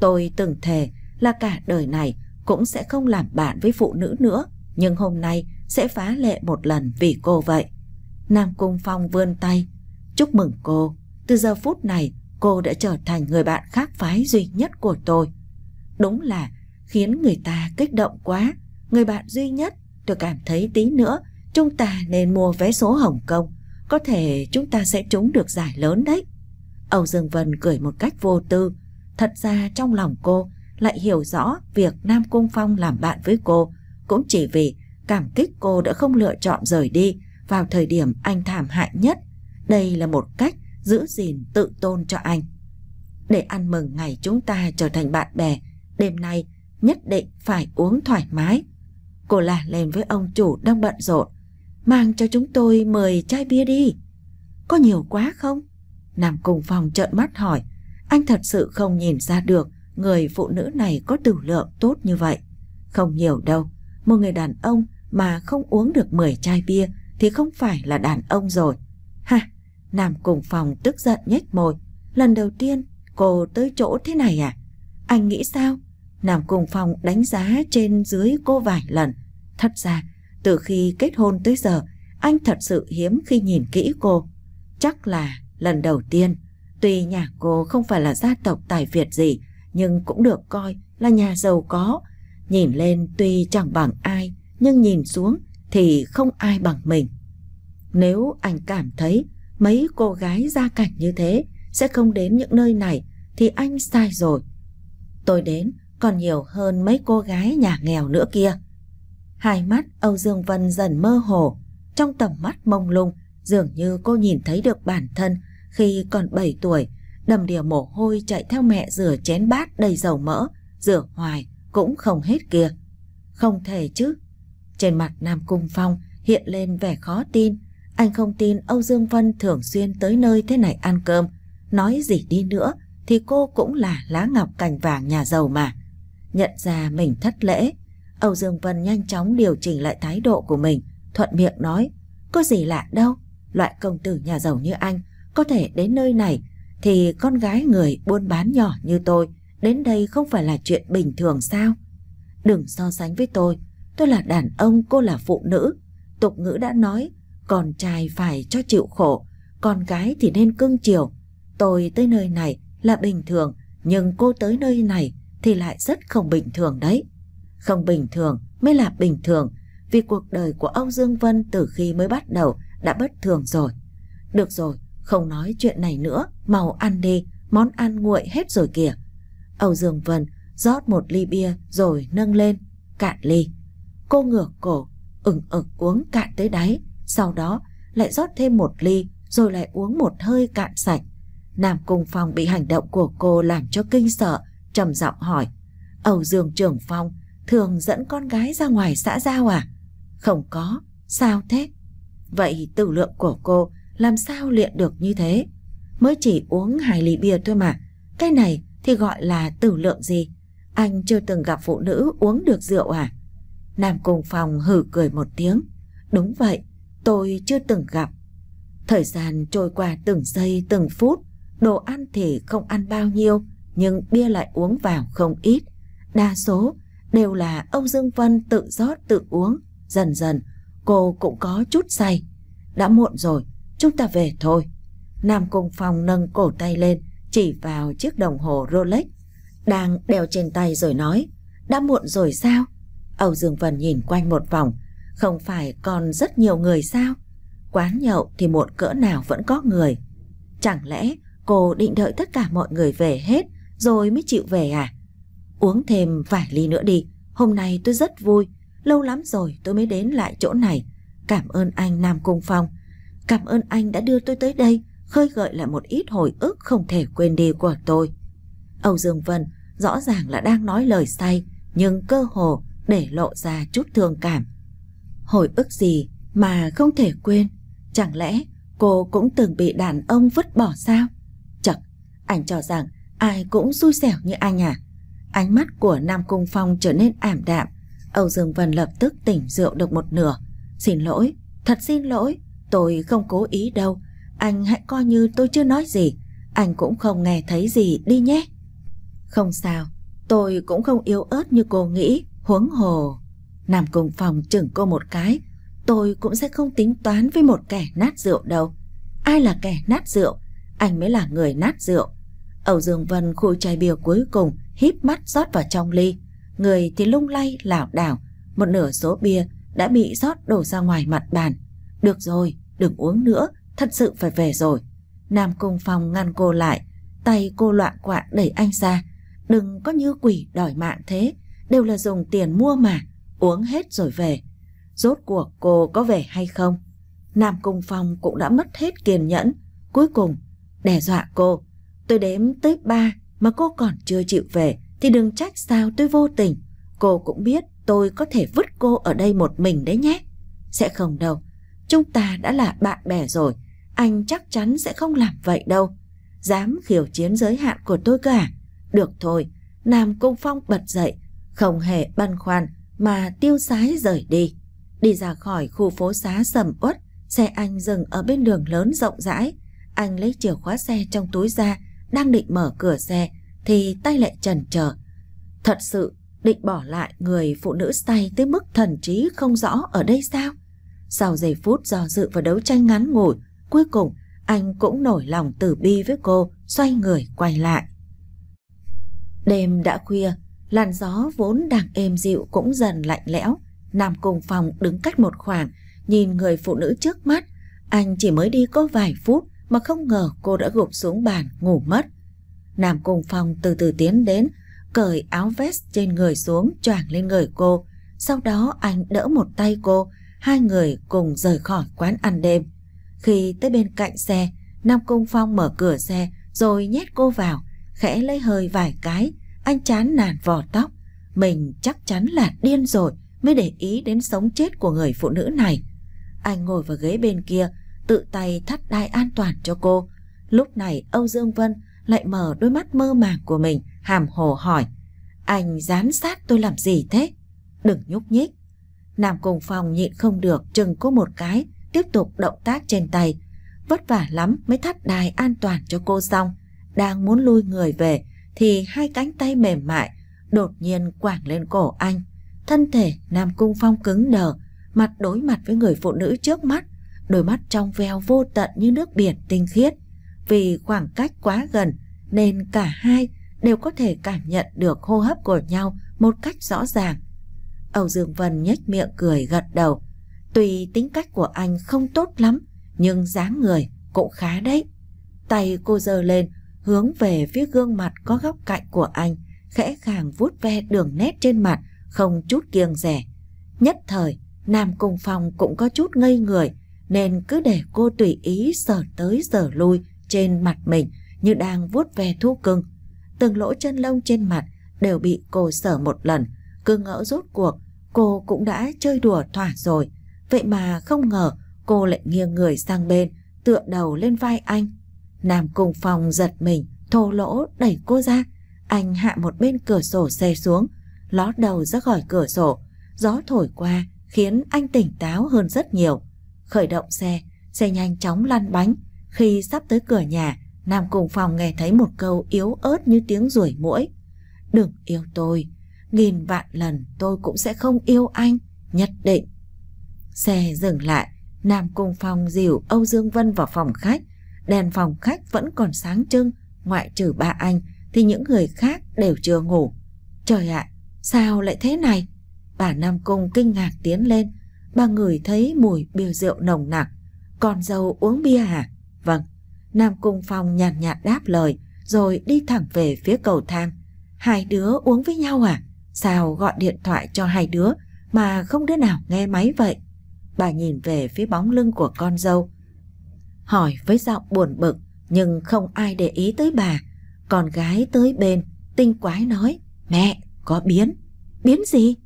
Tôi từng thề là cả đời này cũng sẽ không làm bạn với phụ nữ nữa, nhưng hôm nay sẽ phá lệ một lần vì cô vậy. Nam Cung Phong vươn tay, chúc mừng cô, từ giờ phút này cô đã trở thành người bạn khác phái duy nhất của tôi. Đúng là khiến người ta kích động quá. Người bạn duy nhất, tôi cảm thấy tí nữa chúng ta nên mua vé số Hồng Kông, có thể chúng ta sẽ trúng được giải lớn đấy. Âu Dương Vân cười một cách vô tư, thật ra trong lòng cô lại hiểu rõ việc Nam Cung Phong làm bạn với cô cũng chỉ vì cảm kích cô đã không lựa chọn rời đi vào thời điểm anh thảm hại nhất. Đây là một cách giữ gìn tự tôn cho anh. Để ăn mừng ngày chúng ta trở thành bạn bè, đêm nay nhất định phải uống thoải mái. Cô là lên với ông chủ đang bận rộn, mang cho chúng tôi 10 chai bia đi. Có nhiều quá không? Nam cùng phòng trợn mắt hỏi, anh thật sự không nhìn ra được người phụ nữ này có tử lượng tốt như vậy. Không nhiều đâu, một người đàn ông mà không uống được 10 chai bia thì không phải là đàn ông rồi. Ha, Nam cùng phòng tức giận nhếch môi. Lần đầu tiên cô tới chỗ thế này à? Anh nghĩ sao? Nam Cung Phong đánh giá trên dưới cô vài lần. Thật ra, từ khi kết hôn tới giờ, anh thật sự hiếm khi nhìn kỹ cô. Chắc là lần đầu tiên, tuy nhà cô không phải là gia tộc tài Việt gì, nhưng cũng được coi là nhà giàu có. Nhìn lên tuy chẳng bằng ai, nhưng nhìn xuống thì không ai bằng mình. Nếu anh cảm thấy mấy cô gái gia cảnh như thế sẽ không đến những nơi này thì anh sai rồi. Tôi đến còn nhiều hơn mấy cô gái nhà nghèo nữa kia. Hai mắt Âu Dương Vân dần mơ hồ, trong tầm mắt mông lung, dường như cô nhìn thấy được bản thân khi còn 7 tuổi, đầm đìa mồ hôi chạy theo mẹ rửa chén bát đầy dầu mỡ, rửa hoài cũng không hết kia. Không thể chứ. Trên mặt Nam Cung Phong hiện lên vẻ khó tin, anh không tin Âu Dương Vân thường xuyên tới nơi thế này ăn cơm, nói gì đi nữa thì cô cũng là lá ngọc cành vàng nhà giàu mà. Nhận ra mình thất lễ, Âu Dương Vân nhanh chóng điều chỉnh lại thái độ của mình, thuận miệng nói, có gì lạ đâu, loại công tử nhà giàu như anh có thể đến nơi này thì con gái người buôn bán nhỏ như tôi đến đây không phải là chuyện bình thường sao? Đừng so sánh với tôi, tôi là đàn ông, cô là phụ nữ. Tục ngữ đã nói, con trai phải cho chịu khổ, con gái thì nên cưng chiều. Tôi tới nơi này là bình thường, nhưng cô tới nơi này thì lại rất không bình thường đấy. Không bình thường mới là bình thường vì cuộc đời của Âu Dương Vân từ khi mới bắt đầu đã bất thường rồi. Được rồi, không nói chuyện này nữa, mau ăn đi, món ăn nguội hết rồi kìa. Âu Dương Vân rót một ly bia rồi nâng lên, cạn ly. Cô ngửa cổ, ửng ực uống cạn tới đáy, sau đó lại rót thêm một ly rồi lại uống một hơi cạn sạch. Nam Cung Phong bị hành động của cô làm cho kinh sợ, trầm giọng hỏi. Âu Dương Trường Phong thường dẫn con gái ra ngoài xã giao à? Không có, sao thế? Vậy tử lượng của cô làm sao luyện được như thế? Mới chỉ uống hai ly bia thôi mà, cái này thì gọi là tử lượng gì? Anh chưa từng gặp phụ nữ uống được rượu à? Nam cùng Phong hử cười một tiếng. Đúng vậy, tôi chưa từng gặp. Thời gian trôi qua từng giây từng phút, đồ ăn thì không ăn bao nhiêu, nhưng bia lại uống vào không ít. Đa số đều là ông Dương Vân tự rót tự uống, dần dần cô cũng có chút say. Đã muộn rồi, chúng ta về thôi. Nam Cung Phong nâng cổ tay lên, chỉ vào chiếc đồng hồ Rolex đang đeo trên tay rồi nói, đã muộn rồi sao? Âu Dương Vân nhìn quanh một vòng, không phải còn rất nhiều người sao? Quán nhậu thì muộn cỡ nào vẫn có người. Chẳng lẽ cô định đợi tất cả mọi người về hết rồi mới chịu về à? Uống thêm vài ly nữa đi, hôm nay tôi rất vui, lâu lắm rồi tôi mới đến lại chỗ này. Cảm ơn anh Nam Cung Phong, cảm ơn anh đã đưa tôi tới đây, khơi gợi lại một ít hồi ức không thể quên đi của tôi. Âu Dương Vân rõ ràng là đang nói lời say, nhưng cơ hồ để lộ ra chút thương cảm. Hồi ức gì mà không thể quên? Chẳng lẽ cô cũng từng bị đàn ông vứt bỏ sao? Chật, anh cho rằng ai cũng xui xẻo như anh à. Ánh mắt của Nam Cung Phong trở nên ảm đạm. Âu Dương Vân lập tức tỉnh rượu được một nửa. Xin lỗi, thật xin lỗi, tôi không cố ý đâu. Anh hãy coi như tôi chưa nói gì. Anh cũng không nghe thấy gì đi nhé. Không sao, tôi cũng không yếu ớt như cô nghĩ, huống hồ. Nam Cung Phong chừng cô một cái. Tôi cũng sẽ không tính toán với một kẻ nát rượu đâu. Ai là kẻ nát rượu? Anh mới là người nát rượu. Âu Dương Vân khu chai bia cuối cùng híp mắt rót vào trong ly, người thì lung lay lảo đảo, một nửa số bia đã bị rót đổ ra ngoài mặt bàn. Được rồi, đừng uống nữa, thật sự phải về rồi. Nam Cung Phong ngăn cô lại, tay cô loạn quạ đẩy anh ra. Đừng có như quỷ đòi mạng thế, đều là dùng tiền mua mà, uống hết rồi về. Rốt cuộc cô có về hay không? Nam Cung Phong cũng đã mất hết kiên nhẫn, cuối cùng đe dọa cô Tôi đếm tới ba mà cô còn chưa chịu về thì đừng trách sao tôi vô tình. Cô cũng biết tôi có thể vứt cô ở đây một mình đấy nhé. Sẽ không đâu. Chúng ta đã là bạn bè rồi. Anh chắc chắn sẽ không làm vậy đâu. Dám khiêu chiến giới hạn của tôi cả. À? Được thôi. Nam Cung Phong bật dậy. Không hề băn khoăn mà tiêu sái rời đi. Đi ra khỏi khu phố xá sầm uất. Xe anh dừng ở bên đường lớn rộng rãi. Anh lấy chìa khóa xe trong túi ra đang định mở cửa xe thì tay lại chần chờ. Thật sự định bỏ lại người phụ nữ say tới mức thần trí không rõ ở đây sao? Sau giây phút do dự và đấu tranh ngắn ngủi, cuối cùng anh cũng nổi lòng tử bi với cô, xoay người quay lại. Đêm đã khuya, làn gió vốn đang êm dịu cũng dần lạnh lẽo. Nam Cùng Phòng đứng cách một khoảng, nhìn người phụ nữ trước mắt. Anh chỉ mới đi có vài phút mà không ngờ cô đã gục xuống bàn ngủ mất. Nam Cung Phong từ từ tiến đến, cởi áo vest trên người xuống choàng lên người cô. Sau đó anh đỡ một tay cô, hai người cùng rời khỏi quán ăn đêm. Khi tới bên cạnh xe, Nam Cung Phong mở cửa xe rồi nhét cô vào, khẽ lấy hơi vài cái, anh chán nản vò tóc. Mình chắc chắn là điên rồi mới để ý đến sống chết của người phụ nữ này. Anh ngồi vào ghế bên kia, tự tay thắt đai an toàn cho cô. Lúc này Âu Dương Vân lại mở đôi mắt mơ màng của mình, hàm hồ hỏi. Anh dán sát tôi làm gì thế? Đừng nhúc nhích. Nam Cùng Phong nhịn không được chừng cô một cái, tiếp tục động tác trên tay. Vất vả lắm mới thắt đai an toàn cho cô xong. Đang muốn lui người về thì hai cánh tay mềm mại đột nhiên quảng lên cổ anh. Thân thể Nam Cung Phong cứng đờ, mặt đối mặt với người phụ nữ trước mắt đôi mắt trong veo vô tận như nước biển tinh khiết. Vì khoảng cách quá gần nên cả hai đều có thể cảm nhận được hô hấp của nhau một cách rõ ràng. Âu Dương Vân nhếch miệng cười gật đầu. Tùy tính cách của anh không tốt lắm, nhưng dáng người cũng khá đấy. Tay cô giơ lên, hướng về phía gương mặt có góc cạnh của anh, khẽ khàng vuốt ve đường nét trên mặt, không chút kiêng rẻ. Nhất thời, Nam Cung Phong cũng có chút ngây người, nên cứ để cô tùy ý sờ tới sờ lui trên mặt mình như đang vuốt ve thú cưng. Từng lỗ chân lông trên mặt đều bị cô sờ một lần, cứ ngỡ rốt cuộc cô cũng đã chơi đùa thỏa rồi. Vậy mà không ngờ cô lại nghiêng người sang bên, tựa đầu lên vai anh. Nam cùng phòng giật mình, thô lỗ đẩy cô ra. Anh hạ một bên cửa sổ xe xuống, ló đầu ra khỏi cửa sổ. Gió thổi qua khiến anh tỉnh táo hơn rất nhiều khởi động xe, xe nhanh chóng lăn bánh. Khi sắp tới cửa nhà, Nam Cùng Phòng nghe thấy một câu yếu ớt như tiếng ruổi mũi. Đừng yêu tôi, nghìn vạn lần tôi cũng sẽ không yêu anh, nhất định. Xe dừng lại, Nam Cung phòng dìu Âu Dương Vân vào phòng khách. Đèn phòng khách vẫn còn sáng trưng, ngoại trừ ba anh thì những người khác đều chưa ngủ. Trời ạ, sao lại thế này? Bà Nam Cung kinh ngạc tiến lên, ba người thấy mùi bia rượu nồng nặc. Còn dâu uống bia à? Vâng. Nam Cung Phong nhàn nhạt, nhạt đáp lời, rồi đi thẳng về phía cầu thang. Hai đứa uống với nhau à? Sao gọi điện thoại cho hai đứa mà không đứa nào nghe máy vậy? Bà nhìn về phía bóng lưng của con dâu. Hỏi với giọng buồn bực, nhưng không ai để ý tới bà. Con gái tới bên, tinh quái nói, mẹ, có biến. Biến gì?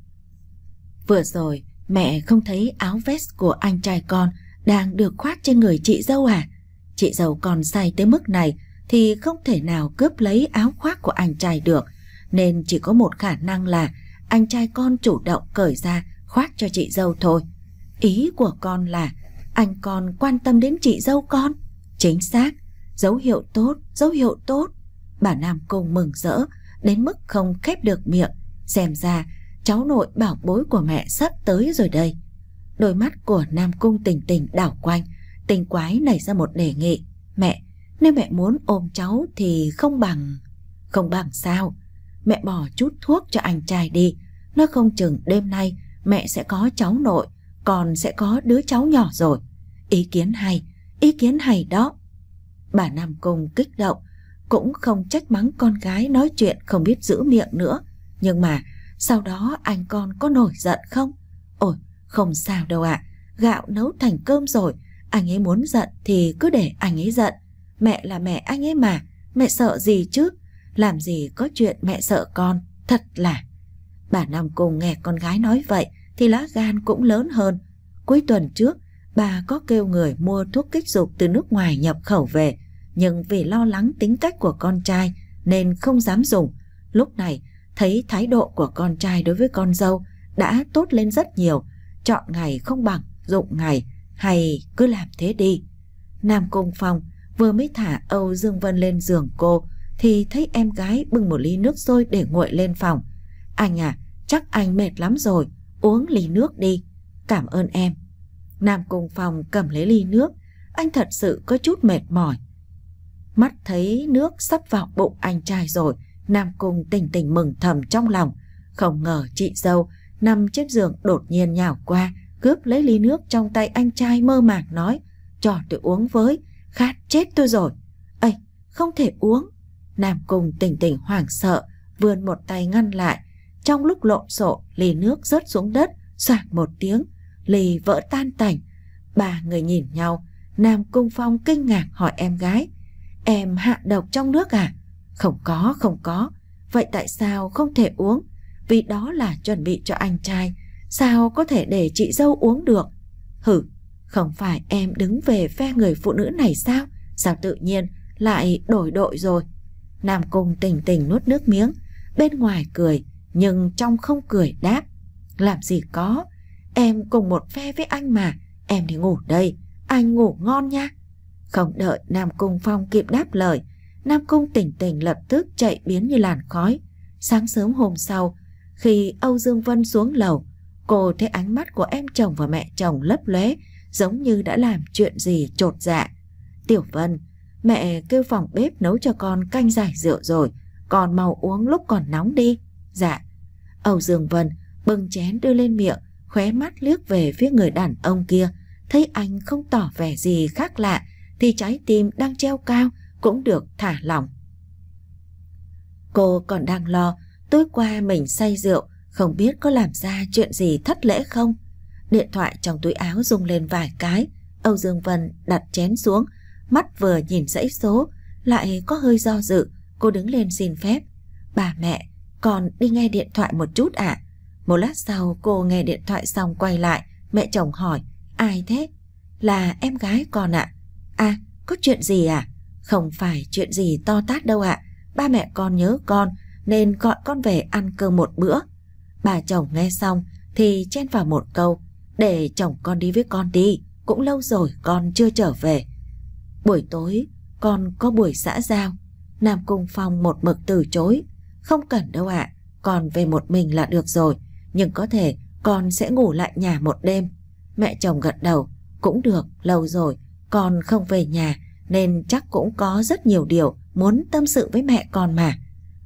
Vừa rồi, Mẹ không thấy áo vest của anh trai con đang được khoác trên người chị dâu à? Chị dâu còn say tới mức này thì không thể nào cướp lấy áo khoác của anh trai được, nên chỉ có một khả năng là anh trai con chủ động cởi ra khoác cho chị dâu thôi. Ý của con là anh con quan tâm đến chị dâu con. Chính xác, dấu hiệu tốt, dấu hiệu tốt. Bà Nam Cung mừng rỡ đến mức không khép được miệng, xem ra cháu nội bảo bối của mẹ sắp tới rồi đây. Đôi mắt của Nam Cung tình tình đảo quanh, tình quái nảy ra một đề nghị. Mẹ, nếu mẹ muốn ôm cháu thì không bằng... Không bằng sao? Mẹ bỏ chút thuốc cho anh trai đi. Nó không chừng đêm nay mẹ sẽ có cháu nội, còn sẽ có đứa cháu nhỏ rồi. Ý kiến hay, ý kiến hay đó. Bà Nam Cung kích động, cũng không trách mắng con gái nói chuyện không biết giữ miệng nữa. Nhưng mà sau đó anh con có nổi giận không? Ôi, không sao đâu ạ. Gạo nấu thành cơm rồi. Anh ấy muốn giận thì cứ để anh ấy giận. Mẹ là mẹ anh ấy mà. Mẹ sợ gì chứ? Làm gì có chuyện mẹ sợ con. Thật là... Bà Năm cùng nghe con gái nói vậy thì lá gan cũng lớn hơn. Cuối tuần trước, bà có kêu người mua thuốc kích dục từ nước ngoài nhập khẩu về, nhưng vì lo lắng tính cách của con trai nên không dám dùng. Lúc này, thấy thái độ của con trai đối với con dâu đã tốt lên rất nhiều, chọn ngày không bằng dụng ngày hay cứ làm thế đi. Nam Cung Phong vừa mới thả Âu Dương Vân lên giường cô thì thấy em gái bưng một ly nước sôi để nguội lên phòng. Anh à, chắc anh mệt lắm rồi, uống ly nước đi. Cảm ơn em. Nam Cung Phong cầm lấy ly nước, anh thật sự có chút mệt mỏi. Mắt thấy nước sắp vào bụng anh trai rồi, Nam Cung tỉnh tỉnh mừng thầm trong lòng. Không ngờ chị dâu nằm trên giường đột nhiên nhào qua, cướp lấy ly nước trong tay anh trai mơ màng nói. Cho tôi uống với, khát chết tôi rồi. Ây, không thể uống. Nam Cung tỉnh tỉnh hoảng sợ, vươn một tay ngăn lại. Trong lúc lộn xộn, ly nước rớt xuống đất, soạt một tiếng, ly vỡ tan tành. Ba người nhìn nhau, Nam Cung Phong kinh ngạc hỏi em gái. Em hạ độc trong nước à? Không có, không có. Vậy tại sao không thể uống? Vì đó là chuẩn bị cho anh trai. Sao có thể để chị dâu uống được? Hử, không phải em đứng về phe người phụ nữ này sao? Sao tự nhiên lại đổi đội rồi? Nam Cung tỉnh tỉnh nuốt nước miếng. Bên ngoài cười, nhưng trong không cười đáp. Làm gì có, em cùng một phe với anh mà. Em thì ngủ đây, anh ngủ ngon nha. Không đợi Nam Cung Phong kịp đáp lời, Nam Cung tỉnh tỉnh lập tức chạy biến như làn khói. Sáng sớm hôm sau, khi Âu Dương Vân xuống lầu, cô thấy ánh mắt của em chồng và mẹ chồng lấp lóe giống như đã làm chuyện gì trột dạ. Tiểu Vân, mẹ kêu phòng bếp nấu cho con canh giải rượu rồi, còn mau uống lúc còn nóng đi. Dạ. Âu Dương Vân bưng chén đưa lên miệng, khóe mắt liếc về phía người đàn ông kia, thấy anh không tỏ vẻ gì khác lạ thì trái tim đang treo cao cũng được thả lỏng. Cô còn đang lo tối qua mình say rượu không biết có làm ra chuyện gì thất lễ không. Điện thoại trong túi áo rung lên vài cái, Âu Dương Vân đặt chén xuống, mắt vừa nhìn dãy số, lại có hơi do dự, cô đứng lên xin phép. Bà mẹ, con đi nghe điện thoại một chút ạ. Một lát sau cô nghe điện thoại xong quay lại, mẹ chồng hỏi, ai thế? Là em gái con ạ. À? à, có chuyện gì à? Không phải chuyện gì to tát đâu ạ. Ba mẹ con nhớ con nên gọi con về ăn cơm một bữa. Bà chồng nghe xong thì chen vào một câu để chồng con đi với con đi. Cũng lâu rồi con chưa trở về. Buổi tối con có buổi xã giao. Nam Cung Phong một mực từ chối. Không cần đâu ạ. Con về một mình là được rồi. Nhưng có thể con sẽ ngủ lại nhà một đêm. Mẹ chồng gật đầu. Cũng được, lâu rồi. Con không về nhà nên chắc cũng có rất nhiều điều muốn tâm sự với mẹ con mà.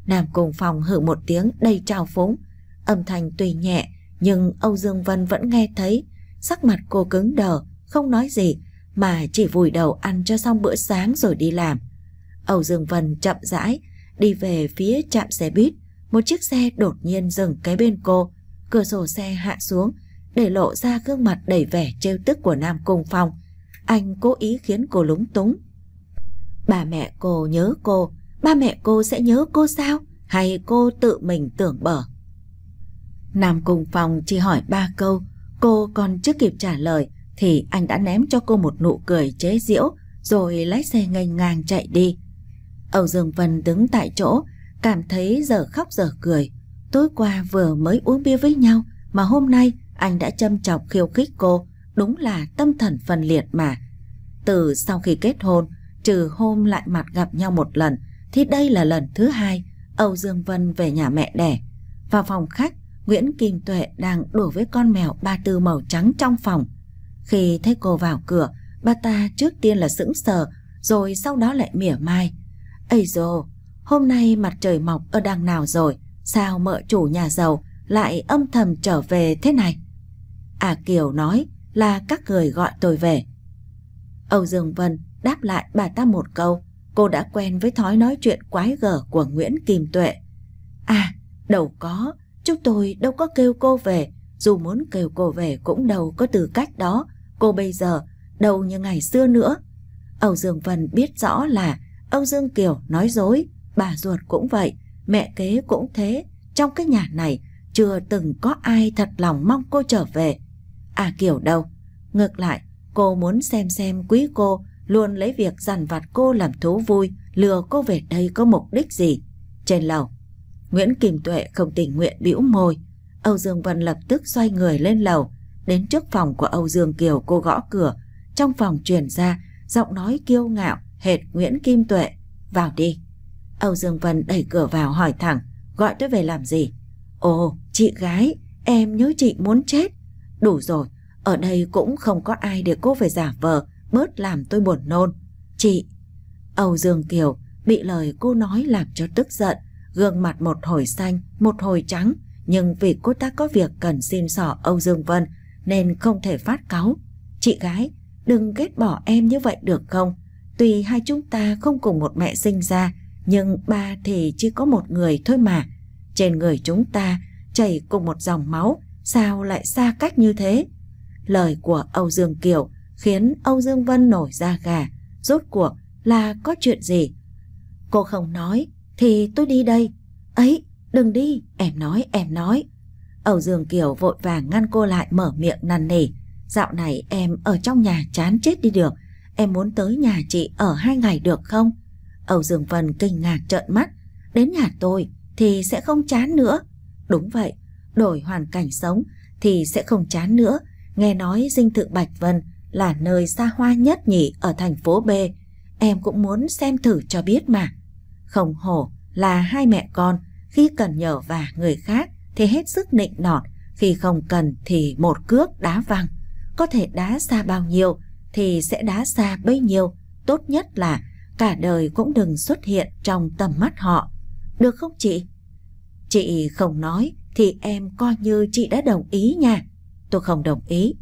Nam Cùng Phòng hử một tiếng đầy trào phúng, âm thanh tùy nhẹ nhưng Âu Dương Vân vẫn nghe thấy, sắc mặt cô cứng đờ, không nói gì mà chỉ vùi đầu ăn cho xong bữa sáng rồi đi làm. Âu Dương Vân chậm rãi đi về phía trạm xe buýt, một chiếc xe đột nhiên dừng cái bên cô, cửa sổ xe hạ xuống để lộ ra gương mặt đầy vẻ trêu tức của Nam Cung Phong. Anh cố ý khiến cô lúng túng, Bà mẹ cô nhớ cô, ba mẹ cô sẽ nhớ cô sao? Hay cô tự mình tưởng bở? Nam Cung Phong chỉ hỏi ba câu, cô còn chưa kịp trả lời thì anh đã ném cho cô một nụ cười chế giễu rồi lái xe nghênh ngang chạy đi. Âu Dương Vân đứng tại chỗ, cảm thấy giờ khóc giờ cười. Tối qua vừa mới uống bia với nhau mà hôm nay anh đã châm chọc khiêu khích cô, đúng là tâm thần phân liệt mà. Từ sau khi kết hôn, trừ hôm lại mặt gặp nhau một lần thì đây là lần thứ hai Âu Dương Vân về nhà mẹ đẻ. Vào phòng khách, Nguyễn Kim Tuệ đang đùa với con mèo ba tư màu trắng trong phòng. Khi thấy cô vào cửa, ba ta trước tiên là sững sờ, rồi sau đó lại mỉa mai. Ây dồ, hôm nay mặt trời mọc ở đằng nào rồi, sao mợ chủ nhà giàu lại âm thầm trở về thế này? À Kiều nói là các người gọi tôi về. Âu Dương Vân đáp lại bà ta một câu. Cô đã quen với thói nói chuyện quái gở của Nguyễn Kim Tuệ. À, đâu có, chúng tôi đâu có kêu cô về, dù muốn kêu cô về cũng đâu có tư cách đó, cô bây giờ đâu như ngày xưa nữa. Âu Dương Vân biết rõ là Âu Dương Kiều nói dối, bà ruột cũng vậy, mẹ kế cũng thế, trong cái nhà này chưa từng có ai thật lòng mong cô trở về. À kiểu đâu, ngược lại cô muốn xem xem quý cô luôn lấy việc dằn vặt cô làm thú vui, lừa cô về đây có mục đích gì. Trên lầu, Nguyễn Kim Tuệ không tình nguyện bĩu môi. Âu Dương Vân lập tức xoay người lên lầu, đến trước phòng của Âu Dương Kiều cô gõ cửa. Trong phòng truyền ra, giọng nói kiêu ngạo, hệt Nguyễn Kim Tuệ. Vào đi. Âu Dương Vân đẩy cửa vào hỏi thẳng, gọi tôi về làm gì? Ồ, chị gái, em nhớ chị muốn chết. Đủ rồi, ở đây cũng không có ai để cô phải giả vờ, bớt làm tôi buồn nôn. Chị, Âu Dương Kiều bị lời cô nói làm cho tức giận, gương mặt một hồi xanh, một hồi trắng, nhưng vì cô ta có việc cần xin sỏ Âu Dương Vân nên không thể phát cáu. Chị gái, đừng ghét bỏ em như vậy được không? Tuy hai chúng ta không cùng một mẹ sinh ra, nhưng ba thì chỉ có một người thôi mà. Trên người chúng ta chảy cùng một dòng máu, sao lại xa cách như thế? Lời của Âu Dương Kiều khiến Âu Dương Vân nổi da gà. Rốt cuộc là có chuyện gì? Cô không nói, thì tôi đi đây. Ấy, đừng đi, em nói, em nói. Âu Dương Kiều vội vàng ngăn cô lại mở miệng năn nỉ. Dạo này em ở trong nhà chán chết đi được. Em muốn tới nhà chị ở hai ngày được không? Âu Dương Vân kinh ngạc trợn mắt. Đến nhà tôi thì sẽ không chán nữa. Đúng vậy, đổi hoàn cảnh sống thì sẽ không chán nữa. Nghe nói dinh thự Bạch Vân là nơi xa hoa nhất nhỉ ở thành phố B. Em cũng muốn xem thử cho biết mà. Không hổ là hai mẹ con, khi cần nhờ và người khác thì hết sức nịnh nọt, khi không cần thì một cước đá văng. Có thể đá xa bao nhiêu thì sẽ đá xa bấy nhiêu, tốt nhất là cả đời cũng đừng xuất hiện trong tầm mắt họ. Được không chị? Chị không nói thì em coi như chị đã đồng ý nha. Tôi không đồng ý.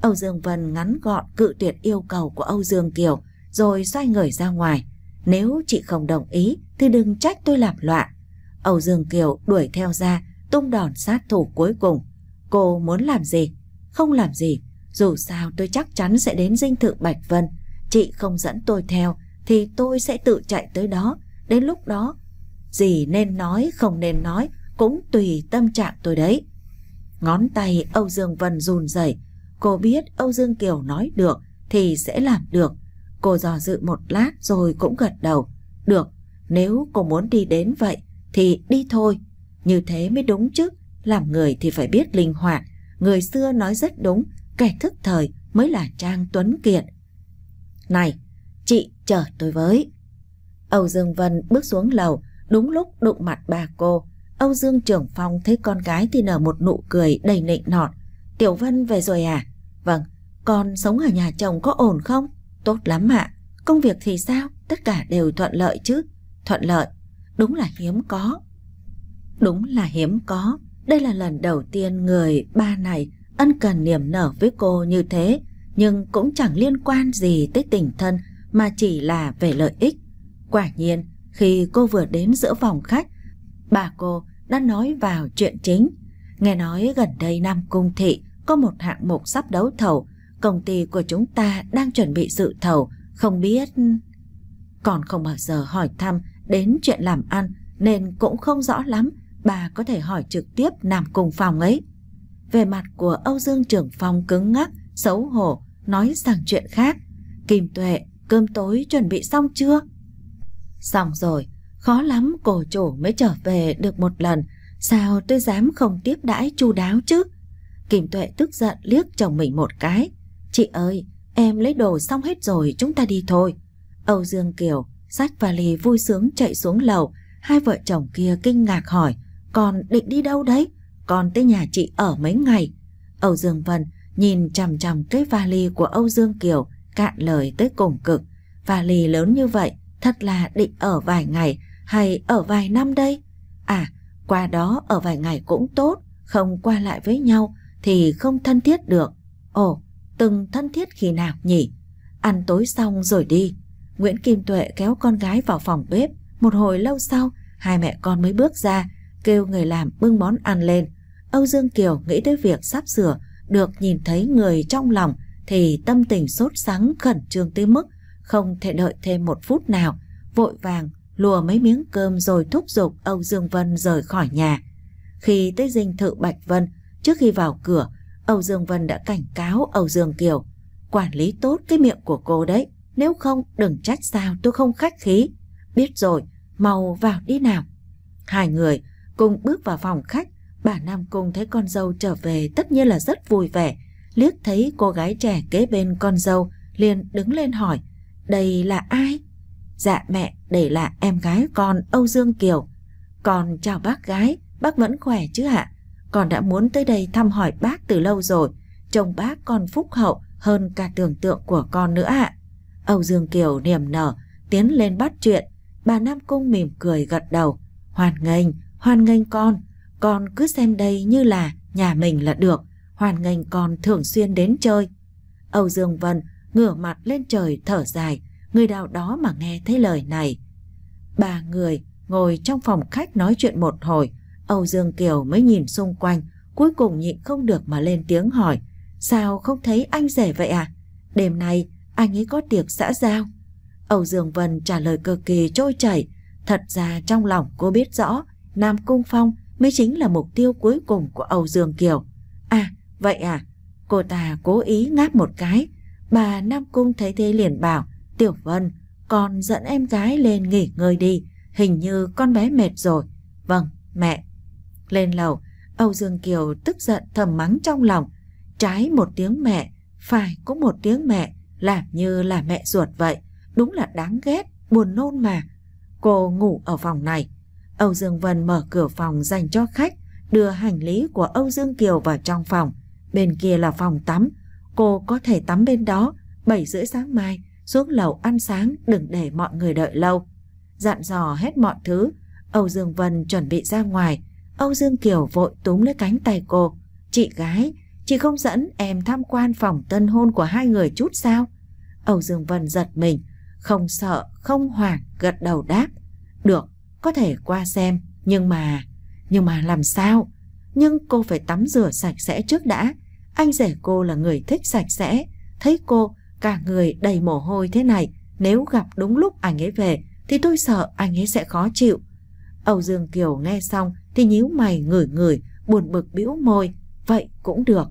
Âu Dương Vân ngắn gọn cự tuyệt yêu cầu của Âu Dương Kiều rồi xoay người ra ngoài. Nếu chị không đồng ý thì đừng trách tôi làm loạn. Âu Dương Kiều đuổi theo ra tung đòn sát thủ cuối cùng. Cô muốn làm gì? Không làm gì. Dù sao tôi chắc chắn sẽ đến dinh thự Bạch Vân. Chị không dẫn tôi theo thì tôi sẽ tự chạy tới đó. Đến lúc đó, gì nên nói không nên nói cũng tùy tâm trạng tôi đấy. Ngón tay Âu Dương Vân run rẩy Cô biết Âu Dương Kiều nói được thì sẽ làm được. Cô dò dự một lát rồi cũng gật đầu. Được, nếu cô muốn đi đến vậy thì đi thôi. Như thế mới đúng chứ. Làm người thì phải biết linh hoạt. Người xưa nói rất đúng, kẻ thức thời mới là Trang Tuấn Kiệt. Này, chị chờ tôi với. Âu Dương Vân bước xuống lầu, đúng lúc đụng mặt bà cô. Âu Dương Trưởng Phong thấy con gái thì nở một nụ cười đầy nịnh nọt. Tiểu Vân về rồi à? Vâng, con sống ở nhà chồng có ổn không? Tốt lắm ạ. Công việc thì sao? Tất cả đều thuận lợi chứ? Thuận lợi, đúng là hiếm có. Đúng là hiếm có. Đây là lần đầu tiên người ba này ân cần niềm nở với cô như thế, nhưng cũng chẳng liên quan gì tới tình thân mà chỉ là về lợi ích. Quả nhiên, khi cô vừa đến giữa phòng khách, bà cô đã nói vào chuyện chính. Nghe nói gần đây Nam Cung Thị có một hạng mục sắp đấu thầu, công ty của chúng ta đang chuẩn bị dự thầu, không biết... Còn không bao giờ hỏi thăm đến chuyện làm ăn nên cũng không rõ lắm, bà có thể hỏi trực tiếp nằm cùng phòng ấy. Về mặt của Âu Dương Trưởng phòng cứng ngắc, xấu hổ, nói sang chuyện khác. Kim Tuệ, cơm tối chuẩn bị xong chưa? Xong rồi, khó lắm cổ chủ mới trở về được một lần, sao tôi dám không tiếp đãi chu đáo chứ? Kim Tuệ tức giận liếc chồng mình một cái. Chị ơi, em lấy đồ xong hết rồi chúng ta đi thôi. Âu Dương Kiều sách vali vui sướng chạy xuống lầu. Hai vợ chồng kia kinh ngạc hỏi Con định đi đâu đấy? Con tới nhà chị ở mấy ngày. Âu Dương Vân nhìn chằm chằm cái vali của Âu Dương Kiều cạn lời tới cùng cực. Vali lớn như vậy thật là định ở vài ngày hay ở vài năm đây? À, qua đó ở vài ngày cũng tốt, không qua lại với nhau thì không thân thiết được. Ồ, từng thân thiết khi nào nhỉ? Ăn tối xong rồi đi. Nguyễn Kim Tuệ kéo con gái vào phòng bếp. Một hồi lâu sau, hai mẹ con mới bước ra, kêu người làm bưng món ăn lên. Âu Dương Kiều nghĩ tới việc sắp sửa, được nhìn thấy người trong lòng thì tâm tình sốt sắng khẩn trương tới mức không thể đợi thêm một phút nào, vội vàng lùa mấy miếng cơm rồi thúc giục Âu Dương Vân rời khỏi nhà. Khi tới dinh thự Bạch Vân, Trước khi vào cửa, Âu Dương Vân đã cảnh cáo Âu Dương Kiều quản lý tốt cái miệng của cô đấy, nếu không đừng trách sao tôi không khách khí. Biết rồi, mau vào đi nào. Hai người cùng bước vào phòng khách, bà Nam Cung thấy con dâu trở về tất nhiên là rất vui vẻ. Liếc thấy cô gái trẻ kế bên con dâu, liền đứng lên hỏi, đây là ai? Dạ mẹ, đây là em gái con Âu Dương Kiều. Con chào bác gái, bác vẫn khỏe chứ ạ? con đã muốn tới đây thăm hỏi bác từ lâu rồi. Trông bác còn phúc hậu hơn cả tưởng tượng của con nữa ạ. Âu Dương Kiều niềm nở, tiến lên bắt chuyện. Bà Nam Cung mỉm cười gật đầu. hoàn nghênh, hoàn nghênh con. Con cứ xem đây như là nhà mình là được. hoàn nghênh con thường xuyên đến chơi. Âu Dương Vân ngửa mặt lên trời thở dài. Người đào đó mà nghe thấy lời này. Ba người ngồi trong phòng khách nói chuyện một hồi Âu Dương Kiều mới nhìn xung quanh, cuối cùng nhịn không được mà lên tiếng hỏi. Sao không thấy anh rể vậy à? Đêm nay anh ấy có tiệc xã giao. Âu Dương Vân trả lời cực kỳ trôi chảy. Thật ra trong lòng cô biết rõ Nam Cung Phong mới chính là mục tiêu cuối cùng của Âu Dương Kiều. À, vậy à? Cô ta cố ý ngáp một cái. Bà Nam Cung thấy thế liền bảo Tiểu Vân, con dẫn em gái lên nghỉ ngơi đi. Hình như con bé mệt rồi. Vâng, mẹ. Lên lầu, Âu Dương Kiều tức giận thầm mắng trong lòng. Trái một tiếng mẹ, phải cũng một tiếng mẹ, làm như là mẹ ruột vậy. Đúng là đáng ghét, buồn nôn mà. Cô ngủ ở phòng này. Âu Dương Vân mở cửa phòng dành cho khách, đưa hành lý của Âu Dương Kiều vào trong phòng. Bên kia là phòng tắm, cô có thể tắm bên đó. 7 rưỡi sáng mai, xuống lầu ăn sáng đừng để mọi người đợi lâu. Dặn dò hết mọi thứ, Âu Dương Vân chuẩn bị ra ngoài, Âu Dương Kiều vội túm lấy cánh tay cô. Chị gái, chị không dẫn em tham quan phòng tân hôn của hai người chút sao? Âu Dương Vân giật mình, không sợ, không hoảng, gật đầu đáp. Được, có thể qua xem, nhưng mà... Nhưng mà làm sao? Nhưng cô phải tắm rửa sạch sẽ trước đã. Anh rể cô là người thích sạch sẽ. Thấy cô, cả người đầy mồ hôi thế này. Nếu gặp đúng lúc anh ấy về, thì tôi sợ anh ấy sẽ khó chịu. Âu Dương Kiều nghe xong, thì nhíu mày ngửi ngửi, buồn bực bĩu môi, vậy cũng được.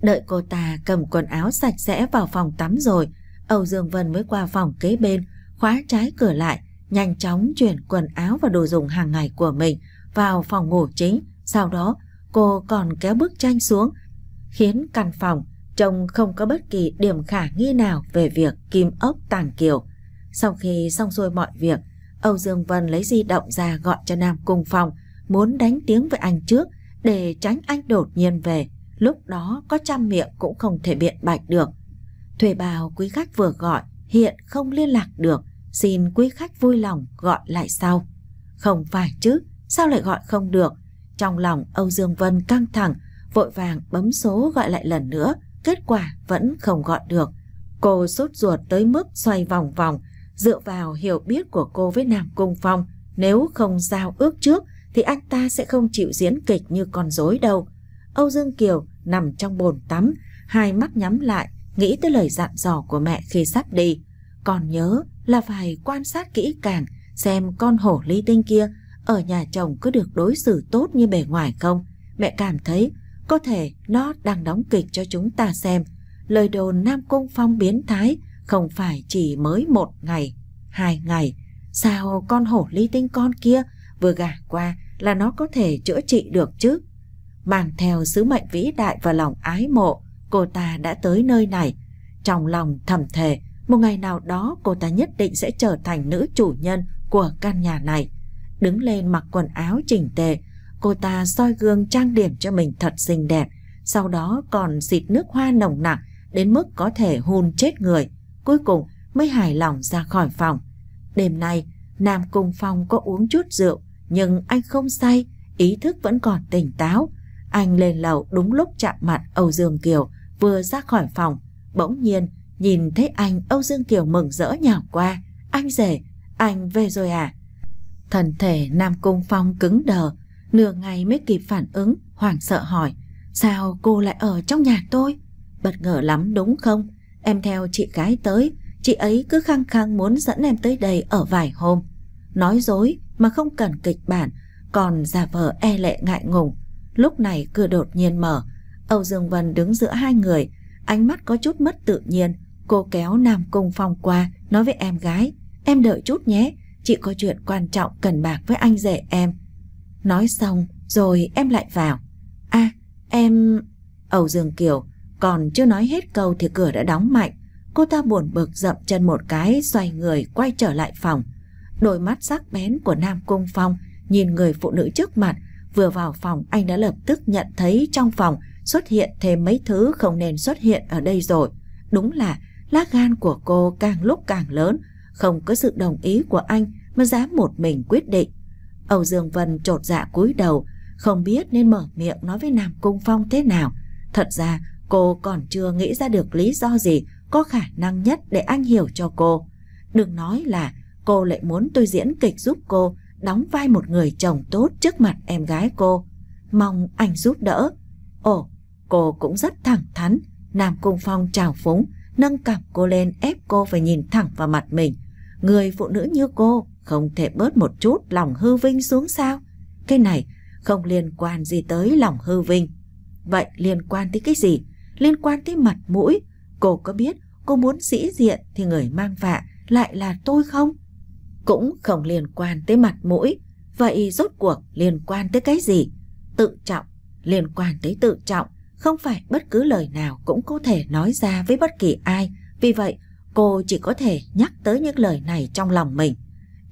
Đợi cô ta cầm quần áo sạch sẽ vào phòng tắm rồi, Âu Dương Vân mới qua phòng kế bên, khóa trái cửa lại, nhanh chóng chuyển quần áo và đồ dùng hàng ngày của mình vào phòng ngủ chính. Sau đó, cô còn kéo bức tranh xuống, khiến căn phòng trông không có bất kỳ điểm khả nghi nào về việc Kim Ốc Tàng Kiều. Sau khi xong xuôi mọi việc, Âu Dương Vân lấy di động ra gọi cho Nam Cung phòng muốn đánh tiếng với anh trước để tránh anh đột nhiên về, lúc đó có trăm miệng cũng không thể biện bạch được. Thuê bào quý khách vừa gọi, hiện không liên lạc được, xin quý khách vui lòng gọi lại sau. Không phải chứ, sao lại gọi không được? Trong lòng Âu Dương Vân căng thẳng, vội vàng bấm số gọi lại lần nữa, kết quả vẫn không gọi được. Cô sốt ruột tới mức xoay vòng vòng, dựa vào hiểu biết của cô với Nam Cung Phong, nếu không giao ước trước thì anh ta sẽ không chịu diễn kịch như con rối đâu. Âu Dương Kiều nằm trong bồn tắm, hai mắt nhắm lại, nghĩ tới lời dặn dò của mẹ khi sắp đi. Còn nhớ là phải quan sát kỹ càng xem con hổ ly tinh kia ở nhà chồng có được đối xử tốt như bề ngoài không. Mẹ cảm thấy có thể nó đang đóng kịch cho chúng ta xem. Lời đồn Nam Cung Phong biến thái không phải chỉ mới một ngày, hai ngày. Sao con hổ ly tinh con kia vừa gả qua là nó có thể chữa trị được chứ. Mang theo sứ mệnh vĩ đại và lòng ái mộ, cô ta đã tới nơi này. Trong lòng thầm thề, một ngày nào đó cô ta nhất định sẽ trở thành nữ chủ nhân của căn nhà này. Đứng lên mặc quần áo chỉnh tề, cô ta soi gương trang điểm cho mình thật xinh đẹp, sau đó còn xịt nước hoa nồng nặc đến mức có thể hôn chết người. Cuối cùng mới hài lòng ra khỏi phòng. Đêm nay, Nam Cung Phong có uống chút rượu nhưng anh không say, ý thức vẫn còn tỉnh táo. Anh lên lầu đúng lúc chạm mặt Âu Dương Kiều vừa ra khỏi phòng. Bỗng nhiên, nhìn thấy anh Âu Dương Kiều mừng rỡ nhào qua. Anh rể, anh về rồi à? Thần thể Nam Cung Phong cứng đờ, nửa ngày mới kịp phản ứng, hoảng sợ hỏi. Sao cô lại ở trong nhà tôi? Bất ngờ lắm đúng không? Em theo chị gái tới, chị ấy cứ khăng khăng muốn dẫn em tới đây ở vài hôm. Nói dối, mà không cần kịch bản, còn giả vờ e lệ ngại ngùng. Lúc này cửa đột nhiên mở, Âu Dương Vân đứng giữa hai người, ánh mắt có chút mất tự nhiên. Cô kéo Nam Cung Phong qua, nói với em gái, em đợi chút nhé, chị có chuyện quan trọng cần bạc với anh rể em. Nói xong, rồi em lại vào. a em... Âu Dương Kiều còn chưa nói hết câu thì cửa đã đóng mạnh. Cô ta buồn bực dậm chân một cái, xoay người, quay trở lại phòng. Đôi mắt sắc bén của Nam Cung Phong nhìn người phụ nữ trước mặt, vừa vào phòng anh đã lập tức nhận thấy trong phòng xuất hiện thêm mấy thứ không nên xuất hiện ở đây rồi. Đúng là lá gan của cô càng lúc càng lớn, không có sự đồng ý của anh mà dám một mình quyết định. Âu Dương Vân trột dạ cúi đầu, không biết nên mở miệng nói với Nam Cung Phong thế nào. Thật ra cô còn chưa nghĩ ra được lý do gì có khả năng nhất để anh hiểu cho cô. Đừng nói là cô lại muốn tôi diễn kịch giúp cô đóng vai một người chồng tốt trước mặt em gái cô. Mong anh giúp đỡ. Ồ, cô cũng rất thẳng thắn. Nam Cung Phong trào phúng, nâng cằm cô lên ép cô phải nhìn thẳng vào mặt mình. Người phụ nữ như cô không thể bớt một chút lòng hư vinh xuống sao? Cái này không liên quan gì tới lòng hư vinh. Vậy liên quan tới cái gì? Liên quan tới mặt mũi. Cô có biết cô muốn sĩ diện thì người mang vạ lại là tôi không? cũng không liên quan tới mặt mũi. Vậy rốt cuộc liên quan tới cái gì? Tự trọng, liên quan tới tự trọng, không phải bất cứ lời nào cũng có thể nói ra với bất kỳ ai. Vì vậy, cô chỉ có thể nhắc tới những lời này trong lòng mình.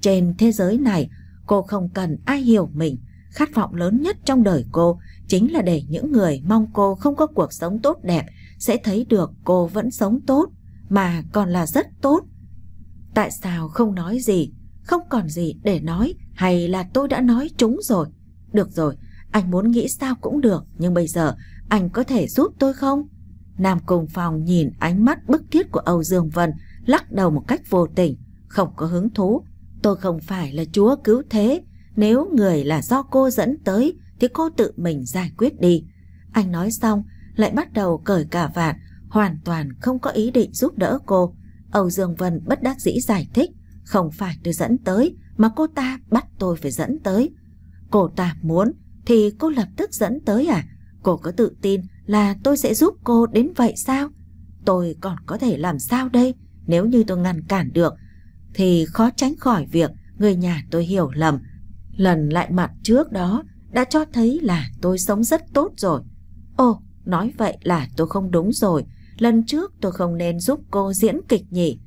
Trên thế giới này, cô không cần ai hiểu mình. Khát vọng lớn nhất trong đời cô chính là để những người mong cô không có cuộc sống tốt đẹp sẽ thấy được cô vẫn sống tốt, mà còn là rất tốt. Tại sao không nói gì? không còn gì để nói hay là tôi đã nói chúng rồi. Được rồi, anh muốn nghĩ sao cũng được, nhưng bây giờ anh có thể giúp tôi không? Nam Cung phòng nhìn ánh mắt bức thiết của Âu Dương Vân, lắc đầu một cách vô tình, không có hứng thú. Tôi không phải là chúa cứu thế, nếu người là do cô dẫn tới thì cô tự mình giải quyết đi. Anh nói xong, lại bắt đầu cởi cả vạt, hoàn toàn không có ý định giúp đỡ cô. Âu Dương Vân bất đắc dĩ giải thích, không phải tôi dẫn tới mà cô ta bắt tôi phải dẫn tới. Cô ta muốn thì cô lập tức dẫn tới à? Cô có tự tin là tôi sẽ giúp cô đến vậy sao? Tôi còn có thể làm sao đây? Nếu như tôi ngăn cản được thì khó tránh khỏi việc người nhà tôi hiểu lầm. Lần lại mặt trước đó đã cho thấy là tôi sống rất tốt rồi. Ồ, nói vậy là tôi không đúng rồi. Lần trước tôi không nên giúp cô diễn kịch nhỉ?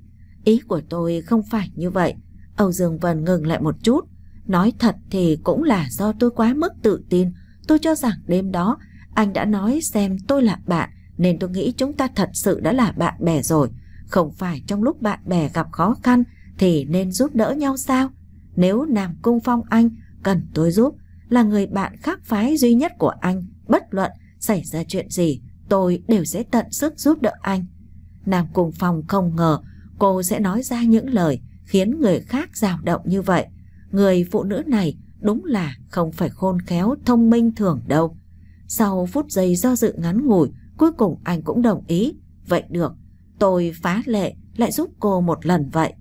Ý của tôi không phải như vậy. Âu Dương Vân ngừng lại một chút. Nói thật thì cũng là do tôi quá mức tự tin. Tôi cho rằng đêm đó anh đã nói xem tôi là bạn nên tôi nghĩ chúng ta thật sự đã là bạn bè rồi. Không phải trong lúc bạn bè gặp khó khăn thì nên giúp đỡ nhau sao? Nếu Nam Cung Phong anh cần tôi giúp là người bạn khác phái duy nhất của anh bất luận xảy ra chuyện gì tôi đều sẽ tận sức giúp đỡ anh. Nam Cung Phong không ngờ cô sẽ nói ra những lời khiến người khác dao động như vậy. Người phụ nữ này đúng là không phải khôn khéo thông minh thường đâu. Sau phút giây do dự ngắn ngủi, cuối cùng anh cũng đồng ý. Vậy được, tôi phá lệ lại giúp cô một lần vậy.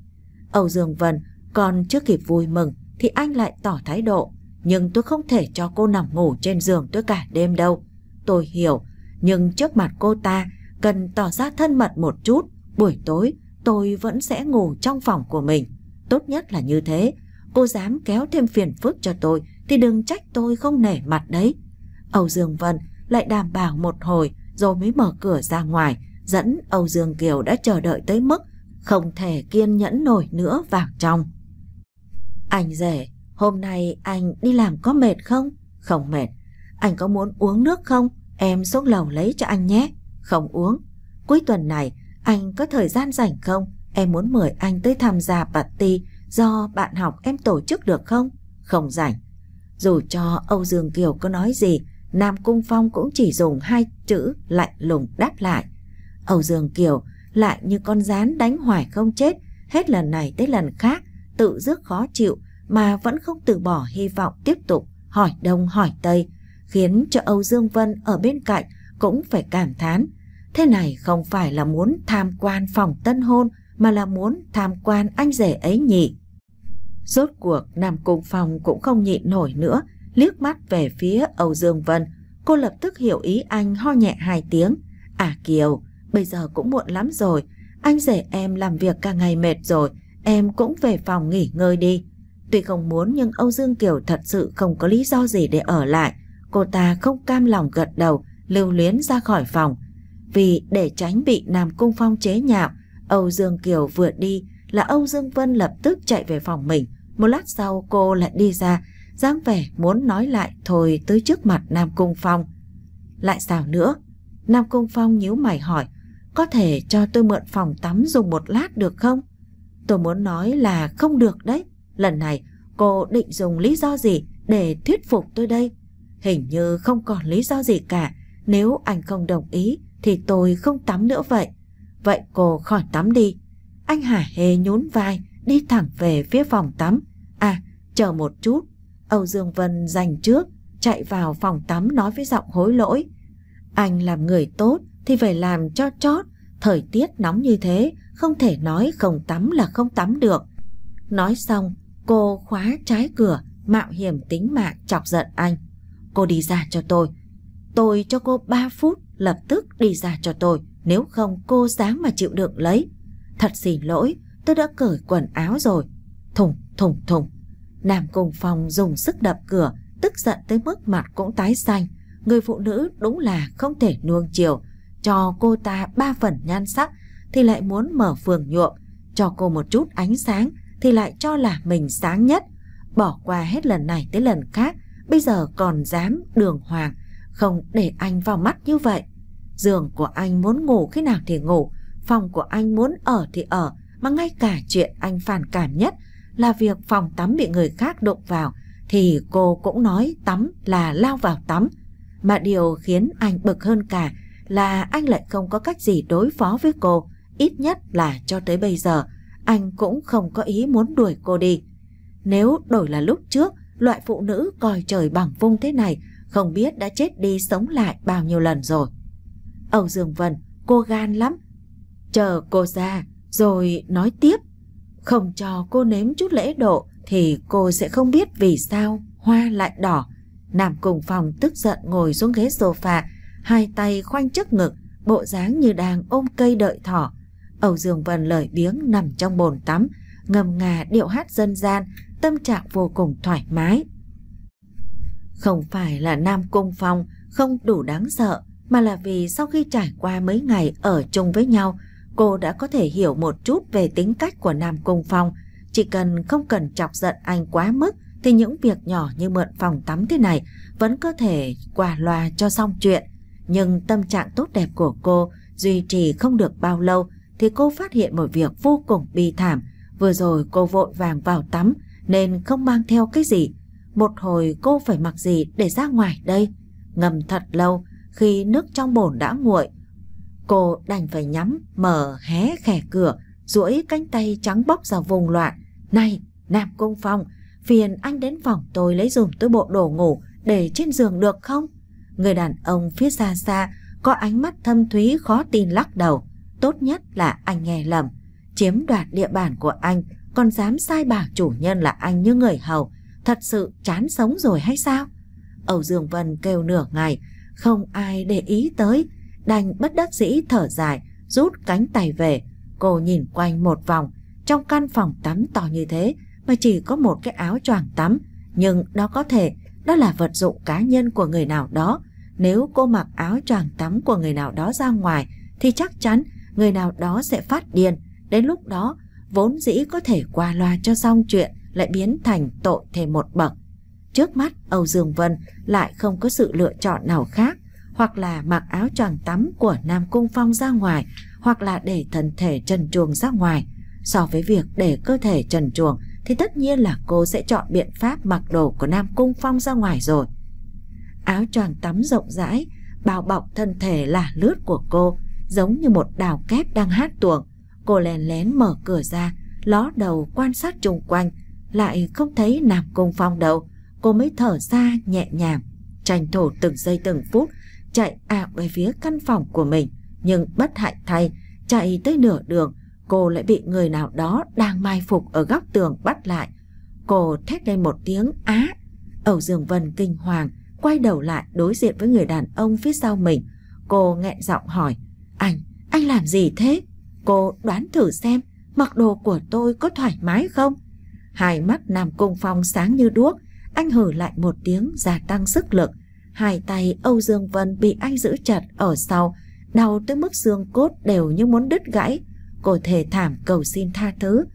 Âu Dương Vân còn chưa kịp vui mừng thì anh lại tỏ thái độ. Nhưng tôi không thể cho cô nằm ngủ trên giường tôi cả đêm đâu. Tôi hiểu, nhưng trước mặt cô ta cần tỏ ra thân mật một chút. Buổi tối tôi vẫn sẽ ngủ trong phòng của mình. Tốt nhất là như thế. Cô dám kéo thêm phiền phức cho tôi thì đừng trách tôi không nể mặt đấy. Âu Dương Vân lại đảm bảo một hồi rồi mới mở cửa ra ngoài, dẫn Âu Dương Kiều đã chờ đợi tới mức không thể kiên nhẫn nổi nữa vào trong. Anh rể, hôm nay anh đi làm có mệt không? Không mệt. Anh có muốn uống nước không? Em xuống lầu lấy cho anh nhé. Không uống. Cuối tuần này anh có thời gian rảnh không? Em muốn mời anh tới tham gia party do bạn học em tổ chức được không? Không rảnh. Dù cho Âu Dương Kiều có nói gì, Nam Cung Phong cũng chỉ dùng hai chữ lạnh lùng đáp lại. Âu Dương Kiều lại như con rán đánh hoài không chết, hết lần này tới lần khác, tự dứt khó chịu mà vẫn không từ bỏ hy vọng tiếp tục hỏi đông hỏi tây, khiến cho Âu Dương Vân ở bên cạnh cũng phải cảm thán Thế này không phải là muốn tham quan phòng tân hôn mà là muốn tham quan anh rể ấy nhỉ. Rốt cuộc Nam Cung phòng cũng không nhịn nổi nữa, liếc mắt về phía Âu Dương Vân. Cô lập tức hiểu ý anh ho nhẹ hai tiếng. À Kiều, bây giờ cũng muộn lắm rồi, anh rể em làm việc cả ngày mệt rồi, em cũng về phòng nghỉ ngơi đi. Tuy không muốn nhưng Âu Dương Kiều thật sự không có lý do gì để ở lại. Cô ta không cam lòng gật đầu, lưu luyến ra khỏi phòng, vì để tránh bị Nam Cung Phong chế nhạo, Âu Dương Kiều vừa đi là Âu Dương Vân lập tức chạy về phòng mình. Một lát sau cô lại đi ra, dáng vẻ muốn nói lại thôi tới trước mặt Nam Cung Phong. Lại sao nữa? Nam Cung Phong nhíu mày hỏi, có thể cho tôi mượn phòng tắm dùng một lát được không? Tôi muốn nói là không được đấy. Lần này cô định dùng lý do gì để thuyết phục tôi đây? Hình như không còn lý do gì cả. Nếu anh không đồng ý thì tôi không tắm nữa vậy. Vậy cô khỏi tắm đi. Anh Hải hề nhún vai, đi thẳng về phía phòng tắm. À, chờ một chút. Âu Dương Vân giành trước, chạy vào phòng tắm nói với giọng hối lỗi. Anh làm người tốt thì phải làm cho chót. Thời tiết nóng như thế, không thể nói không tắm là không tắm được. Nói xong, cô khóa trái cửa, mạo hiểm tính mạng chọc giận anh. Cô đi ra cho tôi. Tôi cho cô 3 phút lập tức đi ra cho tôi, nếu không cô dám mà chịu đựng lấy. Thật xin lỗi, tôi đã cởi quần áo rồi. Thùng, thùng, thùng. Nam cùng phòng dùng sức đập cửa, tức giận tới mức mặt cũng tái xanh. Người phụ nữ đúng là không thể nuông chiều, cho cô ta ba phần nhan sắc thì lại muốn mở phường nhuộm, cho cô một chút ánh sáng thì lại cho là mình sáng nhất. Bỏ qua hết lần này tới lần khác, bây giờ còn dám đường hoàng không để anh vào mắt như vậy. Giường của anh muốn ngủ khi nào thì ngủ, phòng của anh muốn ở thì ở, mà ngay cả chuyện anh phản cảm nhất là việc phòng tắm bị người khác đụng vào thì cô cũng nói tắm là lao vào tắm. Mà điều khiến anh bực hơn cả là anh lại không có cách gì đối phó với cô, ít nhất là cho tới bây giờ anh cũng không có ý muốn đuổi cô đi. Nếu đổi là lúc trước, loại phụ nữ coi trời bằng vung thế này không biết đã chết đi sống lại bao nhiêu lần rồi. Âu Dương Vân, cô gan lắm. Chờ cô ra, rồi nói tiếp. Không cho cô nếm chút lễ độ thì cô sẽ không biết vì sao hoa lại đỏ. Nam Cùng Phòng tức giận ngồi xuống ghế sofa, hai tay khoanh trước ngực, bộ dáng như đang ôm cây đợi thỏ. Âu Dương Vân lời biếng nằm trong bồn tắm, ngầm ngà điệu hát dân gian, tâm trạng vô cùng thoải mái. Không phải là Nam Cung Phong không đủ đáng sợ, mà là vì sau khi trải qua mấy ngày ở chung với nhau, cô đã có thể hiểu một chút về tính cách của Nam Cung Phong. Chỉ cần không cần chọc giận anh quá mức thì những việc nhỏ như mượn phòng tắm thế này vẫn có thể quả loa cho xong chuyện. Nhưng tâm trạng tốt đẹp của cô duy trì không được bao lâu thì cô phát hiện một việc vô cùng bi thảm. Vừa rồi cô vội vàng vào tắm nên không mang theo cái gì. Một hồi cô phải mặc gì để ra ngoài đây? Ngầm thật lâu, khi nước trong bồn đã nguội, cô đành phải nhắm mở hé khẻ cửa, duỗi cánh tay trắng bóc ra vùng loạn. Này, Nam công Phong, phiền anh đến phòng tôi lấy dùm tôi bộ đồ ngủ để trên giường được không? Người đàn ông phía xa xa có ánh mắt thâm thúy khó tin lắc đầu. Tốt nhất là anh nghe lầm. Chiếm đoạt địa bàn của anh còn dám sai bảo chủ nhân là anh như người hầu. Thật sự chán sống rồi hay sao? Âu Dương Vân kêu nửa ngày, không ai để ý tới, đành bất đắc dĩ thở dài, rút cánh tay về. Cô nhìn quanh một vòng, trong căn phòng tắm to như thế mà chỉ có một cái áo choàng tắm, nhưng đó có thể đó là vật dụng cá nhân của người nào đó. Nếu cô mặc áo choàng tắm của người nào đó ra ngoài thì chắc chắn người nào đó sẽ phát điên, đến lúc đó vốn dĩ có thể qua loa cho xong chuyện, lại biến thành tội thêm một bậc. Trước mắt Âu Dương Vân lại không có sự lựa chọn nào khác, hoặc là mặc áo choàng tắm của Nam Cung Phong ra ngoài, hoặc là để thân thể trần truồng ra ngoài. So với việc để cơ thể trần truồng thì tất nhiên là cô sẽ chọn biện pháp mặc đồ của Nam Cung Phong ra ngoài rồi. Áo choàng tắm rộng rãi, bao bọc thân thể là lướt của cô, giống như một đào kép đang hát tuồng. Cô lèn lén mở cửa ra, ló đầu quan sát chung quanh, lại không thấy Nam Cung Phong đâu, cô mới thở ra nhẹ nhàng, tranh thủ từng giây từng phút chạy ảo về phía căn phòng của mình, nhưng bất hạnh thay, chạy tới nửa đường, cô lại bị người nào đó đang mai phục ở góc tường bắt lại. Cô thét lên một tiếng á. Âu giường Vân kinh hoàng, quay đầu lại đối diện với người đàn ông phía sau mình. Cô nghẹn giọng hỏi, anh, anh làm gì thế? Cô đoán thử xem, mặc đồ của tôi có thoải mái không? Hai mắt Nam Cung Phong sáng như đuốc, anh hử lại một tiếng gia tăng sức lực. Hai tay Âu Dương Vân bị anh giữ chặt ở sau, đau tới mức xương cốt đều như muốn đứt gãy. cổ thể thảm cầu xin tha thứ.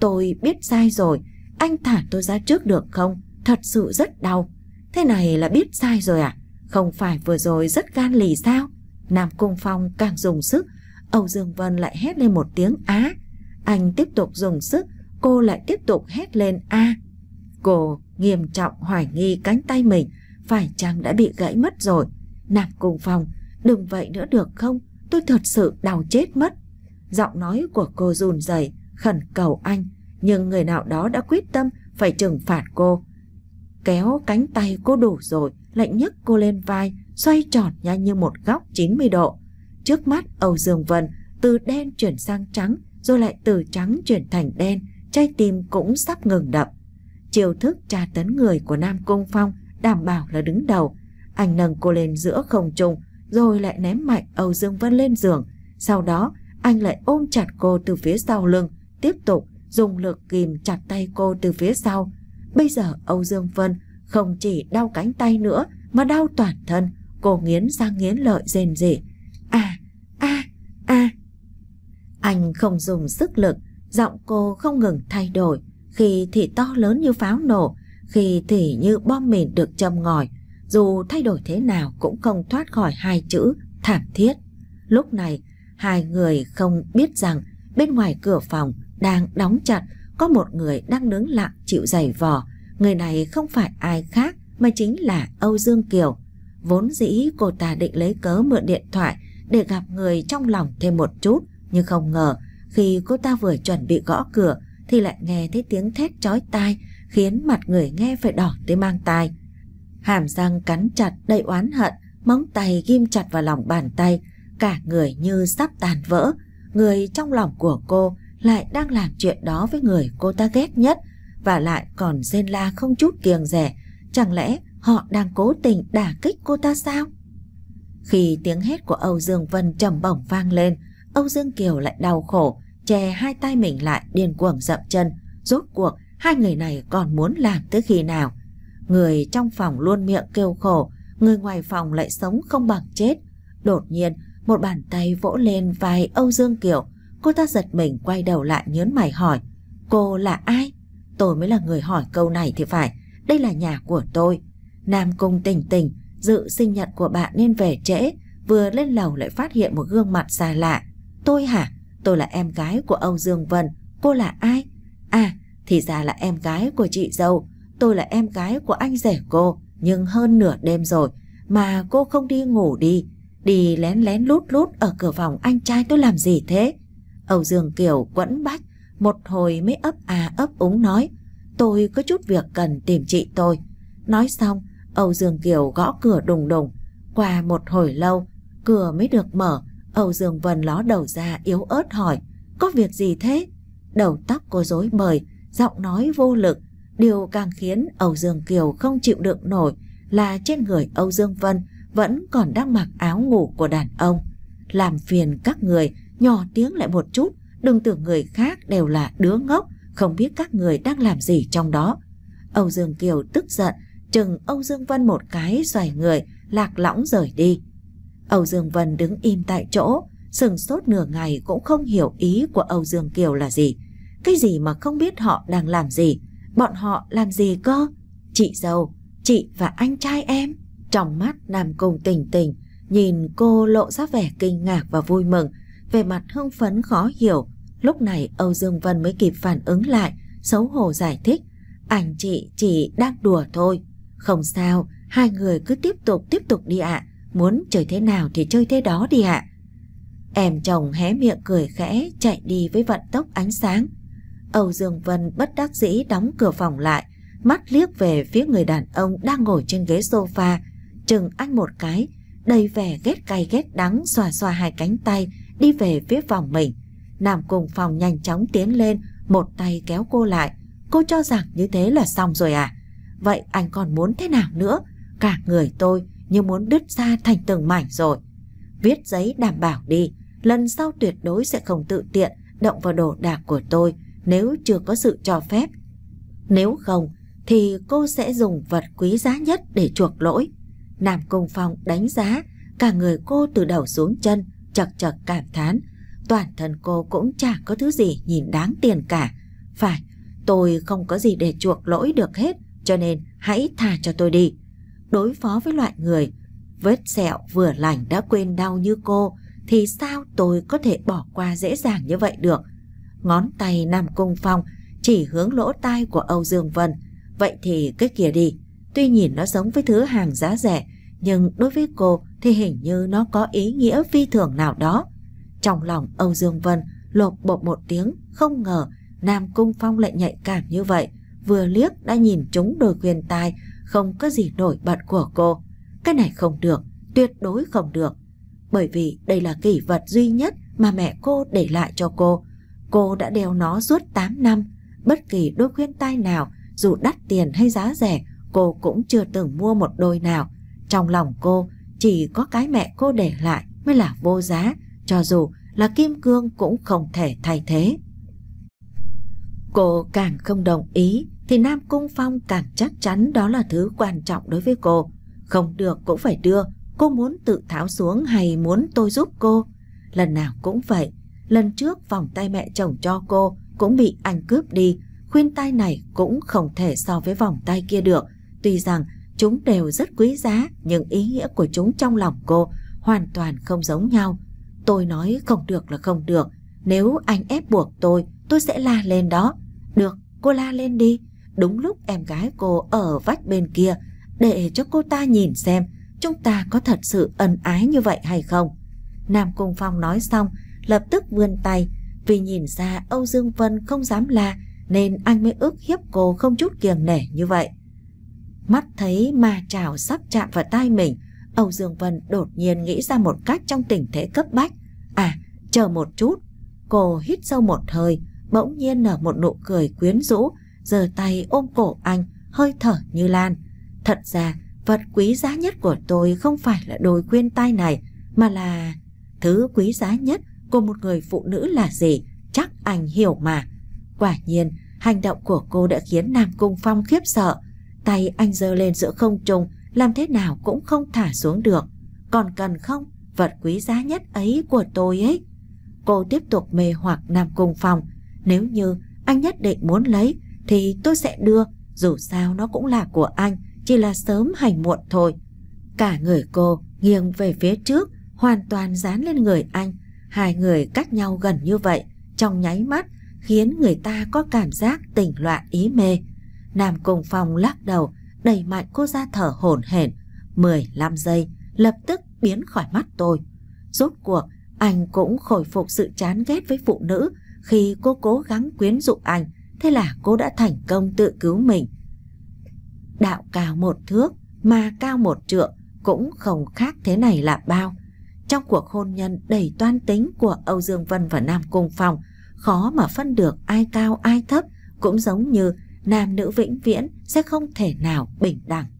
Tôi biết sai rồi, anh thả tôi ra trước được không? Thật sự rất đau. Thế này là biết sai rồi à? Không phải vừa rồi rất gan lì sao? Nam Cung Phong càng dùng sức, Âu Dương Vân lại hét lên một tiếng á. Anh tiếp tục dùng sức, cô lại tiếp tục hét lên a cô nghiêm trọng hoài nghi cánh tay mình phải chăng đã bị gãy mất rồi nam cùng phòng đừng vậy nữa được không tôi thật sự đau chết mất giọng nói của cô run rẩy khẩn cầu anh nhưng người nào đó đã quyết tâm phải trừng phạt cô kéo cánh tay cô đủ rồi lại nhấc cô lên vai xoay tròn nhanh như một góc 90 độ trước mắt Âu Dương Vân từ đen chuyển sang trắng rồi lại từ trắng chuyển thành đen trái tim cũng sắp ngừng đập. chiều thức tra tấn người của Nam Cung Phong đảm bảo là đứng đầu. Anh nâng cô lên giữa không trung rồi lại ném mạnh Âu Dương Vân lên giường. Sau đó anh lại ôm chặt cô từ phía sau lưng, tiếp tục dùng lực kìm chặt tay cô từ phía sau. Bây giờ Âu Dương Vân không chỉ đau cánh tay nữa mà đau toàn thân, cô nghiến răng nghiến lợi rên rỉ. À, a à, a à. Anh không dùng sức lực Giọng cô không ngừng thay đổi, khi thì to lớn như pháo nổ, khi thì như bom mìn được châm ngòi. Dù thay đổi thế nào cũng không thoát khỏi hai chữ thảm thiết. Lúc này, hai người không biết rằng bên ngoài cửa phòng đang đóng chặt có một người đang đứng lặng chịu giày vò. Người này không phải ai khác mà chính là Âu Dương Kiều. Vốn dĩ cô ta định lấy cớ mượn điện thoại để gặp người trong lòng thêm một chút, nhưng không ngờ khi cô ta vừa chuẩn bị gõ cửa thì lại nghe thấy tiếng thét chói tai khiến mặt người nghe phải đỏ tới mang tai. Hàm răng cắn chặt đầy oán hận, móng tay ghim chặt vào lòng bàn tay, cả người như sắp tàn vỡ. Người trong lòng của cô lại đang làm chuyện đó với người cô ta ghét nhất và lại còn rên la không chút kiêng rẻ. Chẳng lẽ họ đang cố tình đả kích cô ta sao? Khi tiếng hét của Âu Dương Vân trầm bổng vang lên, Âu Dương Kiều lại đau khổ, chè hai tay mình lại điên cuồng dậm chân. Rốt cuộc, hai người này còn muốn làm tới khi nào? Người trong phòng luôn miệng kêu khổ, người ngoài phòng lại sống không bằng chết. Đột nhiên, một bàn tay vỗ lên vai Âu Dương Kiều. Cô ta giật mình quay đầu lại nhớn mày hỏi, cô là ai? Tôi mới là người hỏi câu này thì phải, đây là nhà của tôi. Nam Cung tỉnh tình, dự sinh nhật của bạn nên về trễ, vừa lên lầu lại phát hiện một gương mặt xa lạ. Tôi hả? Tôi là em gái của ông Dương Vân. Cô là ai? À, thì ra là em gái của chị dâu. Tôi là em gái của anh rể cô. Nhưng hơn nửa đêm rồi mà cô không đi ngủ đi. Đi lén lén lút lút ở cửa phòng anh trai tôi làm gì thế? Âu Dương Kiều quẫn bách, một hồi mới ấp à ấp úng nói. Tôi có chút việc cần tìm chị tôi. Nói xong, Âu Dương Kiều gõ cửa đùng đùng. Qua một hồi lâu, cửa mới được mở Âu Dương Vân ló đầu ra yếu ớt hỏi, có việc gì thế? Đầu tóc cô rối bời, giọng nói vô lực. Điều càng khiến Âu Dương Kiều không chịu đựng nổi là trên người Âu Dương Vân vẫn còn đang mặc áo ngủ của đàn ông. Làm phiền các người, nhỏ tiếng lại một chút, đừng tưởng người khác đều là đứa ngốc, không biết các người đang làm gì trong đó. Âu Dương Kiều tức giận, chừng Âu Dương Vân một cái xoài người, lạc lõng rời đi. Âu Dương Vân đứng im tại chỗ, sừng sốt nửa ngày cũng không hiểu ý của Âu Dương Kiều là gì. Cái gì mà không biết họ đang làm gì, bọn họ làm gì cơ? Chị dâu, chị và anh trai em. Trong mắt Nam Cung tỉnh tỉnh, nhìn cô lộ ra vẻ kinh ngạc và vui mừng, về mặt hưng phấn khó hiểu. Lúc này Âu Dương Vân mới kịp phản ứng lại, xấu hổ giải thích. Anh chị chỉ đang đùa thôi. Không sao, hai người cứ tiếp tục tiếp tục đi ạ. À muốn chơi thế nào thì chơi thế đó đi ạ. Em chồng hé miệng cười khẽ chạy đi với vận tốc ánh sáng. Âu Dương Vân bất đắc dĩ đóng cửa phòng lại, mắt liếc về phía người đàn ông đang ngồi trên ghế sofa, chừng anh một cái, đầy vẻ ghét cay ghét đắng xòa xòa hai cánh tay đi về phía phòng mình. nằm cùng phòng nhanh chóng tiến lên, một tay kéo cô lại. Cô cho rằng như thế là xong rồi à? Vậy anh còn muốn thế nào nữa? Cả người tôi như muốn đứt ra thành từng mảnh rồi. Viết giấy đảm bảo đi, lần sau tuyệt đối sẽ không tự tiện động vào đồ đạc của tôi nếu chưa có sự cho phép. Nếu không thì cô sẽ dùng vật quý giá nhất để chuộc lỗi. Nam Cung Phong đánh giá cả người cô từ đầu xuống chân, chật chật cảm thán. Toàn thân cô cũng chả có thứ gì nhìn đáng tiền cả. Phải, tôi không có gì để chuộc lỗi được hết, cho nên hãy thả cho tôi đi đối phó với loại người vết sẹo vừa lành đã quên đau như cô thì sao tôi có thể bỏ qua dễ dàng như vậy được ngón tay nam cung phong chỉ hướng lỗ tai của âu dương vân vậy thì cái kia đi tuy nhìn nó giống với thứ hàng giá rẻ nhưng đối với cô thì hình như nó có ý nghĩa phi thường nào đó trong lòng âu dương vân lột bột một tiếng không ngờ nam cung phong lại nhạy cảm như vậy vừa liếc đã nhìn chúng đôi khuyên tai không có gì nổi bật của cô. Cái này không được, tuyệt đối không được. Bởi vì đây là kỷ vật duy nhất mà mẹ cô để lại cho cô. Cô đã đeo nó suốt 8 năm. Bất kỳ đôi khuyên tai nào, dù đắt tiền hay giá rẻ, cô cũng chưa từng mua một đôi nào. Trong lòng cô, chỉ có cái mẹ cô để lại mới là vô giá, cho dù là kim cương cũng không thể thay thế. Cô càng không đồng ý thì Nam Cung Phong càng chắc chắn đó là thứ quan trọng đối với cô. Không được cũng phải đưa, cô muốn tự tháo xuống hay muốn tôi giúp cô. Lần nào cũng vậy, lần trước vòng tay mẹ chồng cho cô cũng bị anh cướp đi, khuyên tay này cũng không thể so với vòng tay kia được. Tuy rằng chúng đều rất quý giá nhưng ý nghĩa của chúng trong lòng cô hoàn toàn không giống nhau. Tôi nói không được là không được, nếu anh ép buộc tôi, tôi sẽ la lên đó. Được, cô la lên đi, đúng lúc em gái cô ở vách bên kia để cho cô ta nhìn xem chúng ta có thật sự ân ái như vậy hay không. Nam Cung Phong nói xong, lập tức vươn tay, vì nhìn ra Âu Dương Vân không dám la nên anh mới ước hiếp cô không chút kiềng nể như vậy. Mắt thấy ma trào sắp chạm vào tay mình, Âu Dương Vân đột nhiên nghĩ ra một cách trong tình thế cấp bách. À, chờ một chút. Cô hít sâu một hơi, bỗng nhiên nở một nụ cười quyến rũ, giơ tay ôm cổ anh, hơi thở như lan. Thật ra, vật quý giá nhất của tôi không phải là đôi khuyên tai này, mà là... Thứ quý giá nhất của một người phụ nữ là gì? Chắc anh hiểu mà. Quả nhiên, hành động của cô đã khiến Nam Cung Phong khiếp sợ. Tay anh giơ lên giữa không trung, làm thế nào cũng không thả xuống được. Còn cần không? Vật quý giá nhất ấy của tôi ấy. Cô tiếp tục mê hoặc Nam Cung Phong. Nếu như anh nhất định muốn lấy, thì tôi sẽ đưa, dù sao nó cũng là của anh, chỉ là sớm hay muộn thôi. Cả người cô nghiêng về phía trước, hoàn toàn dán lên người anh, hai người cách nhau gần như vậy, trong nháy mắt khiến người ta có cảm giác tình loạn ý mê. Nam cùng phòng lắc đầu, đẩy mạnh cô ra thở hổn hển, 15 giây lập tức biến khỏi mắt tôi. Rốt cuộc, anh cũng khôi phục sự chán ghét với phụ nữ khi cô cố gắng quyến dụ anh, thế là cô đã thành công tự cứu mình. Đạo cao một thước mà cao một trượng cũng không khác thế này là bao. Trong cuộc hôn nhân đầy toan tính của Âu Dương Vân và Nam Cung Phong, khó mà phân được ai cao ai thấp, cũng giống như nam nữ vĩnh viễn sẽ không thể nào bình đẳng.